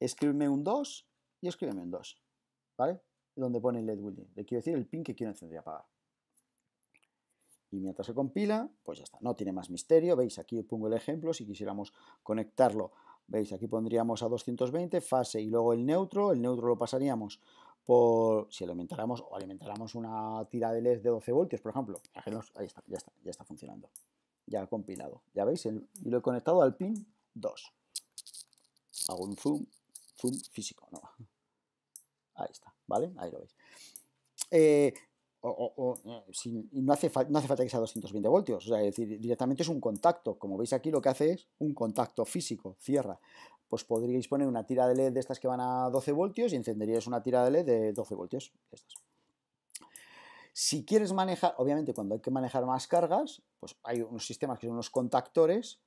escríbeme un 2 y escríbeme un 2, ¿vale? Donde pone el LED building. Le quiero decir el pin que quiero encender y apagar. Y mientras se compila, pues ya está, no tiene más misterio. Veis, aquí pongo el ejemplo, si quisiéramos conectarlo, veis, aquí pondríamos a 220, fase y luego el neutro. El neutro lo pasaríamos por si alimentáramos o alimentáramos una tira de LED de 12 voltios, por ejemplo. Ahí está, ya está, ya está funcionando. Ya ha compilado. Ya veis, y lo he conectado al pin 2. Hago un zoom, zoom físico, no. Ahí está, ¿vale? Ahí lo veis. Eh, eh, no, hace no hace falta que sea 220 voltios, es decir, directamente es un contacto. Como veis aquí, lo que hace es un contacto físico, cierra os pues podríais poner una tira de LED de estas que van a 12 voltios y encenderíais una tira de LED de 12 voltios. Si quieres manejar, obviamente cuando hay que manejar más cargas, pues hay unos sistemas que son los contactores,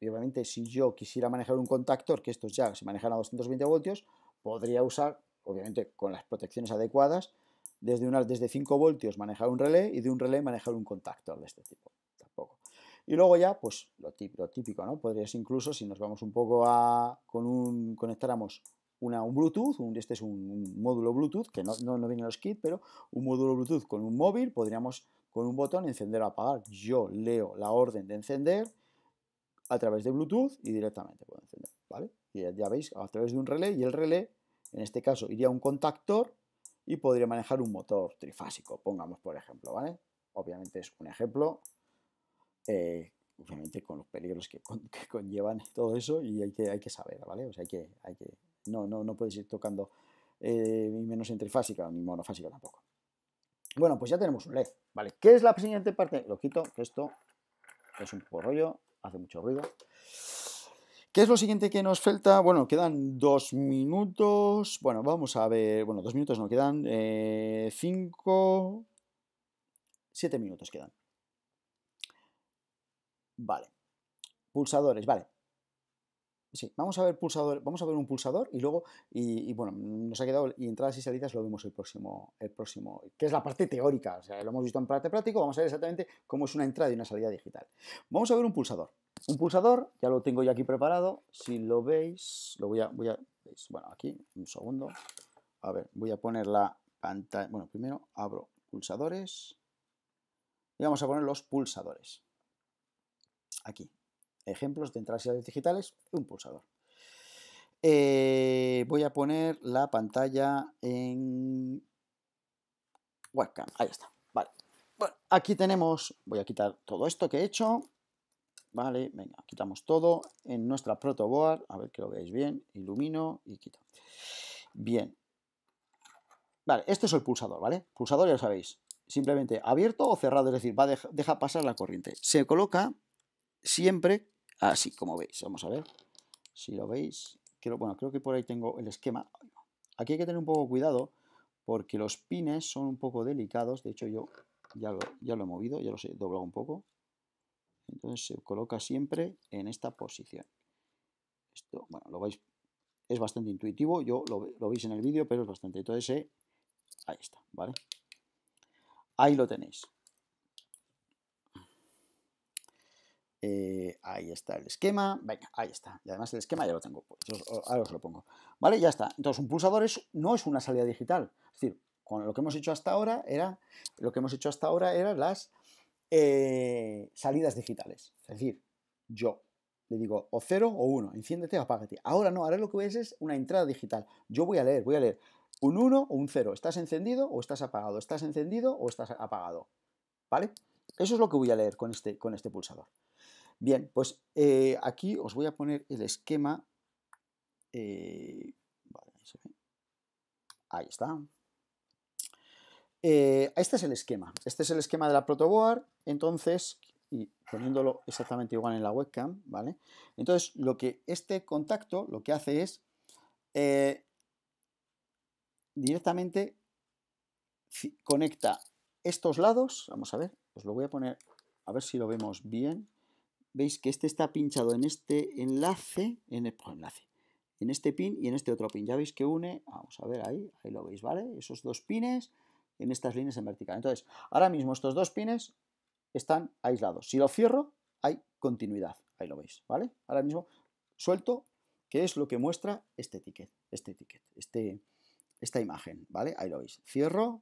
y obviamente si yo quisiera manejar un contactor, que estos ya se manejan a 220 voltios, podría usar, obviamente con las protecciones adecuadas, desde, desde 5 voltios manejar un relé y de un relé manejar un contactor de este tipo. Y luego ya, pues lo típico, ¿no? Podrías incluso, si nos vamos un poco a, con un, conectáramos un Bluetooth, este es un, módulo Bluetooth, que no, no, viene en los kits, pero un módulo Bluetooth con un móvil, podríamos con un botón encender o apagar. Yo leo la orden de encender a través de Bluetooth y directamente puedo encender, ¿vale? Y ya, ya veis, a través de un relé, y el relé, en este caso, iría a un contactor y podría manejar un motor trifásico, pongamos por ejemplo, ¿vale? Obviamente es un ejemplo, eh, obviamente con los peligros [LAUGHS] que, conllevan todo eso y hay que, hay que saber, ¿vale? O sea, hay que, hay que, no, no, no puedes ir tocando eh, ni menos interfásica ni monofásica tampoco. Bueno, pues ya tenemos un LED, ¿vale? ¿Qué es la siguiente parte? Lo quito, que esto es un poco rollo, hace mucho ruido. ¿Qué es lo siguiente que nos falta? Bueno, quedan dos minutos. Bueno, vamos a ver. Bueno, dos minutos no, quedan eh, cinco. Siete minutos quedan. Vale. Pulsadores, vale. Sí, vamos a ver pulsador, vamos a ver un pulsador y luego, y, bueno, nos ha quedado, y entradas y salidas lo vemos el próximo, el próximo, que es la parte teórica, o sea, lo hemos visto en parte práctico, vamos a ver exactamente cómo es una entrada y una salida digital. Vamos a ver un pulsador. Un pulsador, ya lo tengo yo aquí preparado, si lo veis, lo voy a, voy a, bueno, aquí, un segundo, a ver, voy a poner la pantalla, bueno, primero abro pulsadores y vamos a poner los pulsadores aquí. Ejemplos de entradas y digitales, un pulsador. Eh, voy a poner la pantalla en webcam. Ahí está. Vale. Bueno, aquí tenemos, voy a quitar todo esto que he hecho. Vale, venga, quitamos todo. En nuestra protoboard, a ver que lo veáis bien, ilumino y quito. Bien. Vale, este es el pulsador, ¿vale? Pulsador ya lo sabéis. Simplemente abierto o cerrado, es decir, va, deja pasar la corriente. Se coloca siempre así, ah, como veis. Vamos a ver si lo veis. Creo, bueno, creo que por ahí tengo el esquema. Aquí hay que tener un poco cuidado porque los pines son un poco delicados. De hecho, yo ya lo, he movido, ya los he doblado un poco. Entonces se coloca siempre en esta posición. Esto, bueno, lo veis, es bastante intuitivo. Yo lo, veis en el vídeo, pero es bastante. Entonces, eh, ahí está, ¿vale? Ahí lo tenéis. Eh, ahí está el esquema, venga, ahí está. Y además el esquema ya lo tengo, ahora os lo pongo. ¿Vale? Ya está. Entonces un pulsador no es una salida digital. Es decir, con lo que hemos hecho hasta ahora era, lo que hemos hecho hasta ahora eran las eh, salidas digitales. Es decir, yo le digo o 0 o 1, enciéndete o apágate. Ahora no, ahora lo que ves es una entrada digital. Yo voy a leer, voy a leer un 1 o un 0. ¿Estás encendido o estás apagado? ¿Estás encendido o estás apagado? ¿Vale? Eso es lo que voy a leer con este, con este pulsador. Bien, pues eh, aquí os voy a poner el esquema. Eh, ¿eh? ahí, está. este es el esquema. Este es el esquema de la protoboard. Entonces, y poniéndolo exactamente igual en la webcam, ¿vale? Entonces, lo que este contacto lo que hace es directamente conecta estos lados. Vamos a ver, os lo voy a poner, a ver si lo vemos bien veis que este está pinchado en este enlace, en, el, enlace, en este pin y en este otro pin. Ya veis que une, vamos a ver ahí, ahí lo veis, ¿vale? Esos dos pines en estas líneas en vertical. Entonces, ahora mismo estos dos pines están aislados. Si lo cierro, hay continuidad. Ahí lo veis, ¿vale? Ahora mismo suelto, que es lo que muestra este ticket, este ticket, este, esta imagen, ¿vale? Ahí lo veis. Cierro.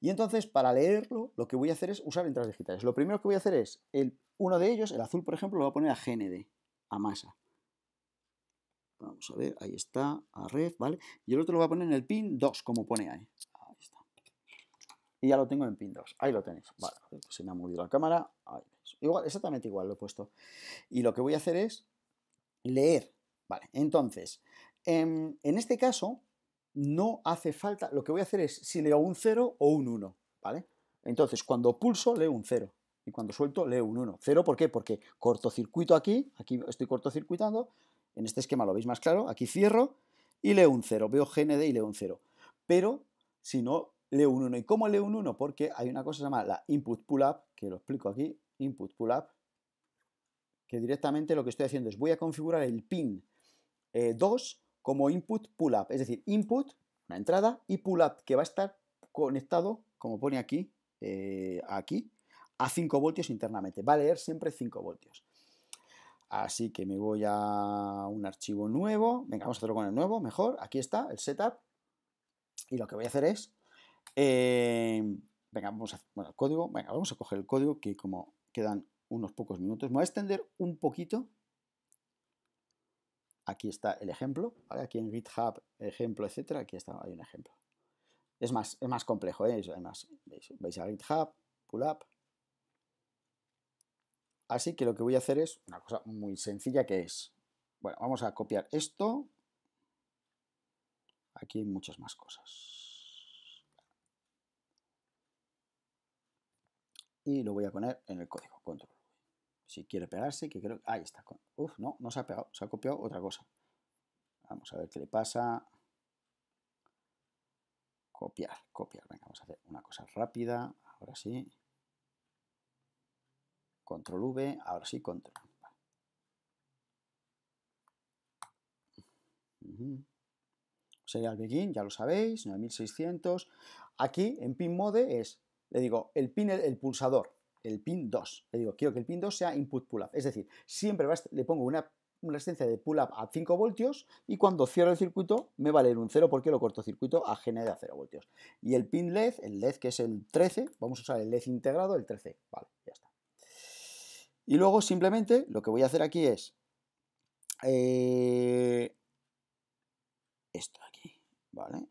Y entonces, para leerlo, lo que voy a hacer es usar entradas digitales. Lo primero que voy a hacer es el uno de ellos, el azul, por ejemplo, lo voy a poner a GND, a masa. Vamos a ver, ahí está, a red, ¿vale? Y el otro lo voy a poner en el pin 2, como pone ahí. Ahí está. Y ya lo tengo en pin 2. Ahí lo tenéis. Vale, pues se me ha movido la cámara. igual, exactamente igual lo he puesto. Y lo que voy a hacer es leer. Vale, entonces, en, em, en este caso, no hace falta, lo que voy a hacer es si leo un 0 o un 1, ¿vale? Entonces, cuando pulso, leo un 0 y cuando suelto leo un 1. cero ¿por qué? Porque cortocircuito aquí, aquí estoy cortocircuitando, en este esquema lo veis más claro, aquí cierro y leo un 0, veo GND y leo un 0. Pero si no, leo un 1. ¿Y cómo leo un 1? Porque hay una cosa llamada la input pull-up, que lo explico aquí, input pull-up, que directamente lo que estoy haciendo es voy a configurar el pin 2 eh, como input pull-up, es decir, input, una entrada, y pull-up, que va a estar conectado, como pone aquí, eh, aquí, a 5 voltios internamente. Va a leer siempre 5 voltios. Así que me voy a un archivo nuevo. Venga, vamos a hacerlo con el nuevo, mejor. Aquí está el setup. Y lo que voy a hacer es... Em, venga, vamos a el código. vamos a coger el código que como quedan unos pocos minutos. Me voy a extender un poquito. Aquí está el ejemplo. Aquí en GitHub, ejemplo, etcétera. Aquí está, hay un ejemplo. Es más, es más complejo, ¿eh? además a GitHub, pull up, Así que lo que voy a hacer es una cosa muy sencilla que es, bueno, vamos a copiar esto. Aquí hay muchas más cosas. Y lo voy a poner en el código, control. Si quiere pegarse, que creo... Ahí está. Uf, no, no se ha pegado, se ha copiado otra cosa. Vamos a ver qué le pasa. Copiar, copiar. Venga, vamos a hacer una cosa rápida. Ahora sí. Control V, ahora sí, control. Sería el begin, ya lo sabéis, 9600. Aquí en pin mode es, le digo, el pin, el, pulsador, el pin 2. Le digo, quiero que el pin 2 sea input pull-up. Es decir, siempre le pongo una, resistencia de pull-up a 5 voltios y cuando cierro el circuito me va a leer un 0 porque lo corto circuito a genera 0 voltios. Y el pin LED, el LED que es el 13, vamos a usar el LED integrado, el 13. Vale, ya está. Y luego simplemente lo que voy a hacer aquí es eh, esto esto aquí, ¿vale?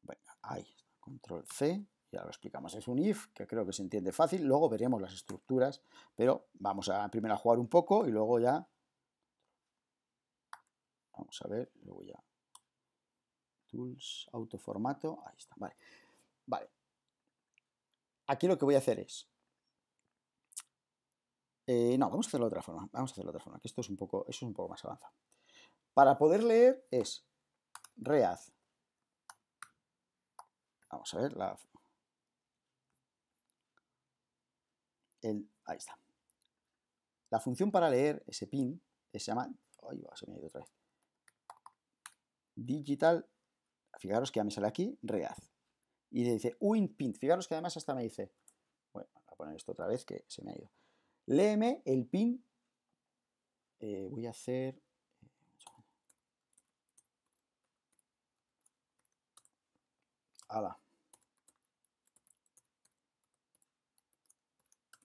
Bueno, ahí, control C, ya lo explicamos, es un if que creo que se entiende fácil, luego veremos las estructuras, pero vamos a primero a jugar un poco y luego ya, vamos a ver, luego ya, tools, autoformato, ahí está, vale, vale. Aquí lo que voy a hacer es, eh, no, vamos a hacerlo de otra forma. Vamos a hacerlo de otra forma, que esto es un poco, eso es un poco más avanzado. Para poder leer es read. Vamos a ver la. El, ahí está. La función para leer ese pin se llama. Ay, se me ha ido otra vez. Digital. Fijaros que ya me sale aquí read. Y le dice pin, Fijaros que además hasta me dice. Bueno, voy a poner esto otra vez que se me ha ido. Léeme el pin. Eh, voy a hacer. Ala.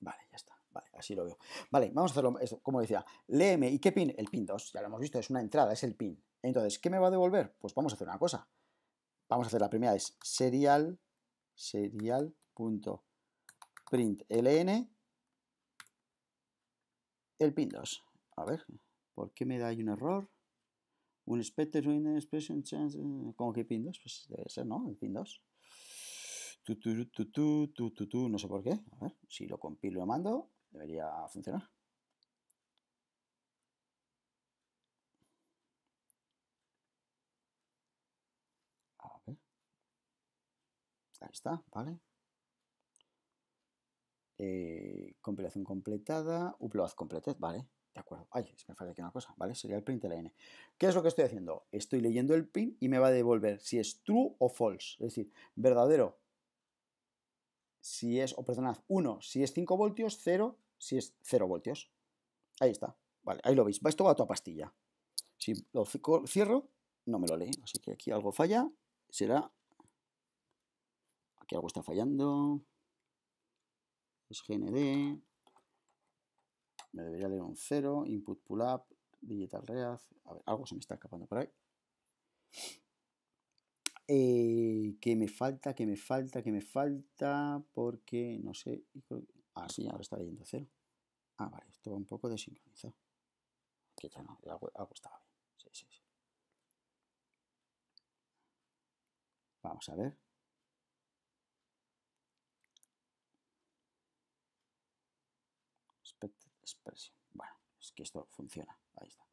Vale, ya está. Vale, así lo veo. Vale, vamos a hacerlo como decía. Léeme. ¿Y qué pin? El pin 2. Ya lo hemos visto, es una entrada, es el pin. Entonces, ¿qué me va a devolver? Pues vamos a hacer una cosa. Vamos a hacer la primera, es serial, serial.println el pin 2. A ver, ¿por qué me da ahí un error? Un espectro un expression chance. Eh, ¿Cómo que pin 2? Pues debe ser, ¿no? El pin 2. Tu, tu, tu, tu, no sé por qué. A ver, si lo compilo y lo mando, debería funcionar. A ver. Ahí está, ¿vale? Eh, compilación completada, upload completed, ¿vale? De acuerdo. Ay, me falta aquí una cosa, ¿vale? Sería el print de la N. ¿Qué es lo que estoy haciendo? Estoy leyendo el pin y me va a devolver si es true o false, es decir, verdadero, si es, o perdonad, 1 si es 5 voltios, 0 si es 0 voltios. Ahí está, vale, ahí lo veis, vais esto a toda pastilla. Si lo cierro, no me lo lee, así que aquí algo falla, será... Aquí algo está fallando es GND, me debería leer un 0, input pull up, digital read, a ver, algo se me está escapando por ahí. Eh, que me falta, que me falta, que me falta, porque no sé, ah sí, ahora está leyendo 0. Ah, vale, esto va un poco desincronizado. Que ya no, algo, algo estaba bien. Sí, sí, sí. Vamos a ver. Bueno, es que esto funciona. Ahí está.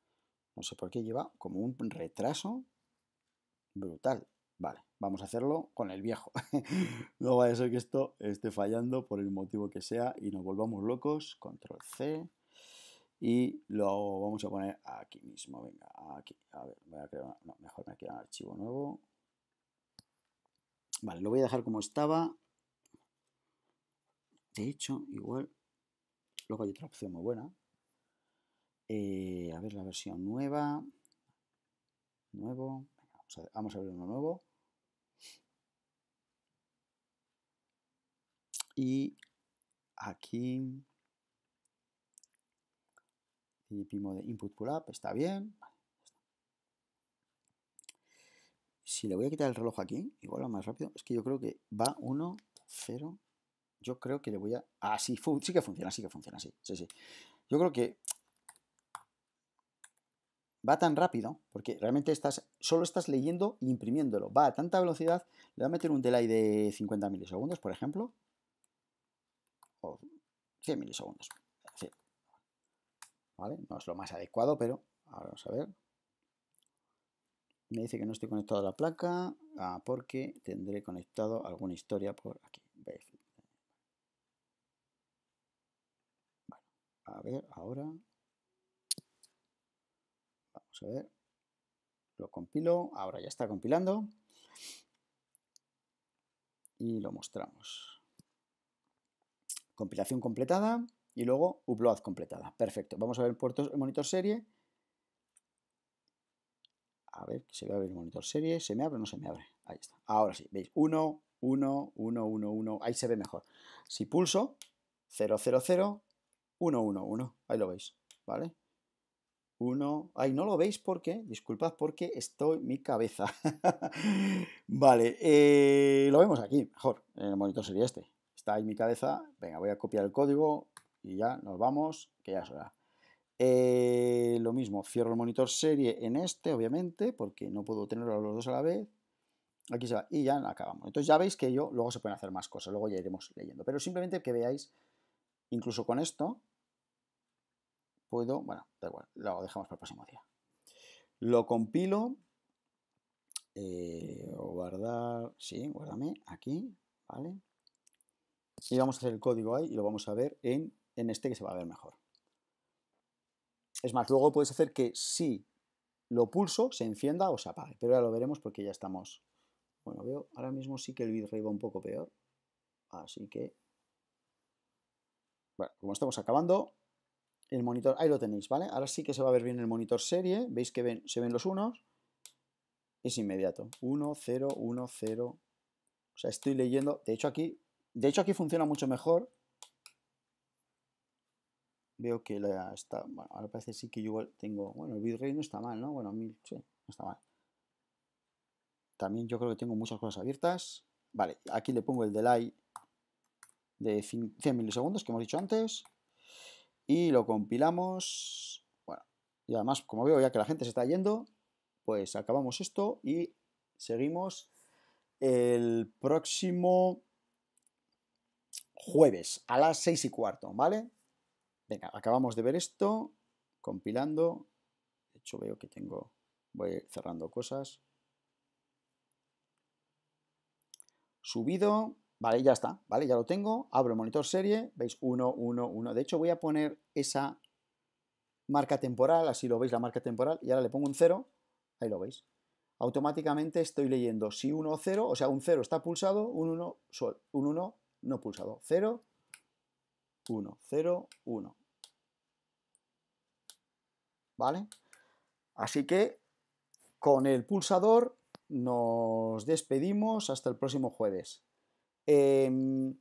No sé por qué lleva como un retraso brutal. Vale, vamos a hacerlo con el viejo. [LAUGHS] no vaya a ser que esto esté fallando por el motivo que sea y nos volvamos locos. Control C. Y lo vamos a poner aquí mismo. Venga, aquí. A ver, mejor me queda un archivo nuevo. Vale, lo voy a dejar como estaba. De hecho, igual Luego hay otra opción muy buena. Eh, a ver la versión nueva. Nuevo. Vamos a, ver uno nuevo. Y aquí y pimo de input pull up, está bien. Si le voy a quitar el reloj aquí, igual va más rápido. Es que yo creo que va 1, 0, yo creo que le voy a... Ah, sí, que funciona, sí que funciona, sí, sí, sí. Yo creo que va tan rápido, porque realmente estás, solo estás leyendo e imprimiéndolo. Va a tanta velocidad, le va a meter un delay de 50 milisegundos, por ejemplo, o 100 milisegundos. ¿Vale? No es lo más adecuado, pero ahora vamos a ver. Me dice que no estoy conectado a la placa ah, porque tendré conectado alguna historia por aquí. a ver ahora. Vamos a ver. Lo compilo. Ahora ya está compilando. Y lo mostramos. Compilación completada y luego upload completada. Perfecto. Vamos a ver el, puerto, monitor serie. A ver, se va a el monitor serie. ¿Se me abre o no se me abre? Ahí está. Ahora sí, veis. 1, 1, 1, 1, 1. Ahí se ve mejor. Si pulso, 0, 0, 0, 1, 1, 1. Ahí lo veis, ¿vale? 1. Ahí no lo veis porque, disculpad, porque estoy mi cabeza. [LAUGHS] vale, eh, lo vemos aquí, mejor. El monitor sería este. Está ahí mi cabeza. Venga, voy a copiar el código y ya nos vamos, que ya es hora. Eh, lo mismo, cierro el monitor serie en este, obviamente, porque no puedo tenerlo los dos a la vez. Aquí se va, y ya acabamos. Entonces ya veis que yo, luego se pueden hacer más cosas, luego ya iremos leyendo. Pero simplemente que veáis Incluso con esto puedo, bueno, da igual, lo dejamos para el próximo día. Lo compilo, eh, guardar, sí, guárdame aquí, ¿vale? Y vamos a hacer el código ahí y lo vamos a ver en, en este que se va a ver mejor. Es más, luego puedes hacer que si lo pulso, se encienda o se apague. Pero ya lo veremos porque ya estamos... Bueno, veo, ahora mismo sí que el bitrate va un poco peor. Así que bueno, como estamos acabando, el monitor, ahí lo tenéis, ¿vale? Ahora sí que se va a ver bien el monitor serie, veis que se ven los unos, es inmediato, 1, 0, 1, 0, o sea, estoy leyendo, de hecho aquí, de hecho aquí funciona mucho mejor, veo que la está, bueno, ahora parece sí que yo tengo, bueno, el bitrate no está mal, ¿no? Bueno, mil, sí, no está mal. También yo creo que tengo muchas cosas abiertas, vale, aquí le pongo el delay de 100 milisegundos que hemos dicho antes. Y lo compilamos. Bueno, y además, como veo ya que la gente se está yendo, pues acabamos esto y seguimos el próximo jueves a las 6 y cuarto, ¿vale? Venga, acabamos de ver esto, compilando. De hecho, veo que tengo. Voy cerrando cosas. Subido. Vale, ya está, ¿vale? Ya lo tengo, abro el monitor serie, veis 1, 1, 1. De hecho, voy a poner esa marca temporal, así lo veis la marca temporal, y ahora le pongo un 0, ahí lo veis. Automáticamente estoy leyendo si 1 o 0, o sea, un 0 está pulsado, un 1, un 1 no pulsado, 0, 1, 0, 1. ¿Vale? Así que con el pulsador nos despedimos hasta el próximo jueves. Em,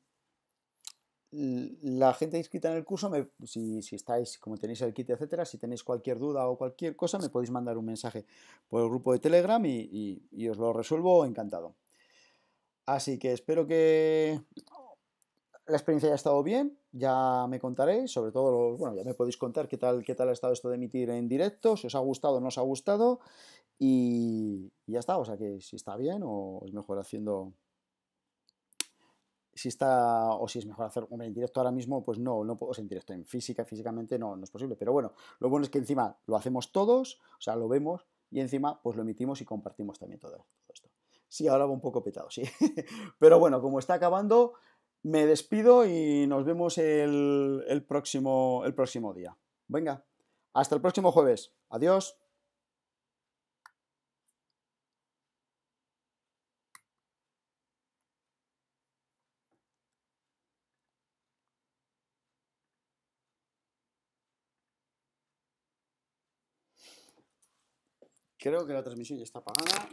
la gente inscrita en el curso, si, estáis, como tenéis el kit, etcétera, si tenéis cualquier duda o cualquier cosa, me podéis mandar un mensaje por el grupo de Telegram y, os lo resuelvo encantado. Así que espero que la experiencia haya estado bien, ya me contaréis, sobre todo, bueno, ya me podéis contar qué tal, qué tal ha estado esto de emitir en directo, si os ha gustado o no os ha gustado, y, y ya está, o sea que si está bien o es mejor haciendo si está o si es mejor hacer un en directo ahora mismo, pues no, no puedo en directo, en física, físicamente no, no es posible. Pero bueno, lo bueno es que encima lo hacemos todos, o sea, lo vemos y encima pues lo emitimos y compartimos también todo, esto. Sí, ahora va un poco petado, sí. [LAUGHS] Pero bueno, como está acabando, me despido y nos vemos el, el, próximo, el próximo día. Venga, hasta el próximo jueves. Adiós. Creo que la transmisión ya está apagada.